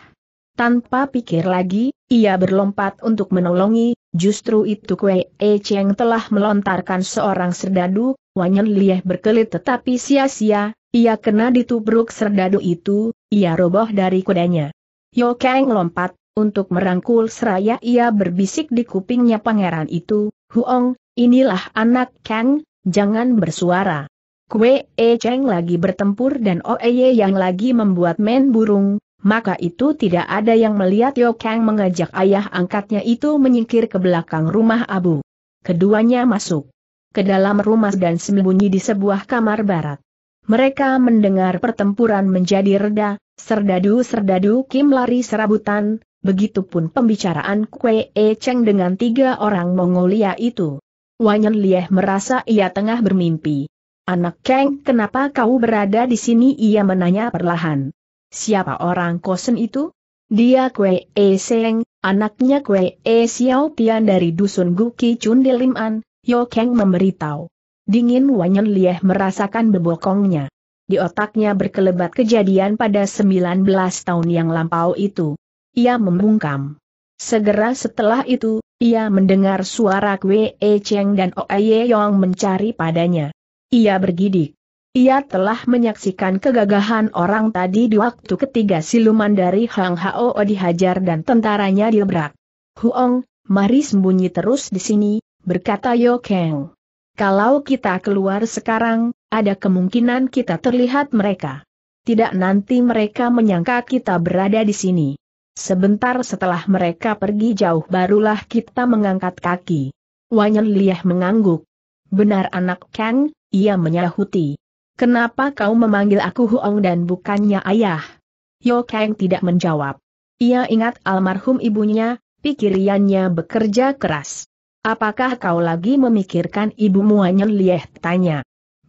Tanpa pikir lagi, ia berlompat untuk menolongi, justru itu Kwe E Cheng telah melontarkan seorang serdadu, Wanyan Lieh berkelit tetapi sia-sia, ia kena ditubruk serdadu itu, ia roboh dari kudanya. Yo Kang lompat, untuk merangkul seraya ia berbisik di kupingnya pangeran itu, Huong, inilah anak Kang, jangan bersuara. Kue E Cheng lagi bertempur dan Oe Ye yang lagi membuat men burung, maka itu tidak ada yang melihat Yo Kang mengajak ayah angkatnya itu menyingkir ke belakang rumah Abu. Keduanya masuk ke dalam rumah dan sembunyi di sebuah kamar barat. Mereka mendengar pertempuran menjadi reda, serdadu-serdadu Kim lari serabutan, Begitupun pembicaraan Kue E Cheng dengan tiga orang Mongolia itu. Wanyan Lieh merasa ia tengah bermimpi. Anak Cheng, kenapa kau berada di sini? Ia menanya perlahan. Siapa orang kosen itu? Dia Kue E Cheng, anaknya Kue E Xiao Tian dari dusun Guki Liman, Yo Cheng memberitahu. Dingin Wanyan Lieh merasakan bebokongnya. Di otaknya berkelebat kejadian pada 19 tahun yang lampau itu. Ia membungkam. Segera setelah itu, ia mendengar suara Kwe E Cheng dan Oe Yong mencari padanya. Ia bergidik. Ia telah menyaksikan kegagahan orang tadi di waktu ketiga siluman dari Hang Hao dihajar dan tentaranya dilebrak. Huong, mari sembunyi terus di sini, berkata Yo Kang. Kalau kita keluar sekarang, ada kemungkinan kita terlihat mereka. Tidak nanti mereka menyangka kita berada di sini. Sebentar setelah mereka pergi jauh barulah kita mengangkat kaki. Wanyan Liah mengangguk. Benar anak Kang, ia menyahuti. Kenapa kau memanggil aku Huong dan bukannya ayah? Yo Kang tidak menjawab. Ia ingat almarhum ibunya, pikiriannya bekerja keras. Apakah kau lagi memikirkan ibumu Wanyan Liah tanya.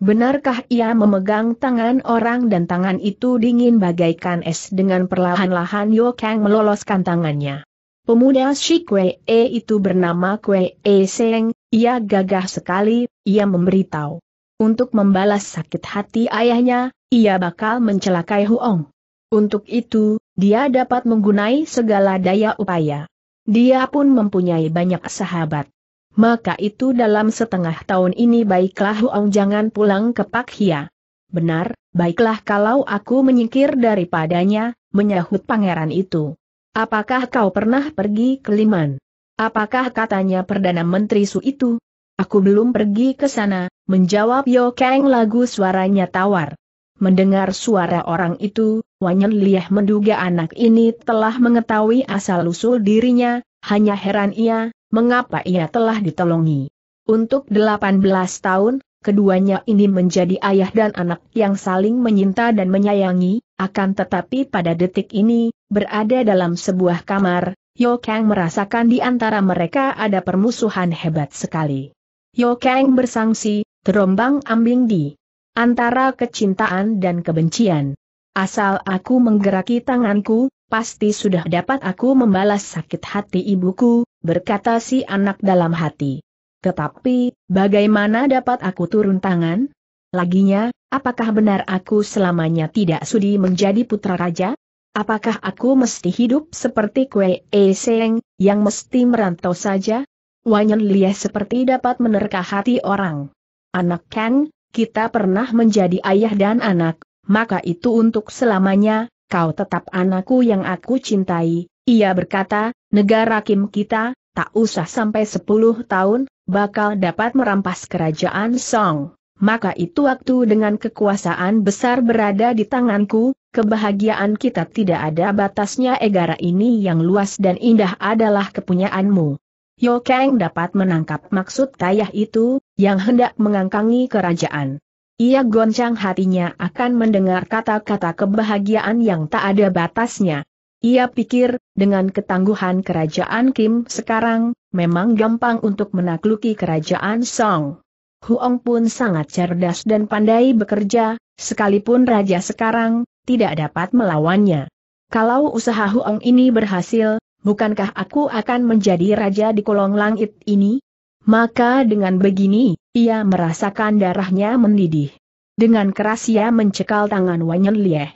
Benarkah ia memegang tangan orang dan tangan itu dingin bagaikan es dengan perlahan-lahan Kang meloloskan tangannya. Pemuda Shi E itu bernama Kue E Seng, ia gagah sekali, ia memberitahu. Untuk membalas sakit hati ayahnya, ia bakal mencelakai Huong. Untuk itu, dia dapat menggunai segala daya upaya. Dia pun mempunyai banyak sahabat maka itu dalam setengah tahun ini baiklah Huang jangan pulang ke Pak Hia. Benar, baiklah kalau aku menyingkir daripadanya, menyahut pangeran itu. Apakah kau pernah pergi ke Liman? Apakah katanya Perdana Menteri Su itu? Aku belum pergi ke sana, menjawab Yo Kang lagu suaranya tawar. Mendengar suara orang itu, Wanyan Liah menduga anak ini telah mengetahui asal-usul dirinya, hanya heran ia, mengapa ia telah ditolongi. Untuk 18 tahun, keduanya ini menjadi ayah dan anak yang saling menyinta dan menyayangi, akan tetapi pada detik ini, berada dalam sebuah kamar, Yo Kang merasakan di antara mereka ada permusuhan hebat sekali. Yo Kang bersangsi, terombang ambing di antara kecintaan dan kebencian. Asal aku menggeraki tanganku, pasti sudah dapat aku membalas sakit hati ibuku, berkata si anak dalam hati. Tetapi, bagaimana dapat aku turun tangan? Laginya, apakah benar aku selamanya tidak sudi menjadi putra raja? Apakah aku mesti hidup seperti kue eseng, yang mesti merantau saja? Wanyan Lia seperti dapat menerka hati orang. Anak Kang, kita pernah menjadi ayah dan anak, maka itu untuk selamanya, kau tetap anakku yang aku cintai, ia berkata, Negara Kim kita, tak usah sampai 10 tahun, bakal dapat merampas kerajaan Song. Maka itu waktu dengan kekuasaan besar berada di tanganku, kebahagiaan kita tidak ada batasnya egara ini yang luas dan indah adalah kepunyaanmu. Yo Kang dapat menangkap maksud tayah itu, yang hendak mengangkangi kerajaan. Ia goncang hatinya akan mendengar kata-kata kebahagiaan yang tak ada batasnya. Ia pikir, dengan ketangguhan kerajaan Kim sekarang, memang gampang untuk menakluki kerajaan Song. Huong pun sangat cerdas dan pandai bekerja, sekalipun raja sekarang, tidak dapat melawannya. Kalau usaha Huong ini berhasil, bukankah aku akan menjadi raja di kolong langit ini? Maka dengan begini, ia merasakan darahnya mendidih. Dengan keras ia mencekal tangan Wanyan Lieh.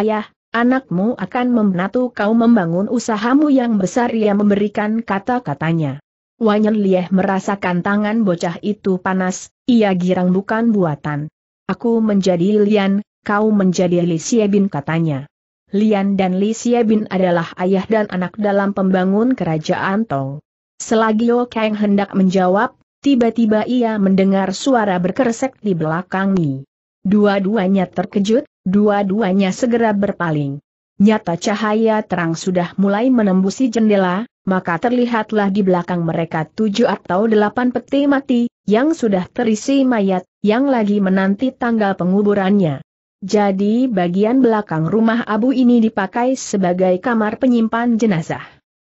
Ayah, Anakmu akan membantu kau membangun usahamu yang besar ia memberikan kata-katanya. Wanyan Lieh merasakan tangan bocah itu panas, ia girang bukan buatan. Aku menjadi Lian, kau menjadi Li bin katanya. Lian dan Li bin adalah ayah dan anak dalam pembangun kerajaan Tong. Selagi Yo Kang hendak menjawab, tiba-tiba ia mendengar suara berkeresek di belakang Mi. Dua-duanya terkejut, Dua-duanya segera berpaling. Nyata cahaya terang sudah mulai menembusi jendela, maka terlihatlah di belakang mereka tujuh atau delapan peti mati, yang sudah terisi mayat, yang lagi menanti tanggal penguburannya. Jadi bagian belakang rumah Abu ini dipakai sebagai kamar penyimpan jenazah.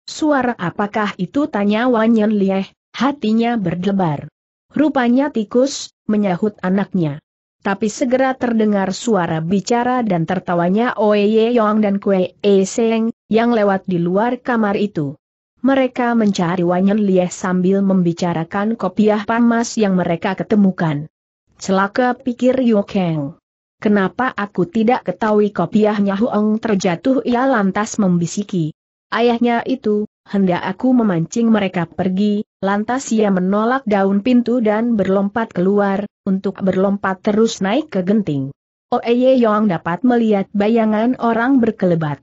Suara apakah itu tanya Wanyan Lieh, hatinya berdebar. Rupanya tikus, menyahut anaknya tapi segera terdengar suara bicara dan tertawanya Oye Yong dan Kue E Seng, yang lewat di luar kamar itu. Mereka mencari Wanyan Lieh sambil membicarakan kopiah pamas yang mereka ketemukan. Celaka pikir Yokeng. Kenapa aku tidak ketahui kopiahnya Huong terjatuh ia lantas membisiki. Ayahnya itu, hendak aku memancing mereka pergi, lantas ia menolak daun pintu dan berlompat keluar, untuk berlompat terus naik ke genting. Oeye oh, Yong dapat melihat bayangan orang berkelebat.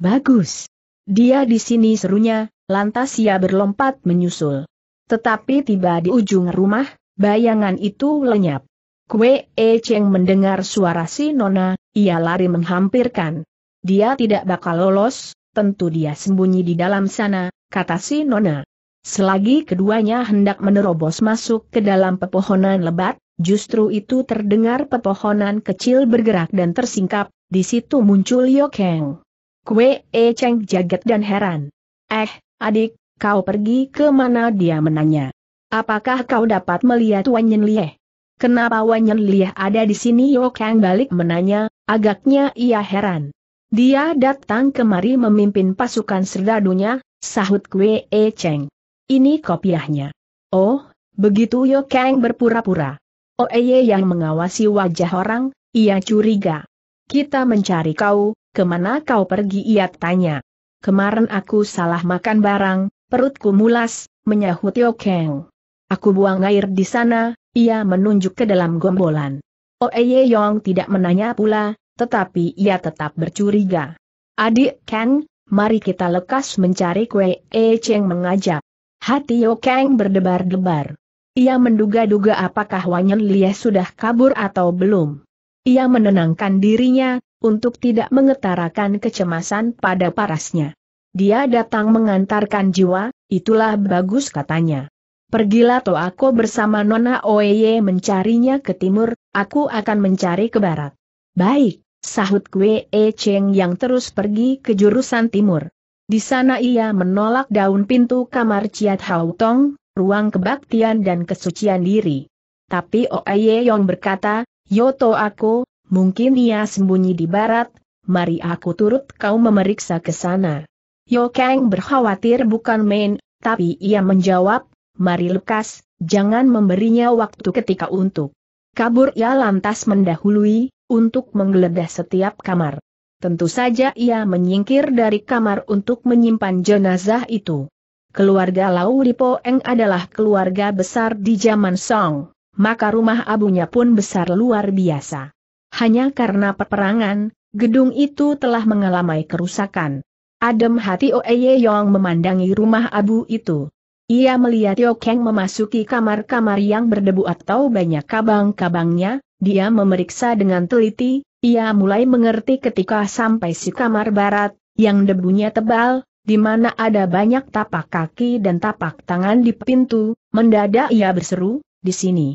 Bagus. Dia di sini serunya, lantas ia berlompat menyusul. Tetapi tiba di ujung rumah, bayangan itu lenyap. Kue E Cheng mendengar suara si Nona, ia lari menghampirkan. Dia tidak bakal lolos, tentu dia sembunyi di dalam sana, kata si Nona. Selagi keduanya hendak menerobos masuk ke dalam pepohonan lebat, Justru itu terdengar pepohonan kecil bergerak dan tersingkap, di situ muncul Yokeng. Kue E Cheng jaget dan heran. Eh, adik, kau pergi ke mana dia menanya. Apakah kau dapat melihat Yen Lieh? Kenapa Yen Lieh ada di sini Yokeng balik menanya, agaknya ia heran. Dia datang kemari memimpin pasukan serdadunya, sahut Kue E Cheng. Ini kopiahnya. Oh, begitu Yokeng berpura-pura. Oeye oh, yang mengawasi wajah orang, ia curiga. Kita mencari kau, kemana kau pergi ia tanya. Kemarin aku salah makan barang, perutku mulas, menyahut Yokeng. Aku buang air di sana, ia menunjuk ke dalam gombolan. Oeye oh, Yong tidak menanya pula, tetapi ia tetap bercuriga. Adik Ken, mari kita lekas mencari kue E Cheng mengajak. Hati Yokeng berdebar-debar. Ia menduga-duga apakah Wanyan Lia sudah kabur atau belum. Ia menenangkan dirinya, untuk tidak mengetarakan kecemasan pada parasnya. Dia datang mengantarkan jiwa, itulah bagus katanya. Pergilah to aku bersama Nona Oye mencarinya ke timur, aku akan mencari ke barat. Baik, sahut Kwe E Cheng yang terus pergi ke jurusan timur. Di sana ia menolak daun pintu kamar Ciat Hau Tong, ruang kebaktian dan kesucian diri. Tapi Oye Yong berkata, Yoto aku, mungkin ia sembunyi di barat, mari aku turut kau memeriksa ke sana. Yo Kang berkhawatir bukan main, tapi ia menjawab, mari lekas, jangan memberinya waktu ketika untuk. Kabur ia lantas mendahului, untuk menggeledah setiap kamar. Tentu saja ia menyingkir dari kamar untuk menyimpan jenazah itu keluarga Lau Ripoeng adalah keluarga besar di zaman Song, maka rumah abunya pun besar luar biasa. Hanya karena peperangan, gedung itu telah mengalami kerusakan. Adem hati Oeye Yong memandangi rumah abu itu. Ia melihat Yokeng memasuki kamar-kamar yang berdebu atau banyak kabang-kabangnya, dia memeriksa dengan teliti, ia mulai mengerti ketika sampai si kamar barat, yang debunya tebal, di mana ada banyak tapak kaki dan tapak tangan di pintu, mendadak ia berseru, di sini.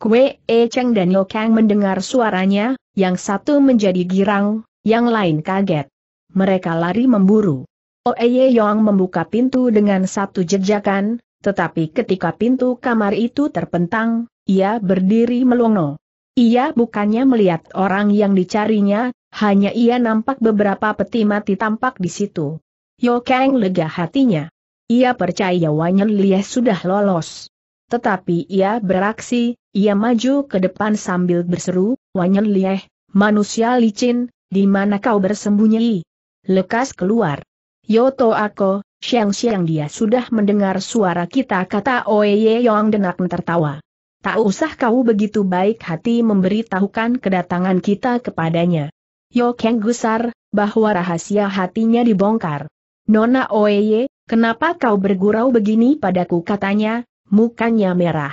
Kue E Cheng dan Yo Kang mendengar suaranya, yang satu menjadi girang, yang lain kaget. Mereka lari memburu. Oeye Yong membuka pintu dengan satu jejakan, tetapi ketika pintu kamar itu terpentang, ia berdiri melongo. Ia bukannya melihat orang yang dicarinya, hanya ia nampak beberapa peti mati tampak di situ. Yo Kang lega hatinya. Ia percaya Wanyan Lie sudah lolos. Tetapi ia beraksi, ia maju ke depan sambil berseru, Wanyan Lie, manusia licin, di mana kau bersembunyi? Lekas keluar. Yoto Ako, siang-siang dia sudah mendengar suara kita kata Oye Yong denak tertawa. Tak usah kau begitu baik hati memberitahukan kedatangan kita kepadanya. Yo Kang gusar, bahwa rahasia hatinya dibongkar. Nona Oeye, kenapa kau bergurau begini padaku katanya, mukanya merah.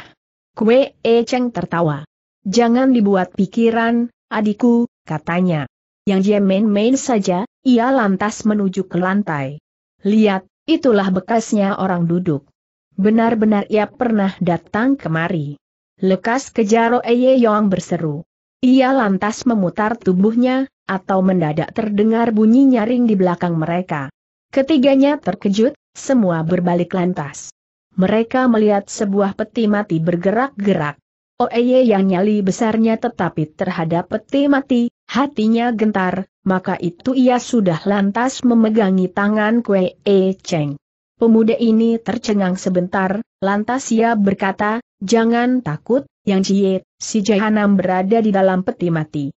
Kue E Cheng tertawa. Jangan dibuat pikiran, adikku, katanya. Yang dia main-main saja, ia lantas menuju ke lantai. Lihat, itulah bekasnya orang duduk. Benar-benar ia pernah datang kemari. Lekas kejaro Eye Yong berseru. Ia lantas memutar tubuhnya, atau mendadak terdengar bunyi nyaring di belakang mereka. Ketiganya terkejut, semua berbalik lantas. Mereka melihat sebuah peti mati bergerak-gerak. Oeye oh, iya, yang nyali besarnya tetapi terhadap peti mati, hatinya gentar, maka itu ia sudah lantas memegangi tangan Kue E Cheng. Pemuda ini tercengang sebentar, lantas ia berkata, jangan takut, Yang Jie, si Jahanam berada di dalam peti mati.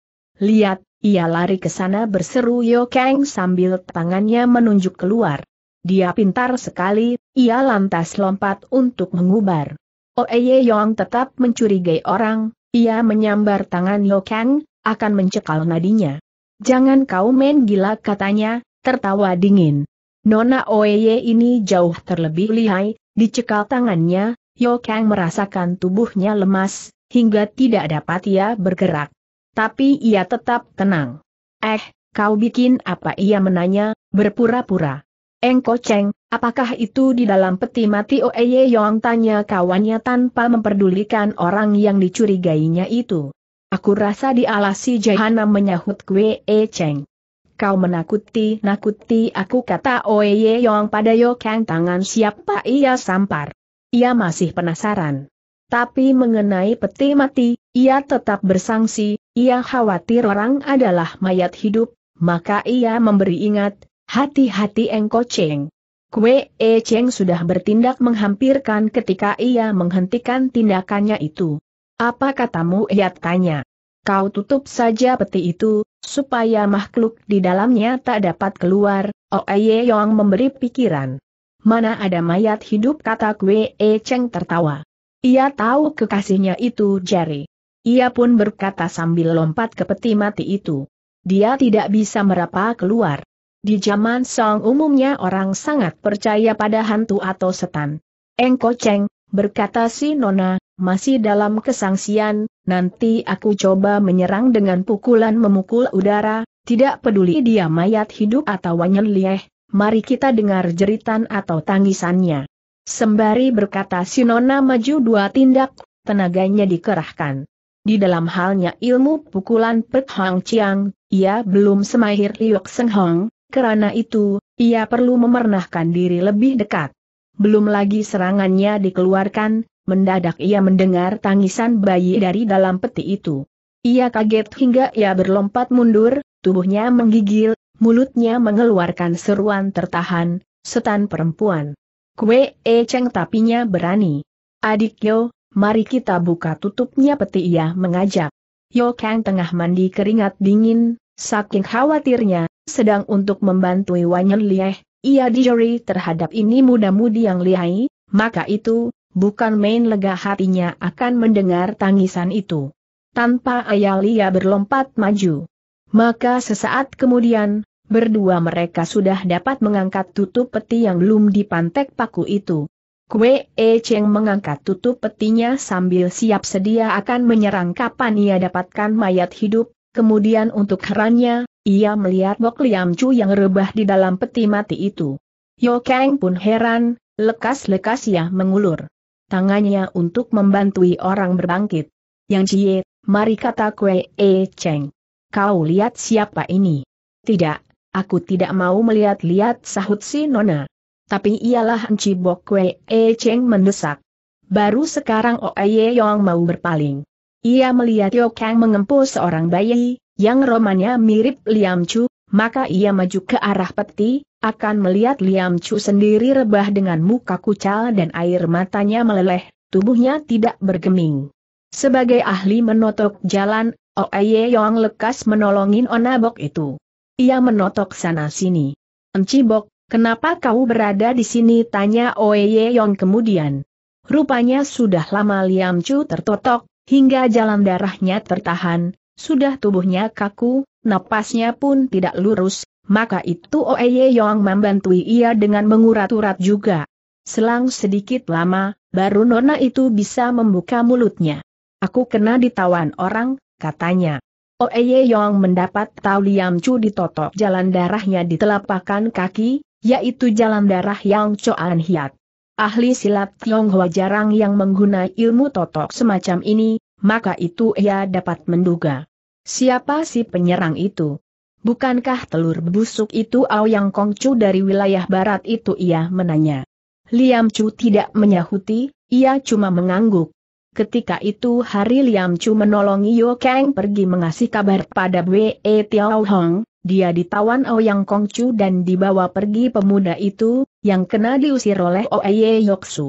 Lihat, ia lari ke sana berseru Yo Kang sambil tangannya menunjuk keluar. Dia pintar sekali, ia lantas lompat untuk mengubar. Oeye Yong tetap mencurigai orang, ia menyambar tangan Yo Kang, akan mencekal nadinya. Jangan kau main gila katanya, tertawa dingin. Nona Oeye ini jauh terlebih lihai, dicekal tangannya, Yo Kang merasakan tubuhnya lemas, hingga tidak dapat ia bergerak tapi ia tetap tenang. Eh, kau bikin apa ia menanya, berpura-pura. Engko Cheng, apakah itu di dalam peti mati Oeye oh, Yong tanya kawannya tanpa memperdulikan orang yang dicurigainya itu. Aku rasa di alasi jahanam menyahut kue E Cheng. Kau menakuti-nakuti aku kata Oeye Yong pada Kang tangan siapa ia sampar. Ia masih penasaran. Tapi mengenai peti mati, ia tetap bersangsi, ia khawatir orang adalah mayat hidup, maka ia memberi ingat, hati-hati engko Cheng. Kue E Cheng sudah bertindak menghampirkan ketika ia menghentikan tindakannya itu. Apa katamu ia tanya. Kau tutup saja peti itu, supaya makhluk di dalamnya tak dapat keluar, Oeye Yong memberi pikiran. Mana ada mayat hidup kata Kwe E Cheng tertawa. Ia tahu kekasihnya itu Jerry. Ia pun berkata sambil lompat ke peti mati itu. Dia tidak bisa merapa keluar. Di zaman Song umumnya orang sangat percaya pada hantu atau setan. Engko Cheng, berkata si Nona, masih dalam kesangsian, nanti aku coba menyerang dengan pukulan memukul udara, tidak peduli dia mayat hidup atau lieh, mari kita dengar jeritan atau tangisannya. Sembari berkata si Nona maju dua tindak, tenaganya dikerahkan. Di dalam halnya ilmu pukulan Pek Hang Chiang, ia belum semahir Liok Seng Hong, karena itu, ia perlu memernahkan diri lebih dekat. Belum lagi serangannya dikeluarkan, mendadak ia mendengar tangisan bayi dari dalam peti itu. Ia kaget hingga ia berlompat mundur, tubuhnya menggigil, mulutnya mengeluarkan seruan tertahan, setan perempuan. Kue E ceng tapinya berani. Adik Yo, mari kita buka tutupnya peti ia mengajak. Yo Kang tengah mandi keringat dingin, saking khawatirnya, sedang untuk membantu Wanyan Lieh, ia dijeri terhadap ini muda-mudi yang lihai, maka itu, bukan main lega hatinya akan mendengar tangisan itu. Tanpa ayah ia berlompat maju. Maka sesaat kemudian, berdua mereka sudah dapat mengangkat tutup peti yang belum dipantek paku itu. Kue E Cheng mengangkat tutup petinya sambil siap sedia akan menyerang kapan ia dapatkan mayat hidup, kemudian untuk herannya, ia melihat Bok Liam Chu yang rebah di dalam peti mati itu. Yo Kang pun heran, lekas-lekas ia mengulur tangannya untuk membantui orang berbangkit. Yang Cie, mari kata Kue E Cheng. Kau lihat siapa ini? Tidak, aku tidak mau melihat-lihat sahut si Nona tapi ialah Enci Bok Wei e Cheng mendesak. Baru sekarang Oe Yong mau berpaling. Ia melihat Yo Kang mengempul seorang bayi, yang romannya mirip Liam Chu, maka ia maju ke arah peti, akan melihat Liam Chu sendiri rebah dengan muka kucal dan air matanya meleleh, tubuhnya tidak bergeming. Sebagai ahli menotok jalan, Oe Yong lekas menolongin onabok itu. Ia menotok sana-sini. Enci Bok Kenapa kau berada di sini? Tanya Oye Yong kemudian. Rupanya sudah lama Liam Chu tertotok, hingga jalan darahnya tertahan, sudah tubuhnya kaku, napasnya pun tidak lurus, maka itu Oye Yong membantu ia dengan mengurat-urat juga. Selang sedikit lama, baru Nona itu bisa membuka mulutnya. Aku kena ditawan orang, katanya. Oye Yong mendapat tahu Liam Chu ditotok jalan darahnya di telapakan kaki, yaitu jalan darah Yang Coan Hiat. Ahli silat Tionghoa jarang yang menggunakan ilmu totok semacam ini, maka itu ia dapat menduga. Siapa si penyerang itu? Bukankah telur busuk itu ao Yang Kongcu dari wilayah barat itu ia menanya. Liam Chu tidak menyahuti, ia cuma mengangguk. Ketika itu hari Liam Chu menolong Yo Kang pergi mengasih kabar pada Wei Tiao Hong, dia ditawan Ouyang oh Kongcu dan dibawa pergi pemuda itu, yang kena diusir oleh Oeye oh Yoksu.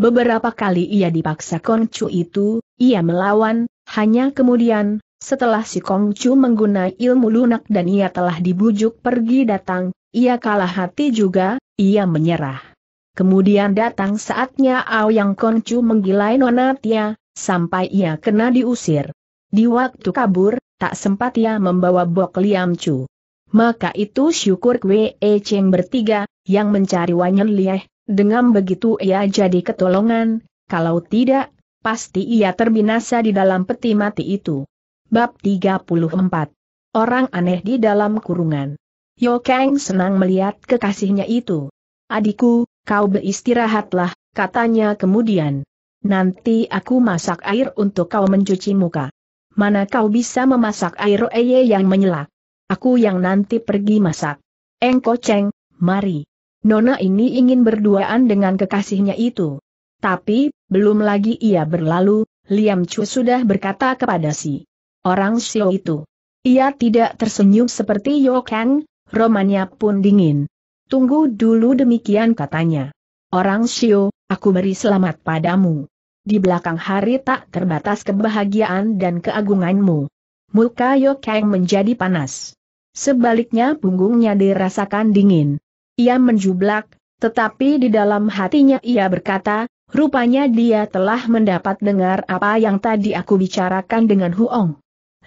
Beberapa kali ia dipaksa Kongcu itu, ia melawan, hanya kemudian, setelah si Kongcu menggunakan ilmu lunak dan ia telah dibujuk pergi datang, ia kalah hati juga, ia menyerah. Kemudian datang saatnya Aoyang oh Kongcu menggilai Nona Tia, sampai ia kena diusir. Di waktu kabur, tak sempat ia membawa Bok Liam Chu. Maka itu syukur Kwee e Cheng bertiga, yang mencari Wanyan Lieh, dengan begitu ia jadi ketolongan, kalau tidak, pasti ia terbinasa di dalam peti mati itu. Bab 34 Orang aneh di dalam kurungan Yo Kang senang melihat kekasihnya itu. Adikku, kau beristirahatlah, katanya kemudian. Nanti aku masak air untuk kau mencuci muka mana kau bisa memasak air eye yang menyela? Aku yang nanti pergi masak. Engko Cheng, mari. Nona ini ingin berduaan dengan kekasihnya itu. Tapi, belum lagi ia berlalu, Liam Chu sudah berkata kepada si orang Xiao itu. Ia tidak tersenyum seperti Yo Kang, romannya pun dingin. Tunggu dulu demikian katanya. Orang Xiao, aku beri selamat padamu. Di belakang hari tak terbatas kebahagiaan dan keagunganmu. Muka Yokeng menjadi panas. Sebaliknya punggungnya dirasakan dingin. Ia menjublak, tetapi di dalam hatinya ia berkata, rupanya dia telah mendapat dengar apa yang tadi aku bicarakan dengan Huong.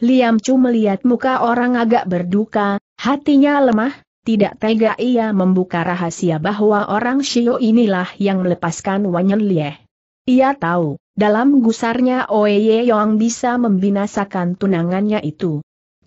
Liam Chu melihat muka orang agak berduka, hatinya lemah, tidak tega ia membuka rahasia bahwa orang Shio inilah yang melepaskan Wanyan Lieh. Ia tahu, dalam gusarnya Oye Yong bisa membinasakan tunangannya itu.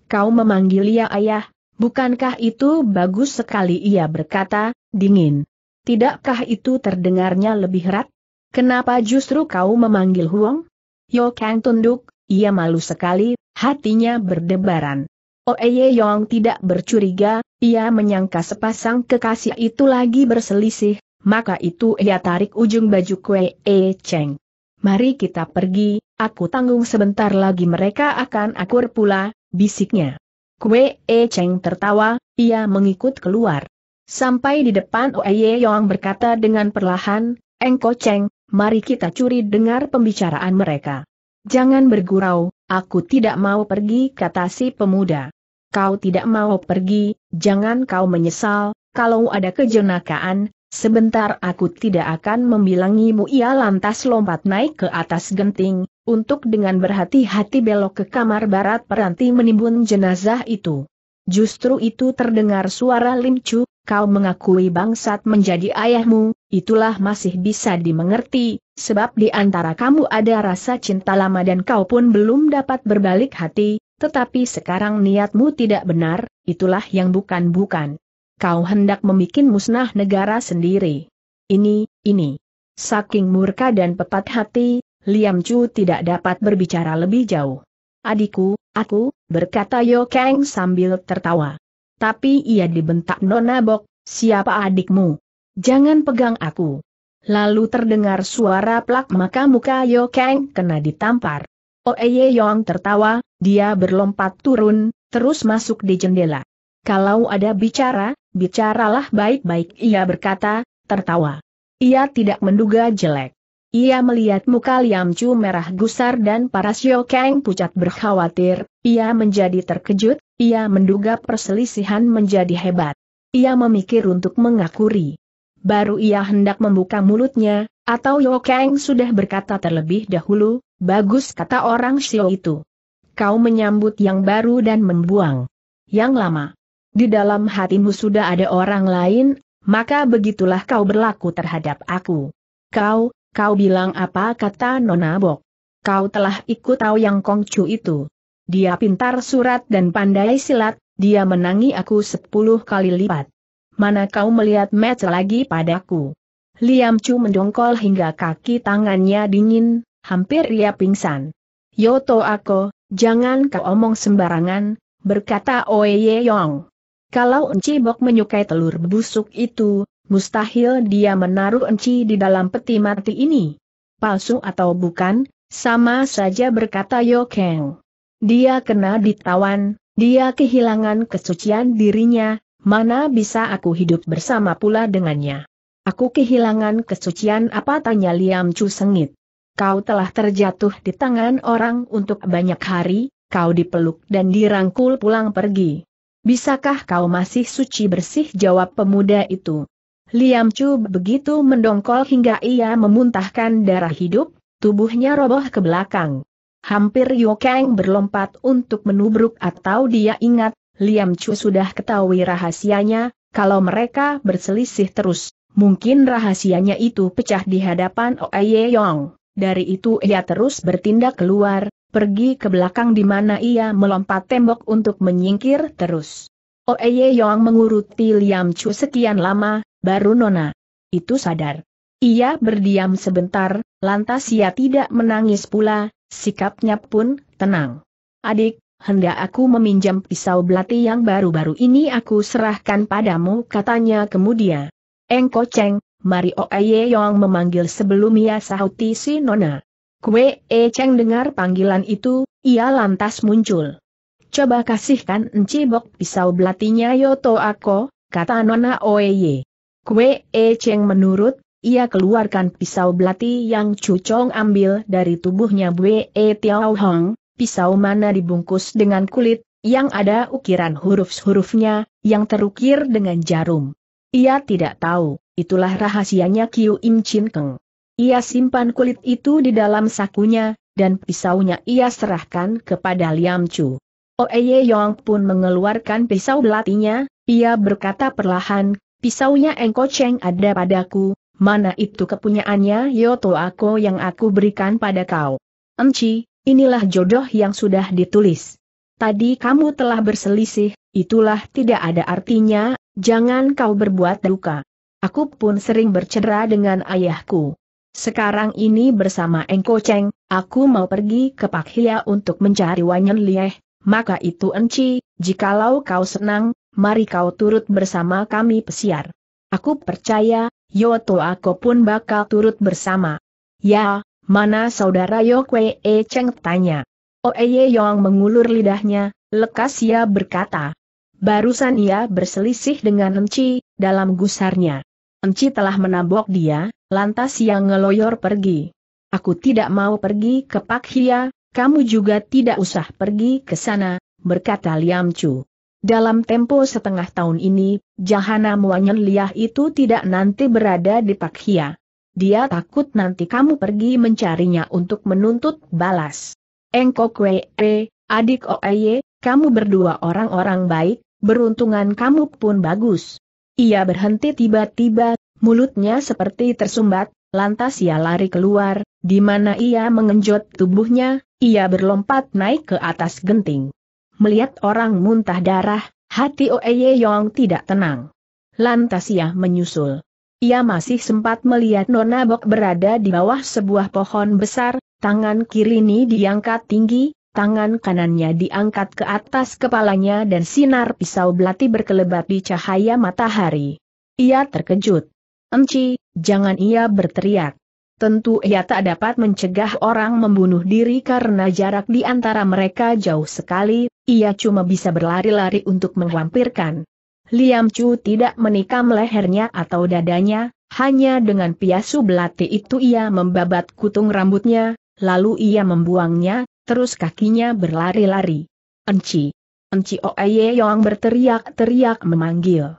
Kau memanggil ia ya, ayah, bukankah itu bagus sekali ia berkata, dingin. Tidakkah itu terdengarnya lebih erat? Kenapa justru kau memanggil Huang? Yo Kang tunduk, ia malu sekali, hatinya berdebaran. Oeye Yong tidak bercuriga, ia menyangka sepasang kekasih itu lagi berselisih, maka itu ia tarik ujung baju kue E Cheng. Mari kita pergi, aku tanggung sebentar lagi mereka akan akur pula, bisiknya. Kue E Cheng tertawa, ia mengikut keluar. Sampai di depan Oye Yong berkata dengan perlahan, Engko Cheng, mari kita curi dengar pembicaraan mereka. Jangan bergurau, aku tidak mau pergi kata si pemuda. Kau tidak mau pergi, jangan kau menyesal, kalau ada kejenakaan, Sebentar aku tidak akan membilangimu ia lantas lompat naik ke atas genting, untuk dengan berhati-hati belok ke kamar barat peranti menimbun jenazah itu. Justru itu terdengar suara limcu, kau mengakui bangsat menjadi ayahmu, itulah masih bisa dimengerti, sebab di antara kamu ada rasa cinta lama dan kau pun belum dapat berbalik hati, tetapi sekarang niatmu tidak benar, itulah yang bukan-bukan kau hendak membuat musnah negara sendiri. Ini, ini. Saking murka dan pepat hati, Liam Chu tidak dapat berbicara lebih jauh. Adikku, aku, berkata Yo Kang sambil tertawa. Tapi ia dibentak Nona Bok, siapa adikmu? Jangan pegang aku. Lalu terdengar suara plak maka muka Yo Kang kena ditampar. Oeye Yong tertawa, dia berlompat turun, terus masuk di jendela. Kalau ada bicara, bicaralah baik-baik ia berkata, tertawa. Ia tidak menduga jelek. Ia melihat muka Liam Chu merah gusar dan para Sio Kang pucat berkhawatir, ia menjadi terkejut, ia menduga perselisihan menjadi hebat. Ia memikir untuk mengakuri. Baru ia hendak membuka mulutnya, atau Yo Kang sudah berkata terlebih dahulu, bagus kata orang Sio itu. Kau menyambut yang baru dan membuang yang lama di dalam hatimu sudah ada orang lain, maka begitulah kau berlaku terhadap aku. Kau, kau bilang apa kata Nona Bok? Kau telah ikut tahu yang Kongcu itu. Dia pintar surat dan pandai silat, dia menangi aku sepuluh kali lipat. Mana kau melihat match lagi padaku? Liam Chu mendongkol hingga kaki tangannya dingin, hampir ia pingsan. Yoto Ako, jangan kau omong sembarangan, berkata Oye Yong. Kalau Enci Bok menyukai telur busuk itu, mustahil dia menaruh Enci di dalam peti mati ini. Palsu atau bukan, sama saja berkata Yokeeng. Dia kena ditawan, dia kehilangan kesucian dirinya, mana bisa aku hidup bersama pula dengannya. Aku kehilangan kesucian apa tanya Liam Chu sengit. Kau telah terjatuh di tangan orang untuk banyak hari, kau dipeluk dan dirangkul pulang pergi. Bisakah kau masih suci bersih jawab pemuda itu? Liam Chu begitu mendongkol hingga ia memuntahkan darah hidup, tubuhnya roboh ke belakang. Hampir Kang berlompat untuk menubruk atau dia ingat, Liam Chu sudah ketahui rahasianya, kalau mereka berselisih terus, mungkin rahasianya itu pecah di hadapan Oye Yong. Dari itu ia terus bertindak keluar, pergi ke belakang di mana ia melompat tembok untuk menyingkir terus. Oeye Yong menguruti Liam Chu sekian lama, baru Nona. Itu sadar. Ia berdiam sebentar, lantas ia tidak menangis pula, sikapnya pun tenang. Adik, hendak aku meminjam pisau belati yang baru-baru ini aku serahkan padamu katanya kemudian. Engko Cheng, mari Oeye Yong memanggil sebelum ia sahuti si Nona. Kue E Cheng dengar panggilan itu, ia lantas muncul. Coba kasihkan enci bok pisau belatinya Yoto Ako, kata Nona Oeye. Kue E Cheng menurut, ia keluarkan pisau belati yang Cucong ambil dari tubuhnya Bue E Tiao Hong, pisau mana dibungkus dengan kulit, yang ada ukiran huruf-hurufnya, yang terukir dengan jarum. Ia tidak tahu, itulah rahasianya Kiu Im Chin Keng. Ia simpan kulit itu di dalam sakunya, dan pisaunya ia serahkan kepada Liam Chu. Oeye Yong pun mengeluarkan pisau belatinya, ia berkata perlahan, pisaunya Engko Cheng ada padaku, mana itu kepunyaannya Yoto Ako yang aku berikan pada kau. Enci, inilah jodoh yang sudah ditulis. Tadi kamu telah berselisih, itulah tidak ada artinya, jangan kau berbuat duka. Aku pun sering bercedera dengan ayahku. Sekarang ini bersama Engko Cheng, aku mau pergi ke Pak Hia untuk mencari Wanyan Lieh, maka itu Enci, jikalau kau senang, mari kau turut bersama kami pesiar. Aku percaya, Yoto aku pun bakal turut bersama. Ya, mana saudara Yokwe E Cheng tanya. Oeye Yong mengulur lidahnya, lekas ia berkata. Barusan ia berselisih dengan Enci, dalam gusarnya. Enci telah menabok dia, Lantas yang ngeloyor pergi. Aku tidak mau pergi ke Pak Hia, kamu juga tidak usah pergi ke sana, berkata Liam Chu. Dalam tempo setengah tahun ini, Jahana Muanyen Liah itu tidak nanti berada di Pak Hia. Dia takut nanti kamu pergi mencarinya untuk menuntut balas. Engkok Wei, e, eh, adik Oeye, oh kamu berdua orang-orang baik, beruntungan kamu pun bagus. Ia berhenti tiba-tiba, Mulutnya seperti tersumbat, lantas ia lari keluar, di mana ia mengenjot tubuhnya, ia berlompat naik ke atas genting. Melihat orang muntah darah, hati Oeye Yong tidak tenang. Lantas ia menyusul. Ia masih sempat melihat Nona Bok berada di bawah sebuah pohon besar, tangan kiri ini diangkat tinggi, tangan kanannya diangkat ke atas kepalanya dan sinar pisau belati berkelebat di cahaya matahari. Ia terkejut. Enci, jangan ia berteriak. Tentu ia tak dapat mencegah orang membunuh diri karena jarak di antara mereka jauh sekali, ia cuma bisa berlari-lari untuk menghampirkan. Liam Chu tidak menikam lehernya atau dadanya, hanya dengan piasu belati itu ia membabat kutung rambutnya, lalu ia membuangnya, terus kakinya berlari-lari. Enci. Enci Oeye Yong berteriak-teriak memanggil.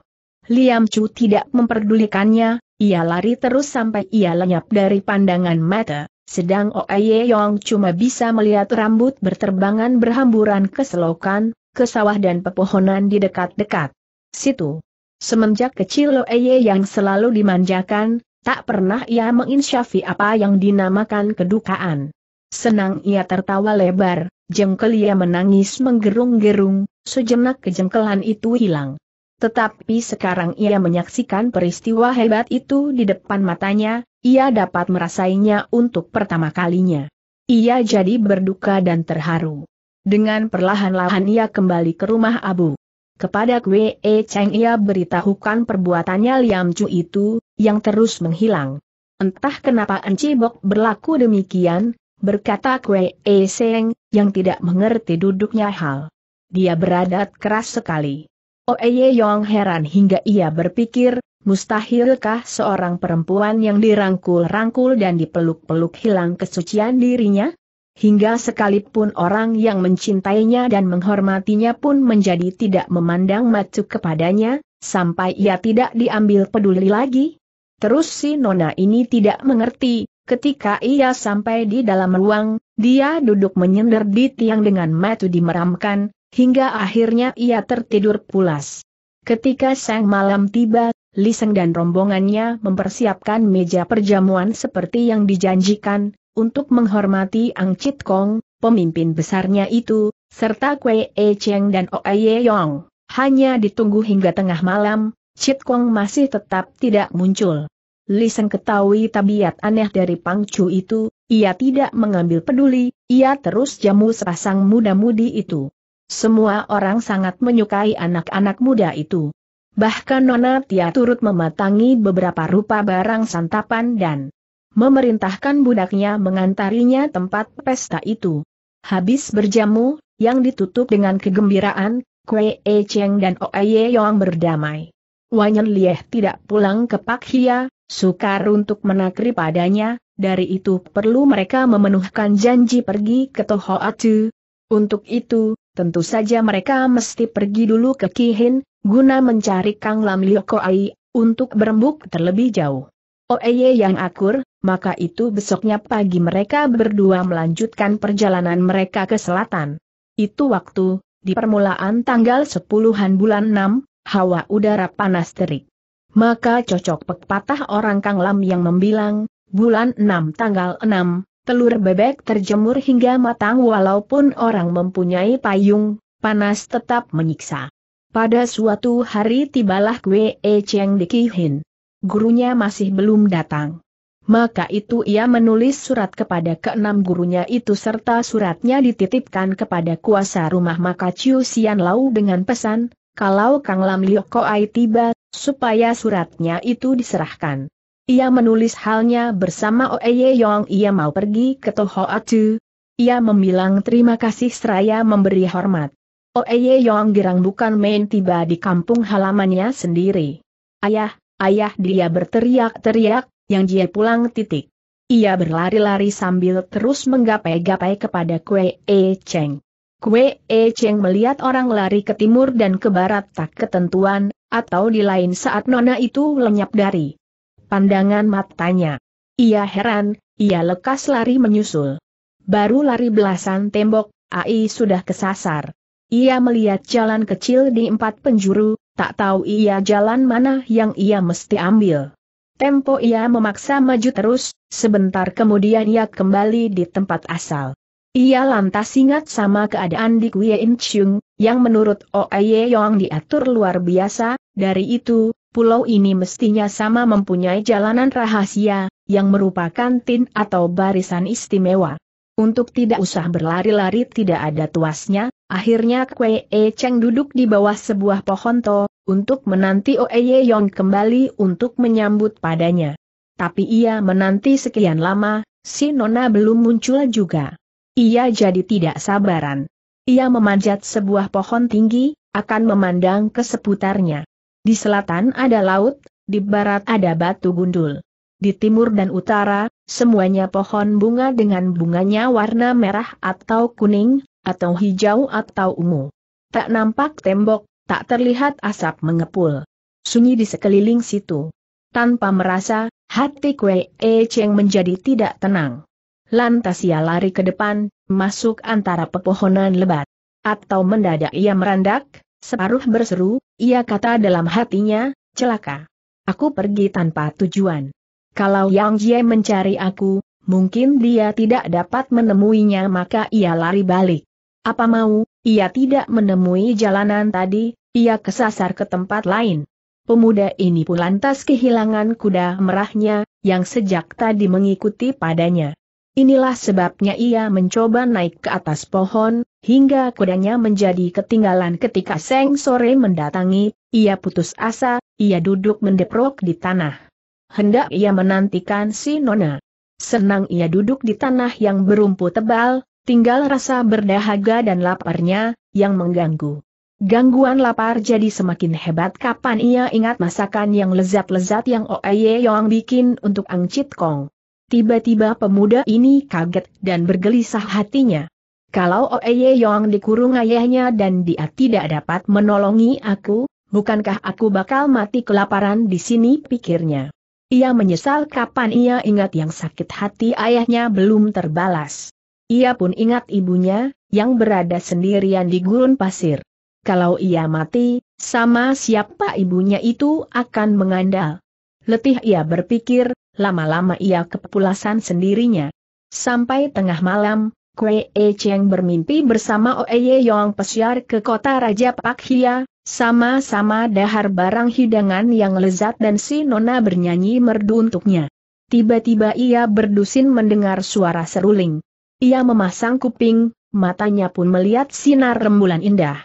Liam Chu tidak memperdulikannya, ia lari terus sampai ia lenyap dari pandangan mata, sedang Oe Yong cuma bisa melihat rambut berterbangan berhamburan ke selokan, ke sawah dan pepohonan di dekat-dekat situ. Semenjak kecil Oe yang selalu dimanjakan, tak pernah ia menginsyafi apa yang dinamakan kedukaan. Senang ia tertawa lebar, jengkel ia menangis menggerung-gerung, sejenak kejengkelan itu hilang. Tetapi sekarang ia menyaksikan peristiwa hebat itu di depan matanya, ia dapat merasainya untuk pertama kalinya. Ia jadi berduka dan terharu. Dengan perlahan-lahan ia kembali ke rumah Abu. Kepada Kwe e Cheng ia beritahukan perbuatannya Liam Chu itu, yang terus menghilang. Entah kenapa Encibok berlaku demikian, berkata Kwe e Cheng, yang tidak mengerti duduknya hal. Dia beradat keras sekali. Oeye Yong heran hingga ia berpikir, mustahilkah seorang perempuan yang dirangkul-rangkul dan dipeluk-peluk hilang kesucian dirinya? Hingga sekalipun orang yang mencintainya dan menghormatinya pun menjadi tidak memandang macu kepadanya, sampai ia tidak diambil peduli lagi. Terus si Nona ini tidak mengerti, ketika ia sampai di dalam ruang, dia duduk menyender di tiang dengan matu dimeramkan, Hingga akhirnya ia tertidur pulas. Ketika sang malam tiba, Liseng dan rombongannya mempersiapkan meja perjamuan seperti yang dijanjikan, untuk menghormati Ang Chit Kong, pemimpin besarnya itu, serta Kwe E Cheng dan O Ye Yong. Hanya ditunggu hingga tengah malam, Chit Kong masih tetap tidak muncul. Liseng ketahui tabiat aneh dari Pang Chu itu, ia tidak mengambil peduli, ia terus jamu sepasang muda-mudi itu. Semua orang sangat menyukai anak-anak muda itu. Bahkan Nona Tia turut mematangi beberapa rupa barang santapan dan memerintahkan budaknya mengantarinya tempat pesta itu. Habis berjamu, yang ditutup dengan kegembiraan, Kue E Cheng dan Oe Yong berdamai. Wanyan Lieh tidak pulang ke Pak Hia, sukar untuk menakri padanya, dari itu perlu mereka memenuhkan janji pergi ke Toho Atu. Untuk itu, tentu saja mereka mesti pergi dulu ke Kihin, guna mencari Kang Lam Lioko Ai, untuk berembuk terlebih jauh. Oeye oh, yang akur, maka itu besoknya pagi mereka berdua melanjutkan perjalanan mereka ke selatan. Itu waktu, di permulaan tanggal 10-an bulan 6, hawa udara panas terik. Maka cocok pepatah orang Kang Lam yang membilang, bulan 6 tanggal 6, telur bebek terjemur hingga matang walaupun orang mempunyai payung, panas tetap menyiksa. Pada suatu hari tibalah Kwe E Cheng kihin, Gurunya masih belum datang. Maka itu ia menulis surat kepada keenam gurunya itu serta suratnya dititipkan kepada kuasa rumah maka Chiu Sian Lau dengan pesan, kalau Kang Lam Liok Koai tiba, supaya suratnya itu diserahkan. Ia menulis halnya bersama Oeye Yong ia mau pergi ke Toho Atu. Ia membilang terima kasih seraya memberi hormat. Oeye Yong girang bukan main tiba di kampung halamannya sendiri. Ayah, ayah dia berteriak-teriak, yang dia pulang titik. Ia berlari-lari sambil terus menggapai-gapai kepada Kue E Cheng. Kue E Cheng melihat orang lari ke timur dan ke barat tak ketentuan, atau di lain saat nona itu lenyap dari pandangan matanya. Ia heran, ia lekas lari menyusul. Baru lari belasan tembok, AI sudah kesasar. Ia melihat jalan kecil di empat penjuru, tak tahu ia jalan mana yang ia mesti ambil. Tempo ia memaksa maju terus, sebentar kemudian ia kembali di tempat asal. Ia lantas ingat sama keadaan di Kuei In Chung, yang menurut Oye Yong diatur luar biasa, dari itu, pulau ini mestinya sama mempunyai jalanan rahasia, yang merupakan tin atau barisan istimewa. Untuk tidak usah berlari-lari tidak ada tuasnya, akhirnya Kwee E Cheng duduk di bawah sebuah pohon to, untuk menanti Oe Yong kembali untuk menyambut padanya. Tapi ia menanti sekian lama, si Nona belum muncul juga. Ia jadi tidak sabaran. Ia memanjat sebuah pohon tinggi, akan memandang ke seputarnya. Di selatan ada laut, di barat ada batu gundul. Di timur dan utara, semuanya pohon bunga dengan bunganya warna merah atau kuning, atau hijau atau ungu. Tak nampak tembok, tak terlihat asap mengepul. Sunyi di sekeliling situ. Tanpa merasa, hati Kue E Cheng menjadi tidak tenang. Lantas ia lari ke depan, masuk antara pepohonan lebat. Atau mendadak ia merandak, separuh berseru, ia kata dalam hatinya, celaka. Aku pergi tanpa tujuan. Kalau Yang Jie mencari aku, mungkin dia tidak dapat menemuinya maka ia lari balik. Apa mau, ia tidak menemui jalanan tadi, ia kesasar ke tempat lain. Pemuda ini pun lantas kehilangan kuda merahnya, yang sejak tadi mengikuti padanya. Inilah sebabnya ia mencoba naik ke atas pohon, hingga kudanya menjadi ketinggalan ketika Seng sore mendatangi, ia putus asa, ia duduk mendeprok di tanah. Hendak ia menantikan si Nona. Senang ia duduk di tanah yang berumput tebal, tinggal rasa berdahaga dan laparnya, yang mengganggu. Gangguan lapar jadi semakin hebat kapan ia ingat masakan yang lezat-lezat yang Oeye Yong bikin untuk Ang Chit Kong. Tiba-tiba pemuda ini kaget dan bergelisah hatinya. Kalau Oeye Yong dikurung ayahnya dan dia tidak dapat menolongi aku, bukankah aku bakal mati kelaparan di sini pikirnya. Ia menyesal kapan ia ingat yang sakit hati ayahnya belum terbalas. Ia pun ingat ibunya, yang berada sendirian di gurun pasir. Kalau ia mati, sama siapa ibunya itu akan mengandal. Letih ia berpikir, lama-lama ia kepulasan sendirinya. Sampai tengah malam, Kwe E Cheng bermimpi bersama Oe Ye Yong pesiar ke kota Raja Pak Hia, sama-sama dahar barang hidangan yang lezat dan si Nona bernyanyi merdu untuknya. Tiba-tiba ia berdusin mendengar suara seruling. Ia memasang kuping, matanya pun melihat sinar rembulan indah.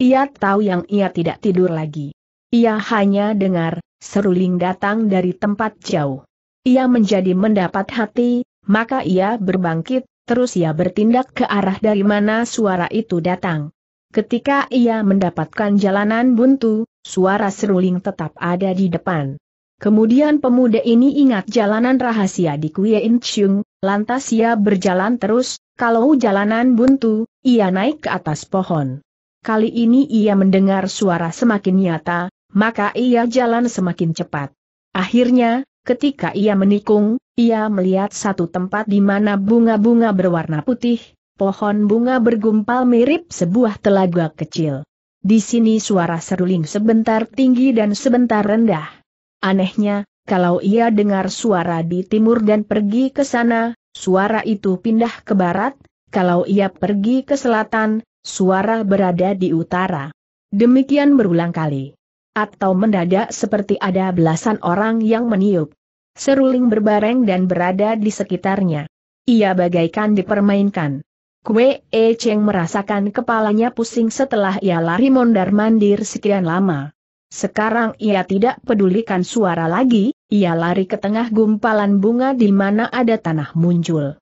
Ia tahu yang ia tidak tidur lagi. Ia hanya dengar, seruling datang dari tempat jauh ia menjadi mendapat hati, maka ia berbangkit, terus ia bertindak ke arah dari mana suara itu datang. Ketika ia mendapatkan jalanan buntu, suara seruling tetap ada di depan. Kemudian pemuda ini ingat jalanan rahasia di Kuya Incheung, lantas ia berjalan terus, kalau jalanan buntu, ia naik ke atas pohon. Kali ini ia mendengar suara semakin nyata, maka ia jalan semakin cepat. Akhirnya, Ketika ia menikung, ia melihat satu tempat di mana bunga-bunga berwarna putih, pohon bunga bergumpal mirip sebuah telaga kecil. Di sini suara seruling sebentar tinggi dan sebentar rendah. Anehnya, kalau ia dengar suara di timur dan pergi ke sana, suara itu pindah ke barat, kalau ia pergi ke selatan, suara berada di utara. Demikian berulang kali atau mendadak seperti ada belasan orang yang meniup. Seruling berbareng dan berada di sekitarnya. Ia bagaikan dipermainkan. Kue E Cheng merasakan kepalanya pusing setelah ia lari mondar-mandir sekian lama. Sekarang ia tidak pedulikan suara lagi, ia lari ke tengah gumpalan bunga di mana ada tanah muncul.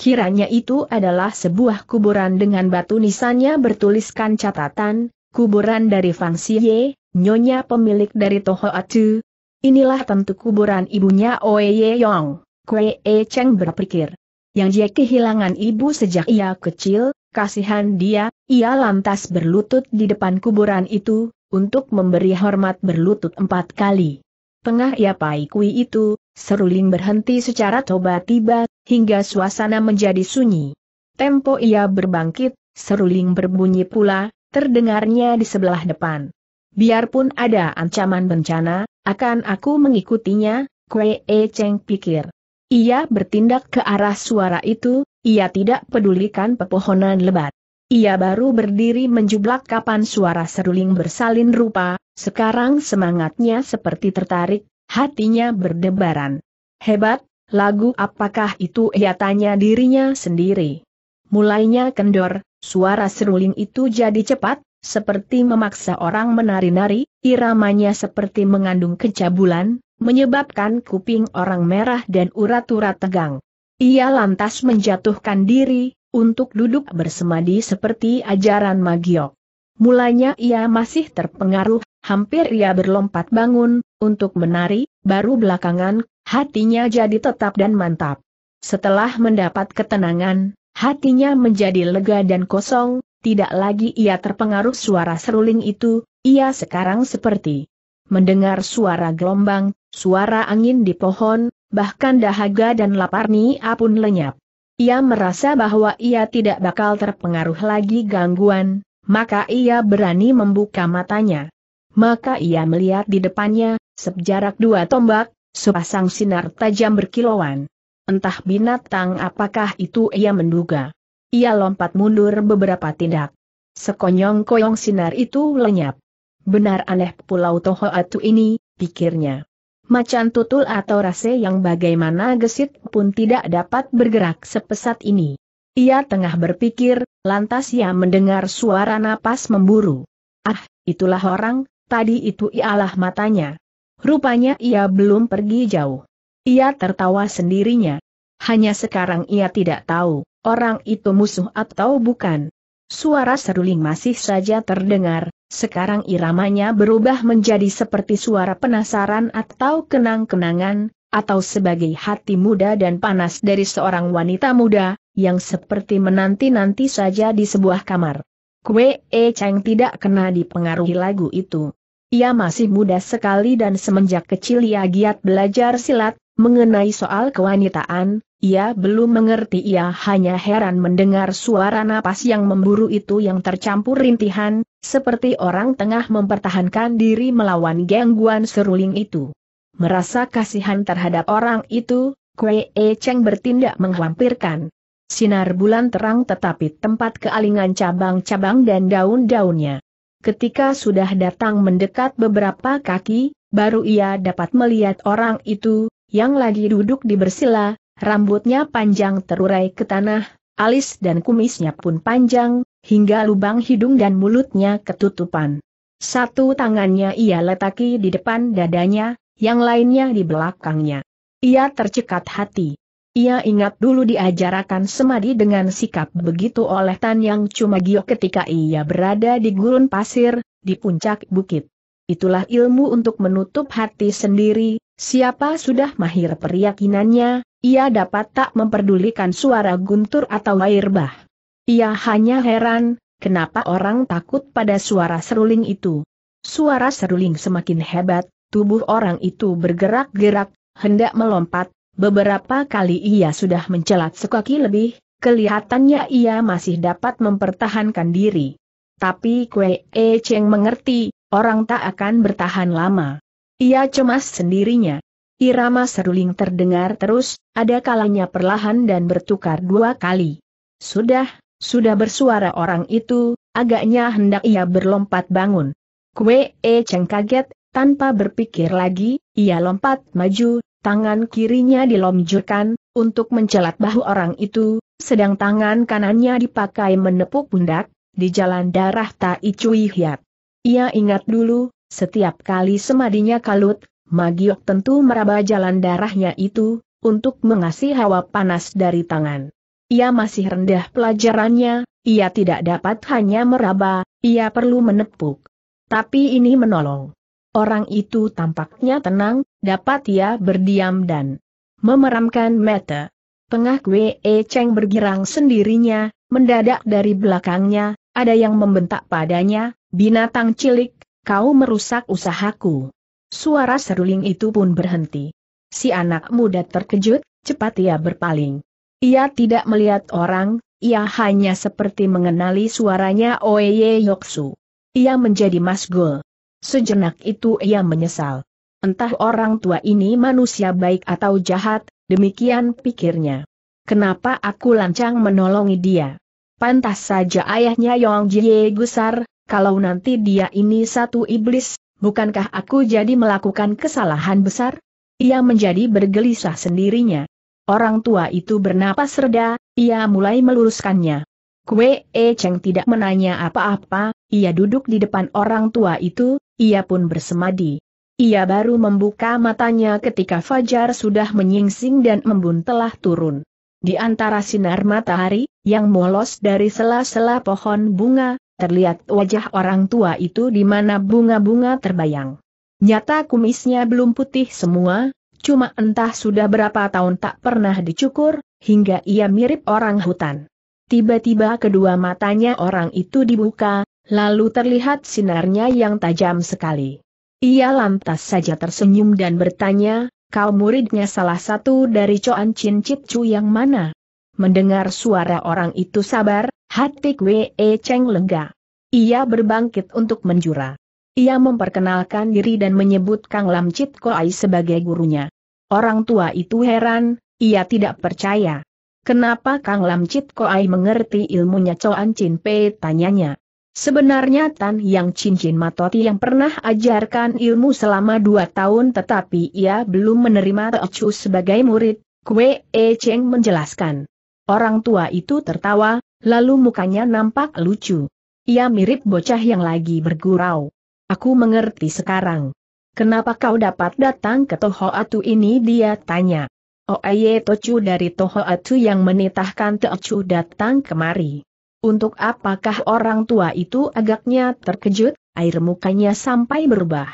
Kiranya itu adalah sebuah kuburan dengan batu nisannya bertuliskan catatan, kuburan dari Fang Xie, nyonya pemilik dari Toho Atu. Inilah tentu kuburan ibunya Oye Yong, Kwe E Cheng berpikir. Yang dia kehilangan ibu sejak ia kecil, kasihan dia, ia lantas berlutut di depan kuburan itu, untuk memberi hormat berlutut empat kali. Tengah ia pai kui itu, seruling berhenti secara tiba-tiba, hingga suasana menjadi sunyi. Tempo ia berbangkit, seruling berbunyi pula, terdengarnya di sebelah depan. Biarpun ada ancaman bencana, akan aku mengikutinya, Kue E Cheng pikir. Ia bertindak ke arah suara itu, ia tidak pedulikan pepohonan lebat. Ia baru berdiri menjublak kapan suara seruling bersalin rupa, sekarang semangatnya seperti tertarik, hatinya berdebaran. Hebat, lagu apakah itu ia tanya dirinya sendiri. Mulainya kendor, suara seruling itu jadi cepat, seperti memaksa orang menari-nari, iramanya seperti mengandung kecabulan, menyebabkan kuping orang merah dan urat-urat tegang. Ia lantas menjatuhkan diri, untuk duduk bersemadi seperti ajaran magio. Mulanya ia masih terpengaruh, hampir ia berlompat bangun, untuk menari, baru belakangan, hatinya jadi tetap dan mantap. Setelah mendapat ketenangan, hatinya menjadi lega dan kosong, tidak lagi ia terpengaruh suara seruling itu, ia sekarang seperti mendengar suara gelombang, suara angin di pohon, bahkan dahaga dan laparni pun lenyap. Ia merasa bahwa ia tidak bakal terpengaruh lagi gangguan, maka ia berani membuka matanya. Maka ia melihat di depannya, sejarak dua tombak, sepasang sinar tajam berkilauan. Entah binatang apakah itu ia menduga. Ia lompat mundur beberapa tindak. Sekonyong-konyong sinar itu lenyap. Benar aneh pulau Tohoatu ini, pikirnya. Macan tutul atau rase yang bagaimana gesit pun tidak dapat bergerak sepesat ini. Ia tengah berpikir, lantas ia mendengar suara napas memburu. Ah, itulah orang, tadi itu ialah matanya. Rupanya ia belum pergi jauh. Ia tertawa sendirinya. Hanya sekarang ia tidak tahu, orang itu musuh atau bukan. Suara seruling masih saja terdengar, sekarang iramanya berubah menjadi seperti suara penasaran atau kenang-kenangan, atau sebagai hati muda dan panas dari seorang wanita muda, yang seperti menanti-nanti saja di sebuah kamar. Kue E Cheng tidak kena dipengaruhi lagu itu. Ia masih muda sekali dan semenjak kecil ia giat belajar silat, Mengenai soal kewanitaan, ia belum mengerti ia hanya heran mendengar suara napas yang memburu itu yang tercampur rintihan, seperti orang tengah mempertahankan diri melawan gangguan seruling itu. Merasa kasihan terhadap orang itu, Kwee E Cheng bertindak menghampirkan. Sinar bulan terang tetapi tempat kealingan cabang-cabang dan daun-daunnya. Ketika sudah datang mendekat beberapa kaki, baru ia dapat melihat orang itu, yang lagi duduk di bersila, rambutnya panjang terurai ke tanah, alis dan kumisnya pun panjang, hingga lubang hidung dan mulutnya ketutupan. Satu tangannya ia letaki di depan dadanya, yang lainnya di belakangnya. Ia tercekat hati. Ia ingat dulu diajarakan semadi dengan sikap begitu oleh Tan Yang Cuma Gio ketika ia berada di gurun pasir, di puncak bukit itulah ilmu untuk menutup hati sendiri, siapa sudah mahir periyakinannya, ia dapat tak memperdulikan suara guntur atau air bah. Ia hanya heran, kenapa orang takut pada suara seruling itu. Suara seruling semakin hebat, tubuh orang itu bergerak-gerak, hendak melompat, beberapa kali ia sudah mencelat sekaki lebih, kelihatannya ia masih dapat mempertahankan diri. Tapi Kwe E Cheng mengerti, orang tak akan bertahan lama. Ia cemas sendirinya. Irama seruling terdengar terus, ada kalanya perlahan dan bertukar dua kali. Sudah, sudah bersuara orang itu, agaknya hendak ia berlompat bangun. Kue E Cheng kaget, tanpa berpikir lagi, ia lompat maju, tangan kirinya dilomjurkan, untuk mencelat bahu orang itu, sedang tangan kanannya dipakai menepuk pundak, di jalan darah Tai Cui Hiat. Ia ingat dulu, setiap kali semadinya kalut, Magiok tentu meraba jalan darahnya itu, untuk mengasih hawa panas dari tangan. Ia masih rendah pelajarannya, ia tidak dapat hanya meraba, ia perlu menepuk. Tapi ini menolong. Orang itu tampaknya tenang, dapat ia berdiam dan memeramkan mata. Tengah Wei e Cheng bergirang sendirinya, mendadak dari belakangnya, ada yang membentak padanya, Binatang cilik, kau merusak usahaku. Suara seruling itu pun berhenti. Si anak muda terkejut, cepat ia berpaling. Ia tidak melihat orang, ia hanya seperti mengenali suaranya Oeye Yoksu. Ia menjadi masgul. Sejenak itu ia menyesal. Entah orang tua ini manusia baik atau jahat, demikian pikirnya. Kenapa aku lancang menolongi dia? Pantas saja ayahnya Yong Jie Gusar, kalau nanti dia ini satu iblis, bukankah aku jadi melakukan kesalahan besar? Ia menjadi bergelisah sendirinya. Orang tua itu bernapas reda, ia mulai meluruskannya. Kue E Cheng tidak menanya apa-apa, ia duduk di depan orang tua itu, ia pun bersemadi. Ia baru membuka matanya ketika Fajar sudah menyingsing dan embun telah turun. Di antara sinar matahari, yang molos dari sela-sela pohon bunga, terlihat wajah orang tua itu di mana bunga-bunga terbayang. Nyata kumisnya belum putih semua, cuma entah sudah berapa tahun tak pernah dicukur, hingga ia mirip orang hutan. Tiba-tiba kedua matanya orang itu dibuka, lalu terlihat sinarnya yang tajam sekali. Ia lantas saja tersenyum dan bertanya, kau muridnya salah satu dari Coan Chin Chit yang mana? Mendengar suara orang itu sabar, Hati Kwe Cheng lega, Ia berbangkit untuk menjura. Ia memperkenalkan diri dan menyebut Kang Lam Chit Koai sebagai gurunya. Orang tua itu heran, ia tidak percaya. Kenapa Kang Lam Chit Koai mengerti ilmunya Coan Chin Pei tanyanya. Sebenarnya Tan Yang Cincin Matoti yang pernah ajarkan ilmu selama dua tahun tetapi ia belum menerima Chu sebagai murid, Kwe E Cheng menjelaskan. Orang tua itu tertawa, Lalu mukanya nampak lucu. Ia mirip bocah yang lagi bergurau. Aku mengerti sekarang. Kenapa kau dapat datang ke Toho Tohoatu ini dia tanya. Oeye oh, Tochu dari Toho Tohoatu yang menitahkan Tochu datang kemari. Untuk apakah orang tua itu agaknya terkejut, air mukanya sampai berubah.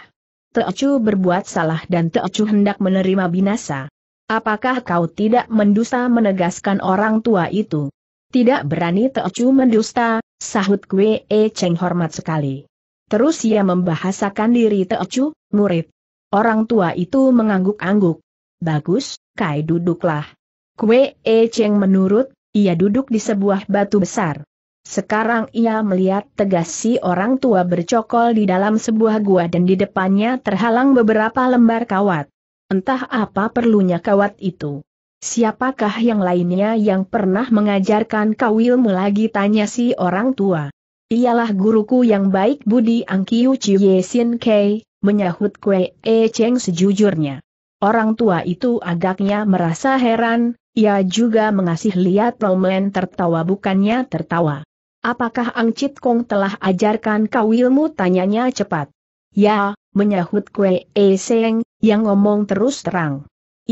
Tochu berbuat salah dan Tochu hendak menerima binasa. Apakah kau tidak mendusta menegaskan orang tua itu? Tidak berani Teocu mendusta, sahut Kwe E Cheng hormat sekali. Terus ia membahasakan diri Teocu, murid. Orang tua itu mengangguk-angguk. Bagus, Kai duduklah. Kwe E Cheng menurut, ia duduk di sebuah batu besar. Sekarang ia melihat tegas si orang tua bercokol di dalam sebuah gua dan di depannya terhalang beberapa lembar kawat. Entah apa perlunya kawat itu. Siapakah yang lainnya yang pernah mengajarkan kau ilmu lagi tanya si orang tua. Ialah guruku yang baik Budi Angkiu Chie Sin Kei, menyahut Kue E Cheng sejujurnya. Orang tua itu agaknya merasa heran, ia juga mengasih lihat Romen tertawa bukannya tertawa. Apakah Ang Chit Kong telah ajarkan kau ilmu tanyanya cepat? Ya, menyahut Kue E Cheng yang ngomong terus terang.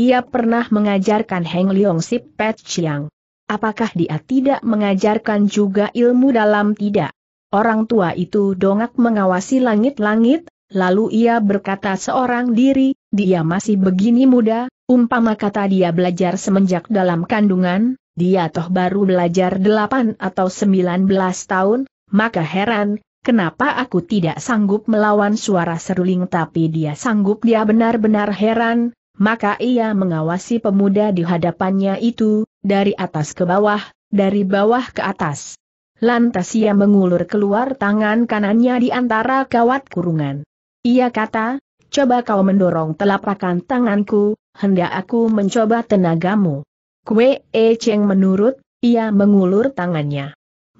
Ia pernah mengajarkan Heng Leong Sip Pet Chiang. Apakah dia tidak mengajarkan juga ilmu dalam tidak? Orang tua itu dongak mengawasi langit-langit, lalu ia berkata seorang diri, dia masih begini muda, umpama kata dia belajar semenjak dalam kandungan, dia toh baru belajar 8 atau 19 tahun, maka heran, kenapa aku tidak sanggup melawan suara seruling tapi dia sanggup dia benar-benar heran, maka ia mengawasi pemuda di hadapannya itu, dari atas ke bawah, dari bawah ke atas. Lantas ia mengulur keluar tangan kanannya di antara kawat kurungan. Ia kata, coba kau mendorong telapakan tanganku, hendak aku mencoba tenagamu. Kue E Cheng menurut, ia mengulur tangannya.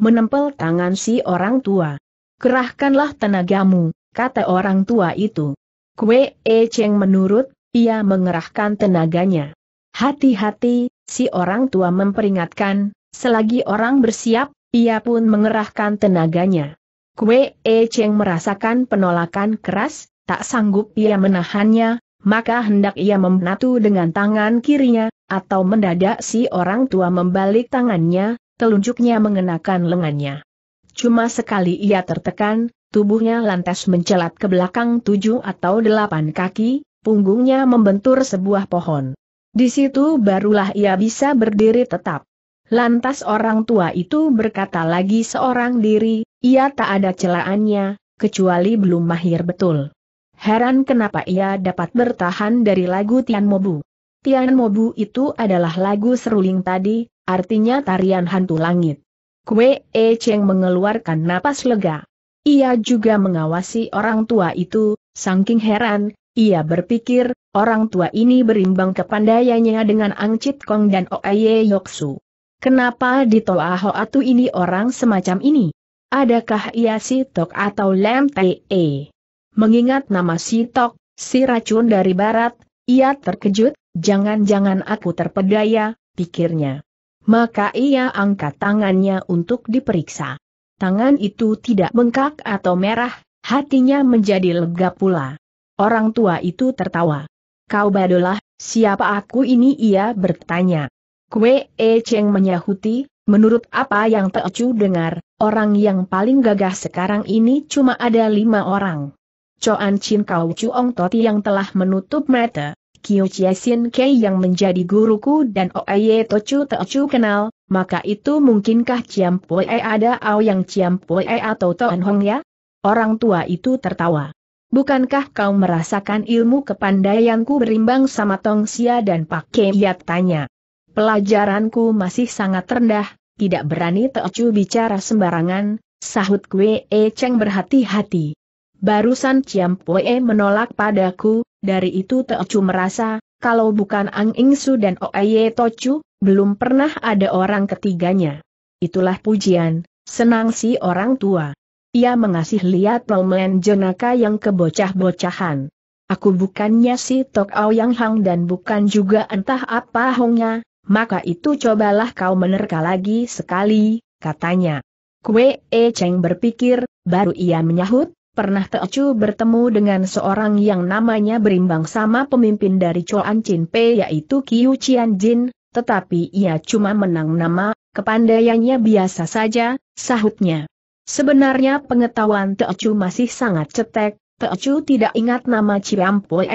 Menempel tangan si orang tua. Kerahkanlah tenagamu, kata orang tua itu. Kue E Cheng menurut, ia mengerahkan tenaganya. Hati-hati, si orang tua memperingatkan, selagi orang bersiap, ia pun mengerahkan tenaganya. Kue E Cheng merasakan penolakan keras, tak sanggup ia menahannya, maka hendak ia memenatu dengan tangan kirinya, atau mendadak si orang tua membalik tangannya, telunjuknya mengenakan lengannya. Cuma sekali ia tertekan, tubuhnya lantas mencelat ke belakang tujuh atau delapan kaki, punggungnya membentur sebuah pohon. Di situ barulah ia bisa berdiri tetap. Lantas orang tua itu berkata lagi seorang diri, ia tak ada celaannya, kecuali belum mahir betul. Heran kenapa ia dapat bertahan dari lagu Tian Mobu. Tian Mobu itu adalah lagu seruling tadi, artinya tarian hantu langit. Kue E Cheng mengeluarkan napas lega. Ia juga mengawasi orang tua itu, sangking heran, ia berpikir, orang tua ini berimbang kepandaiannya dengan Ang Chit Kong dan Oye Yoksu. Kenapa di Toa Hoatu ini orang semacam ini? Adakah ia si Tok atau Lem Te? E? Mengingat nama si Tok, si racun dari barat, ia terkejut, jangan-jangan aku terpedaya, pikirnya. Maka ia angkat tangannya untuk diperiksa. Tangan itu tidak bengkak atau merah, hatinya menjadi lega pula. Orang tua itu tertawa. Kau badolah, siapa aku ini ia bertanya. Kue E Cheng menyahuti, menurut apa yang Teocu dengar, orang yang paling gagah sekarang ini cuma ada lima orang. Coan Chin Kau Chuong Toti yang telah menutup mata, Chia Sin Kei yang menjadi guruku dan Ye Tocu Teocu kenal, maka itu mungkinkah Ciam Pue ada Ao yang Ciam Pue atau Toan Hong ya? Orang tua itu tertawa. Bukankah kau merasakan ilmu kepandaianku berimbang sama Tong Tongsia dan Pak Keyat tanya? Pelajaranku masih sangat rendah, tidak berani Teocu bicara sembarangan, sahut Kwe e Cheng berhati-hati. Barusan Ciam Pue menolak padaku, dari itu Teocu merasa, kalau bukan Ang Ingsu dan Oeye Tocu, belum pernah ada orang ketiganya. Itulah pujian, senang si orang tua. Ia mengasih lihat lomen jenaka yang kebocah-bocahan. Aku bukannya si Tok Yang Hang dan bukan juga entah apa Hongnya, maka itu cobalah kau menerka lagi sekali, katanya. Kue E Cheng berpikir, baru ia menyahut, pernah Teocu bertemu dengan seorang yang namanya berimbang sama pemimpin dari Choan Chin Pe yaitu Kiu Chian Jin, tetapi ia cuma menang nama, kepandaiannya biasa saja, sahutnya. Sebenarnya pengetahuan Teocu masih sangat cetek, Teocu tidak ingat nama Ciampoe.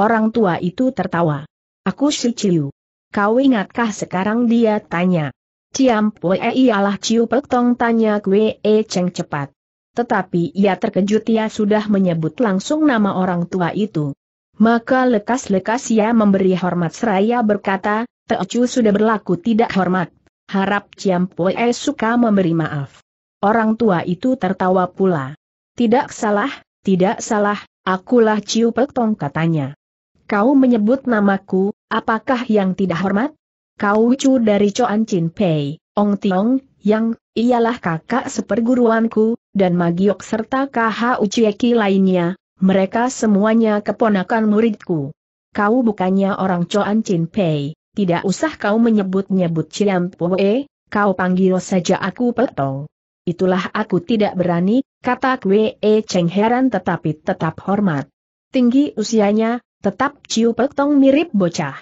Orang tua itu tertawa. Aku si Ciu. Kau ingatkah sekarang dia tanya. Ciampoe ialah Ciu Petong tanya gue e Cheng cepat. Tetapi ia terkejut ia sudah menyebut langsung nama orang tua itu. Maka lekas-lekas ia memberi hormat seraya berkata, Teocu sudah berlaku tidak hormat. Harap Ciampoe suka memberi maaf. Orang tua itu tertawa pula. Tidak salah, tidak salah, akulah Ciu Petong katanya. Kau menyebut namaku, apakah yang tidak hormat? Kau cu dari Coan Chin Pei, Ong Tiong, yang, ialah kakak seperguruanku, dan Magiok serta KH Ucieki lainnya, mereka semuanya keponakan muridku. Kau bukannya orang Coan Chin Pei, tidak usah kau menyebut-nyebut Ciam Poe, kau panggil saja aku Petong. Itulah aku tidak berani, kata Kwe e Cheng heran tetapi tetap hormat. Tinggi usianya, tetap Ciu Pek mirip bocah.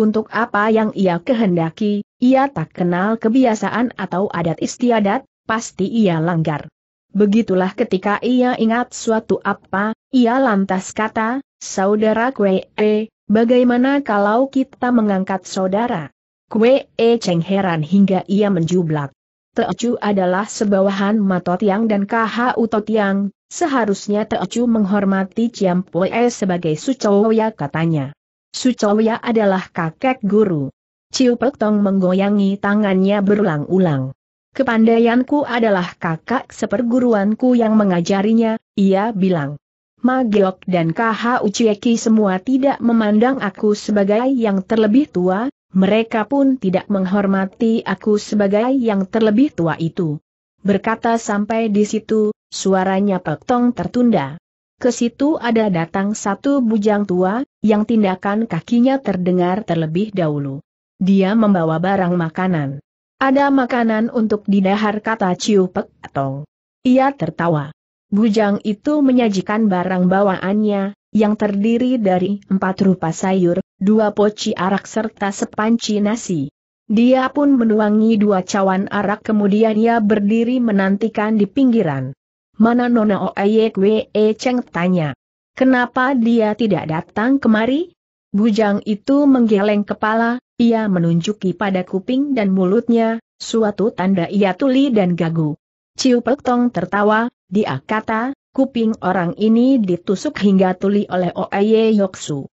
Untuk apa yang ia kehendaki, ia tak kenal kebiasaan atau adat istiadat, pasti ia langgar. Begitulah ketika ia ingat suatu apa, ia lantas kata, Saudara Kwe e, bagaimana kalau kita mengangkat saudara? Kwe e Cheng heran hingga ia menjublak. Teocu adalah sebawahan Matotiang dan KHU Totiang, seharusnya Teocu menghormati Ciam sebagai sucowya katanya. Sucowya adalah kakek guru. Ciu Pek Tong menggoyangi tangannya berulang-ulang. Kepandaianku adalah kakak seperguruanku yang mengajarinya, ia bilang. Geok dan KH Ucieki semua tidak memandang aku sebagai yang terlebih tua, mereka pun tidak menghormati aku sebagai yang terlebih tua itu. Berkata sampai di situ, suaranya petong tertunda. Ke situ ada datang satu bujang tua, yang tindakan kakinya terdengar terlebih dahulu. Dia membawa barang makanan. Ada makanan untuk didahar kata Ciu Pek Tong. Ia tertawa. Bujang itu menyajikan barang bawaannya, yang terdiri dari empat rupa sayur, dua poci arak serta sepanci nasi. Dia pun menuangi dua cawan arak kemudian ia berdiri menantikan di pinggiran. Mana Nona Oeyekwe e Cheng tanya. Kenapa dia tidak datang kemari? Bujang itu menggeleng kepala, ia menunjuki pada kuping dan mulutnya, suatu tanda ia tuli dan gagu. Ciu Peltong tertawa, dia kata, kuping orang ini ditusuk hingga tuli oleh Oeye Yoksu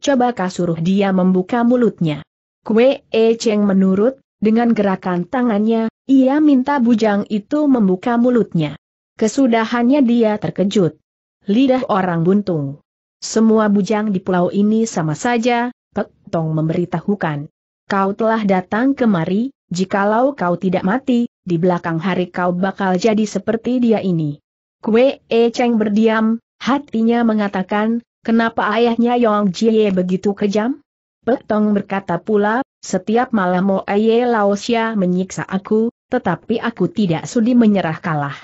coba kasuruh dia membuka mulutnya. Kue E Cheng menurut, dengan gerakan tangannya, ia minta bujang itu membuka mulutnya. Kesudahannya dia terkejut. Lidah orang buntung. Semua bujang di pulau ini sama saja, Pek Tong memberitahukan. Kau telah datang kemari, jikalau kau tidak mati, di belakang hari kau bakal jadi seperti dia ini. Kue E Cheng berdiam, hatinya mengatakan, Kenapa ayahnya Yong Jie begitu kejam? Petong berkata pula, setiap malam Mo Aye Laosia menyiksa aku, tetapi aku tidak sudi menyerah kalah.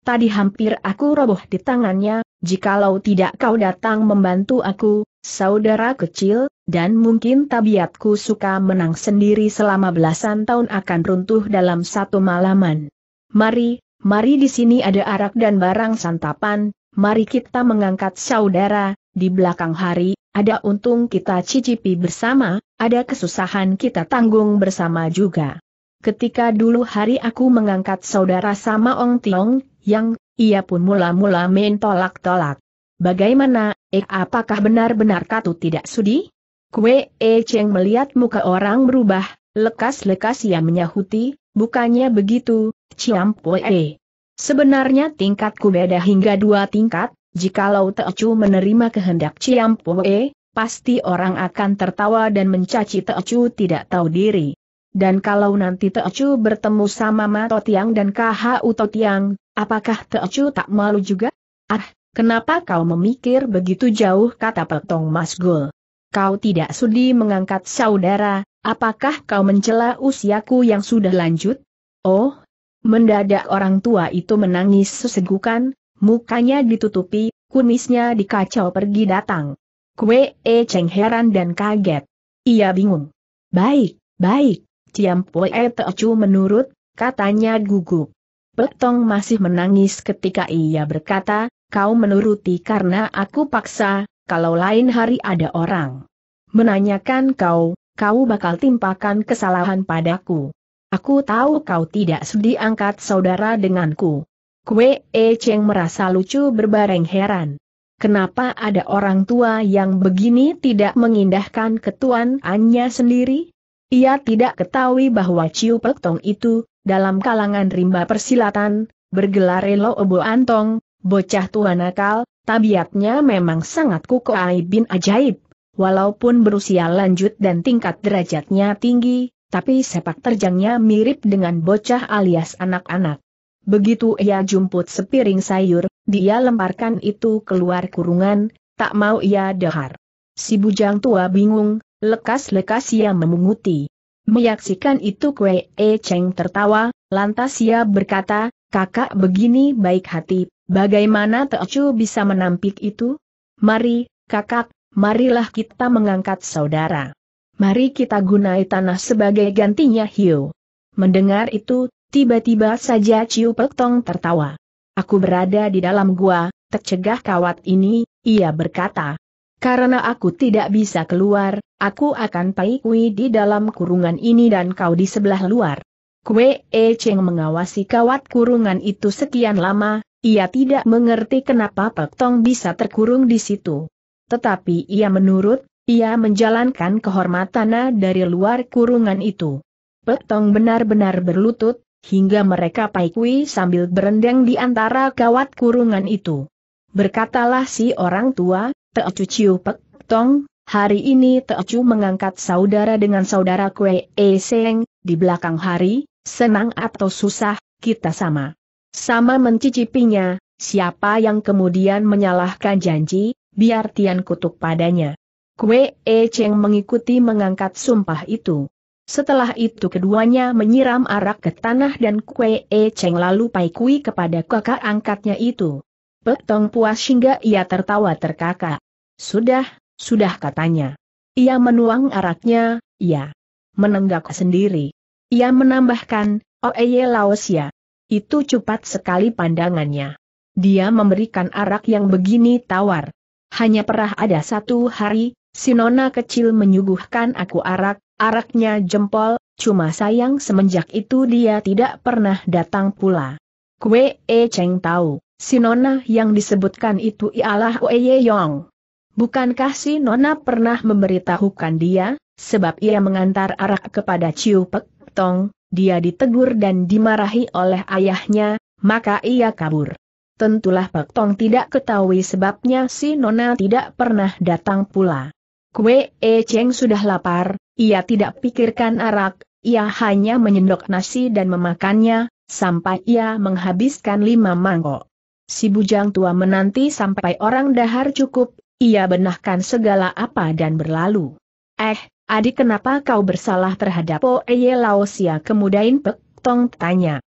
Tadi hampir aku roboh di tangannya, jikalau tidak kau datang membantu aku, saudara kecil, dan mungkin tabiatku suka menang sendiri selama belasan tahun akan runtuh dalam satu malaman. Mari, mari di sini ada arak dan barang santapan, mari kita mengangkat saudara, di belakang hari, ada untung kita cicipi bersama, ada kesusahan kita tanggung bersama juga. Ketika dulu hari aku mengangkat saudara sama Ong Tiong, yang, ia pun mula-mula main tolak-tolak. Bagaimana, eh apakah benar-benar katu tidak sudi? Kue E Cheng melihat muka orang berubah, lekas-lekas ia menyahuti, bukannya begitu, Ciam Pue. Sebenarnya tingkatku beda hingga dua tingkat, jikalau Teocu menerima kehendak Pue, pasti orang akan tertawa dan mencaci Teocu tidak tahu diri. Dan kalau nanti Teocu bertemu sama Mato Tiang dan KHU Totiang, apakah Teocu tak malu juga? Ah, kenapa kau memikir begitu jauh kata Petong Mas Gul? Kau tidak sudi mengangkat saudara, apakah kau mencela usiaku yang sudah lanjut? Oh, mendadak orang tua itu menangis sesegukan, Mukanya ditutupi, kumisnya dikacau pergi datang. Kue E Cheng heran dan kaget. Ia bingung. Baik, baik, Ciam Pue Teocu menurut, katanya gugup. Petong masih menangis ketika ia berkata, kau menuruti karena aku paksa, kalau lain hari ada orang. Menanyakan kau, kau bakal timpakan kesalahan padaku. Aku tahu kau tidak sedih angkat saudara denganku. Kue E Cheng merasa lucu berbareng heran. Kenapa ada orang tua yang begini tidak mengindahkan ketuanannya sendiri? Ia tidak ketahui bahwa Ciu Pek Tong itu, dalam kalangan rimba persilatan, bergelar Elo Obo Antong, bocah tua nakal, tabiatnya memang sangat kukuai bin ajaib. Walaupun berusia lanjut dan tingkat derajatnya tinggi, tapi sepak terjangnya mirip dengan bocah alias anak-anak. Begitu ia jumput sepiring sayur, dia lemparkan itu keluar kurungan, tak mau ia dahar. Si bujang tua bingung, lekas-lekas ia memunguti. Menyaksikan itu kue, E Cheng tertawa, lantas ia berkata, kakak begini baik hati, bagaimana Teocu bisa menampik itu? Mari, kakak, marilah kita mengangkat saudara. Mari kita gunai tanah sebagai gantinya hiu. Mendengar itu, Tiba-tiba saja Ciu Pek Tong tertawa. Aku berada di dalam gua, tercegah kawat ini, ia berkata. Karena aku tidak bisa keluar, aku akan paikui di dalam kurungan ini dan kau di sebelah luar. Kue E Cheng mengawasi kawat kurungan itu sekian lama, ia tidak mengerti kenapa Pek Tong bisa terkurung di situ. Tetapi ia menurut, ia menjalankan kehormatannya dari luar kurungan itu. Pek Tong benar-benar berlutut, hingga mereka paikui sambil berendang di antara kawat kurungan itu. Berkatalah si orang tua, Teocu Ciu Pek Tong, hari ini Teocu mengangkat saudara dengan saudara kue E Seng, di belakang hari, senang atau susah, kita sama. Sama mencicipinya, siapa yang kemudian menyalahkan janji, biar Tian kutuk padanya. Kue E Cheng mengikuti mengangkat sumpah itu. Setelah itu keduanya menyiram arak ke tanah dan Kue E Cheng lalu Pai Kui kepada kakak angkatnya itu. Pek puas hingga ia tertawa terkakak. Sudah, sudah katanya. Ia menuang araknya, ya. Menenggak sendiri. Ia menambahkan, Oeye oh, ya, Itu cepat sekali pandangannya. Dia memberikan arak yang begini tawar. Hanya pernah ada satu hari, Si nona kecil menyuguhkan aku arak, araknya jempol, cuma sayang semenjak itu dia tidak pernah datang pula. Kue E Cheng tahu, si nona yang disebutkan itu ialah Oe Ye Yong. Bukankah si nona pernah memberitahukan dia, sebab ia mengantar arak kepada Ciu Pek Tong, dia ditegur dan dimarahi oleh ayahnya, maka ia kabur. Tentulah Pek Tong tidak ketahui sebabnya si nona tidak pernah datang pula. Kue E Cheng sudah lapar, ia tidak pikirkan arak, ia hanya menyendok nasi dan memakannya, sampai ia menghabiskan lima mangkok. Si bujang tua menanti sampai orang dahar cukup, ia benahkan segala apa dan berlalu. Eh, adik kenapa kau bersalah terhadap Po Eye Laosia kemudain Pek Tong tanya.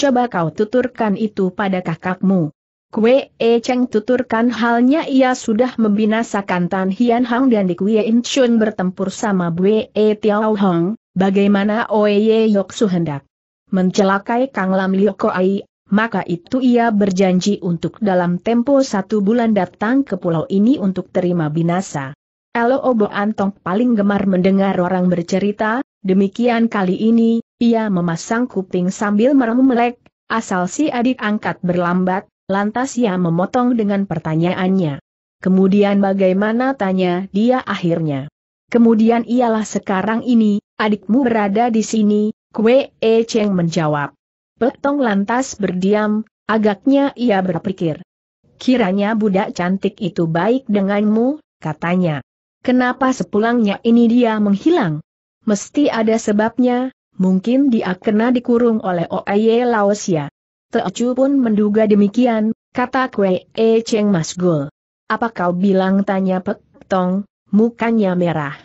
Coba kau tuturkan itu pada kakakmu. Kue E Cheng tuturkan halnya ia sudah membinasakan Tan Hian Hang dan di Kue In Chun bertempur sama Bue E Tiao Hong, bagaimana Oe Ye Yok Su hendak mencelakai Kang Lam Liu Koai, maka itu ia berjanji untuk dalam tempo satu bulan datang ke pulau ini untuk terima binasa. Elo Obo Antong paling gemar mendengar orang bercerita, demikian kali ini, ia memasang kuping sambil meremelek, asal si adik angkat berlambat, Lantas ia memotong dengan pertanyaannya. Kemudian bagaimana tanya dia akhirnya. Kemudian ialah sekarang ini, adikmu berada di sini, Kwe E Cheng menjawab. Petong lantas berdiam, agaknya ia berpikir. Kiranya budak cantik itu baik denganmu, katanya. Kenapa sepulangnya ini dia menghilang? Mesti ada sebabnya, mungkin dia kena dikurung oleh Oaye Laosia. Teocu pun menduga demikian, kata Kwe E Cheng Masgul. Apa kau bilang tanya Pek Tong, mukanya merah.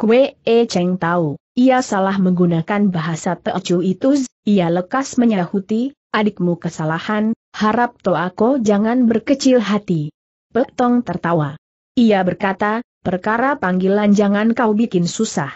Kwe E Cheng tahu, ia salah menggunakan bahasa Teocu itu, ia lekas menyahuti, adikmu kesalahan, harap Toako jangan berkecil hati. Pek Tong tertawa. Ia berkata, perkara panggilan jangan kau bikin susah.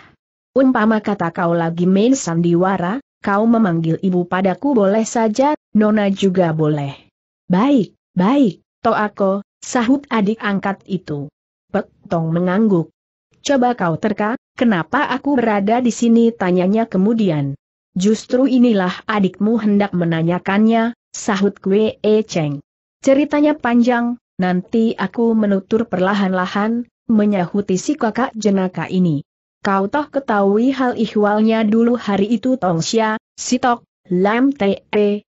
Umpama kata kau lagi main sandiwara, kau memanggil ibu padaku boleh saja, nona juga boleh. Baik, baik, Toako, sahut adik angkat itu. Pek Tong mengangguk. Coba kau terka, kenapa aku berada di sini tanyanya kemudian. Justru inilah adikmu hendak menanyakannya, sahut Kwe E Cheng. Ceritanya panjang, nanti aku menutur perlahan-lahan, menyahuti si kakak jenaka ini. Kau toh ketahui hal ihwalnya dulu hari itu Tong Xia, Sitok, Lam Te,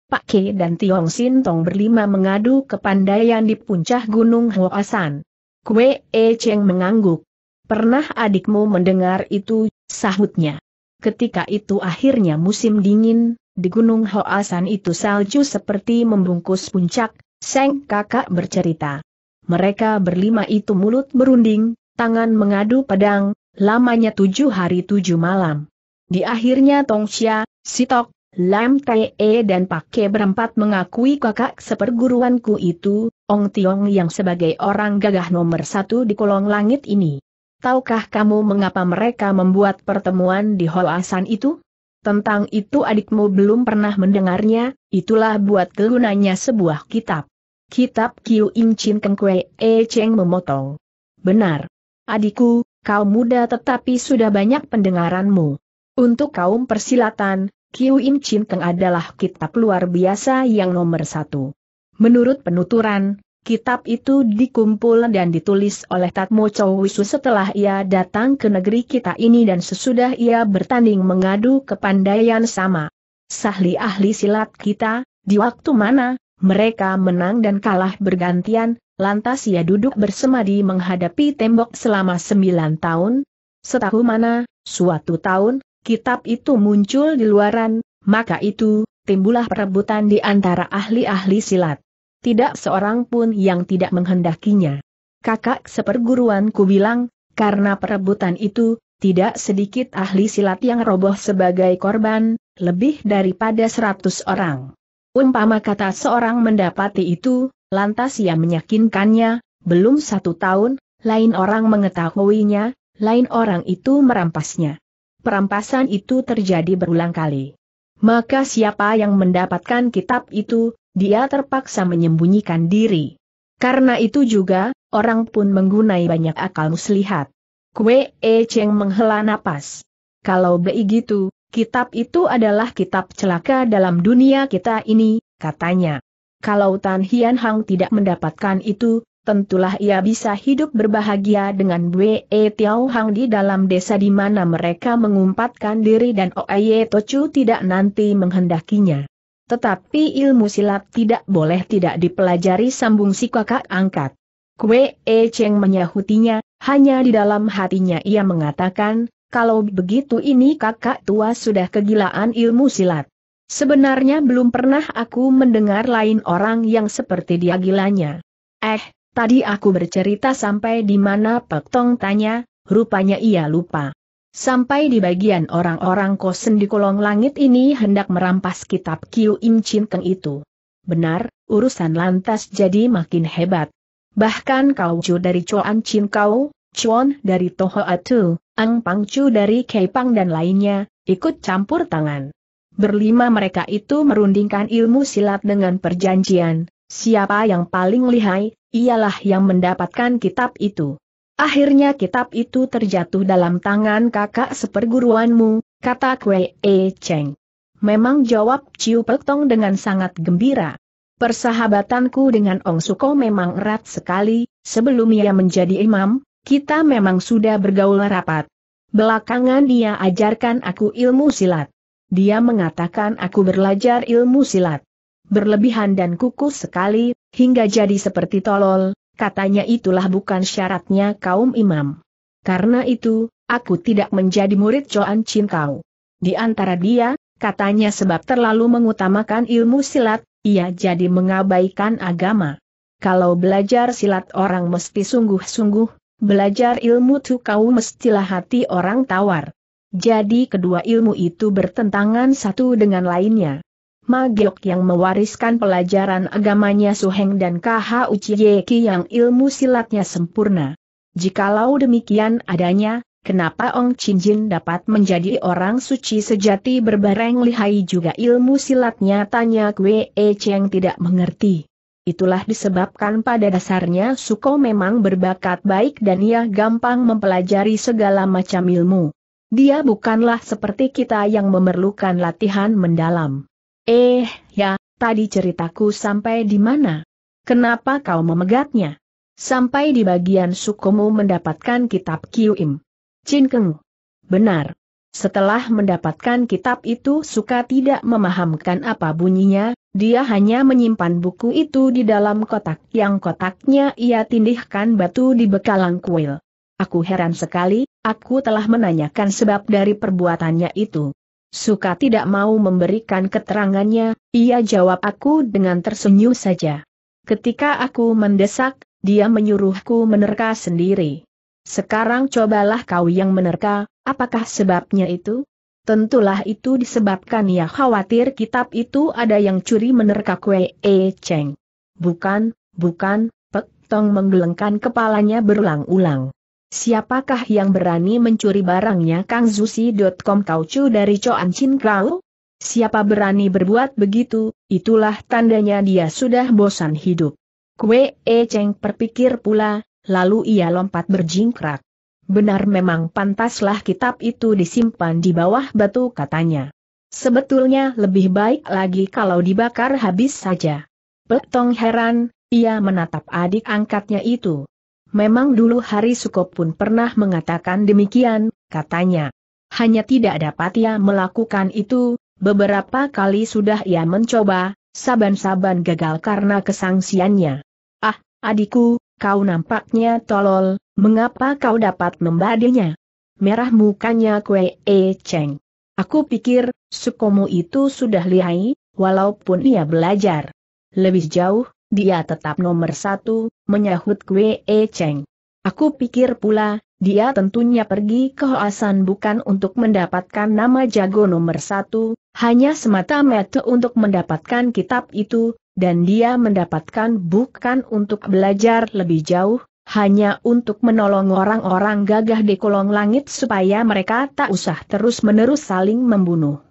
Pak Ke dan Tiong Sin Tong berlima mengadu kepandaian di puncak Gunung Hoasan. Kue E Cheng mengangguk. Pernah adikmu mendengar itu, sahutnya. Ketika itu akhirnya musim dingin, di Gunung Hoasan itu salju seperti membungkus puncak, Seng kakak bercerita. Mereka berlima itu mulut berunding, tangan mengadu pedang, Lamanya tujuh hari tujuh malam. Di akhirnya Tong Xia, Sitok, Lam Te e dan Pak Ke berempat mengakui kakak seperguruanku itu, Ong Tiong yang sebagai orang gagah nomor satu di kolong langit ini. Tahukah kamu mengapa mereka membuat pertemuan di Hoasan itu? Tentang itu adikmu belum pernah mendengarnya, itulah buat kegunanya sebuah kitab. Kitab Kiu Ing Chin Keng Kwe E Cheng memotong. Benar. Adikku, Kau muda tetapi sudah banyak pendengaranmu. Untuk kaum persilatan, Kiu Im Chin Teng adalah kitab luar biasa yang nomor satu. Menurut penuturan, kitab itu dikumpul dan ditulis oleh Tatmo Chow Wisu setelah ia datang ke negeri kita ini dan sesudah ia bertanding mengadu kepandaian sama. Sahli ahli silat kita, di waktu mana, mereka menang dan kalah bergantian, Lantas ia duduk bersemadi menghadapi tembok selama sembilan tahun. Setahu mana, suatu tahun, kitab itu muncul di luaran, maka itu, timbullah perebutan di antara ahli-ahli silat. Tidak seorang pun yang tidak menghendakinya. Kakak seperguruan ku bilang, karena perebutan itu, tidak sedikit ahli silat yang roboh sebagai korban, lebih daripada seratus orang. Umpama kata seorang mendapati itu, Lantas ia meyakinkannya, belum satu tahun, lain orang mengetahuinya, lain orang itu merampasnya. Perampasan itu terjadi berulang kali. Maka siapa yang mendapatkan kitab itu, dia terpaksa menyembunyikan diri. Karena itu juga, orang pun menggunai banyak akal muslihat. Kue E Cheng menghela napas. Kalau begitu, kitab itu adalah kitab celaka dalam dunia kita ini, katanya. Kalau Tan Hian Hang tidak mendapatkan itu, tentulah ia bisa hidup berbahagia dengan Wei Tiao Hang di dalam desa di mana mereka mengumpatkan diri dan To Chu tidak nanti menghendakinya. Tetapi ilmu silat tidak boleh tidak dipelajari sambung si kakak angkat. Kue E Cheng menyahutinya, hanya di dalam hatinya ia mengatakan, kalau begitu ini kakak tua sudah kegilaan ilmu silat. Sebenarnya belum pernah aku mendengar lain orang yang seperti dia gilanya. Eh, tadi aku bercerita sampai di mana Pak Tong tanya, rupanya ia lupa. Sampai di bagian orang-orang kosen di kolong langit ini hendak merampas kitab Kiu Im Chin Keng itu. Benar, urusan lantas jadi makin hebat. Bahkan kau cu dari Chuan Chin kau, Chuan dari Toho Atu, Ang Pang Chu dari Keipang dan lainnya, ikut campur tangan. Berlima mereka itu merundingkan ilmu silat dengan perjanjian, siapa yang paling lihai, ialah yang mendapatkan kitab itu. Akhirnya kitab itu terjatuh dalam tangan kakak seperguruanmu, kata Kwe E Cheng. Memang jawab Ciu Petong dengan sangat gembira. Persahabatanku dengan Ong Suko memang erat sekali, sebelum ia menjadi imam, kita memang sudah bergaul rapat. Belakangan dia ajarkan aku ilmu silat. Dia mengatakan aku berlajar ilmu silat. Berlebihan dan kukus sekali, hingga jadi seperti tolol, katanya itulah bukan syaratnya kaum imam. Karena itu, aku tidak menjadi murid Joan Chin kau. Di antara dia, katanya sebab terlalu mengutamakan ilmu silat, ia jadi mengabaikan agama. Kalau belajar silat orang mesti sungguh-sungguh, belajar ilmu tu kau mestilah hati orang tawar. Jadi kedua ilmu itu bertentangan satu dengan lainnya. Magiok yang mewariskan pelajaran agamanya Suheng dan KH Uciyeki yang ilmu silatnya sempurna. Jikalau demikian adanya, kenapa Ong Chin Jin dapat menjadi orang suci sejati berbareng lihai juga ilmu silatnya tanya Kwe E Cheng tidak mengerti. Itulah disebabkan pada dasarnya Suko memang berbakat baik dan ia gampang mempelajari segala macam ilmu. Dia bukanlah seperti kita yang memerlukan latihan mendalam. Eh, ya, tadi ceritaku sampai di mana? Kenapa kau memegatnya? Sampai di bagian sukumu mendapatkan kitab Kiuim. Cinkeng. Benar. Setelah mendapatkan kitab itu suka tidak memahamkan apa bunyinya, dia hanya menyimpan buku itu di dalam kotak yang kotaknya ia tindihkan batu di bekalang kuil. Aku heran sekali, aku telah menanyakan sebab dari perbuatannya itu. Suka tidak mau memberikan keterangannya, ia jawab aku dengan tersenyum saja. Ketika aku mendesak, dia menyuruhku menerka sendiri. Sekarang cobalah kau yang menerka, apakah sebabnya itu? Tentulah itu disebabkan ia khawatir kitab itu ada yang curi menerka kue e ceng. Bukan, bukan, Pek Tong menggelengkan kepalanya berulang-ulang. Siapakah yang berani mencuri barangnya Kang Zusi.com Kaucu dari Coan Chin Kau? Siapa berani berbuat begitu, itulah tandanya dia sudah bosan hidup. Kue E Cheng berpikir pula, lalu ia lompat berjingkrak. Benar memang pantaslah kitab itu disimpan di bawah batu katanya. Sebetulnya lebih baik lagi kalau dibakar habis saja. Petong heran, ia menatap adik angkatnya itu. Memang dulu Hari Sukop pun pernah mengatakan demikian, katanya. Hanya tidak dapat ia melakukan itu, beberapa kali sudah ia mencoba, saban-saban gagal karena kesangsiannya. Ah, adikku, kau nampaknya tolol, mengapa kau dapat membadinya? Merah mukanya kue E Cheng. Aku pikir, Sukomu itu sudah lihai, walaupun ia belajar. Lebih jauh, dia tetap nomor satu, menyahut Kwe E Cheng. Aku pikir pula, dia tentunya pergi ke Hoasan bukan untuk mendapatkan nama jago nomor satu, hanya semata-mata untuk mendapatkan kitab itu, dan dia mendapatkan bukan untuk belajar lebih jauh, hanya untuk menolong orang-orang gagah di kolong langit supaya mereka tak usah terus-menerus saling membunuh.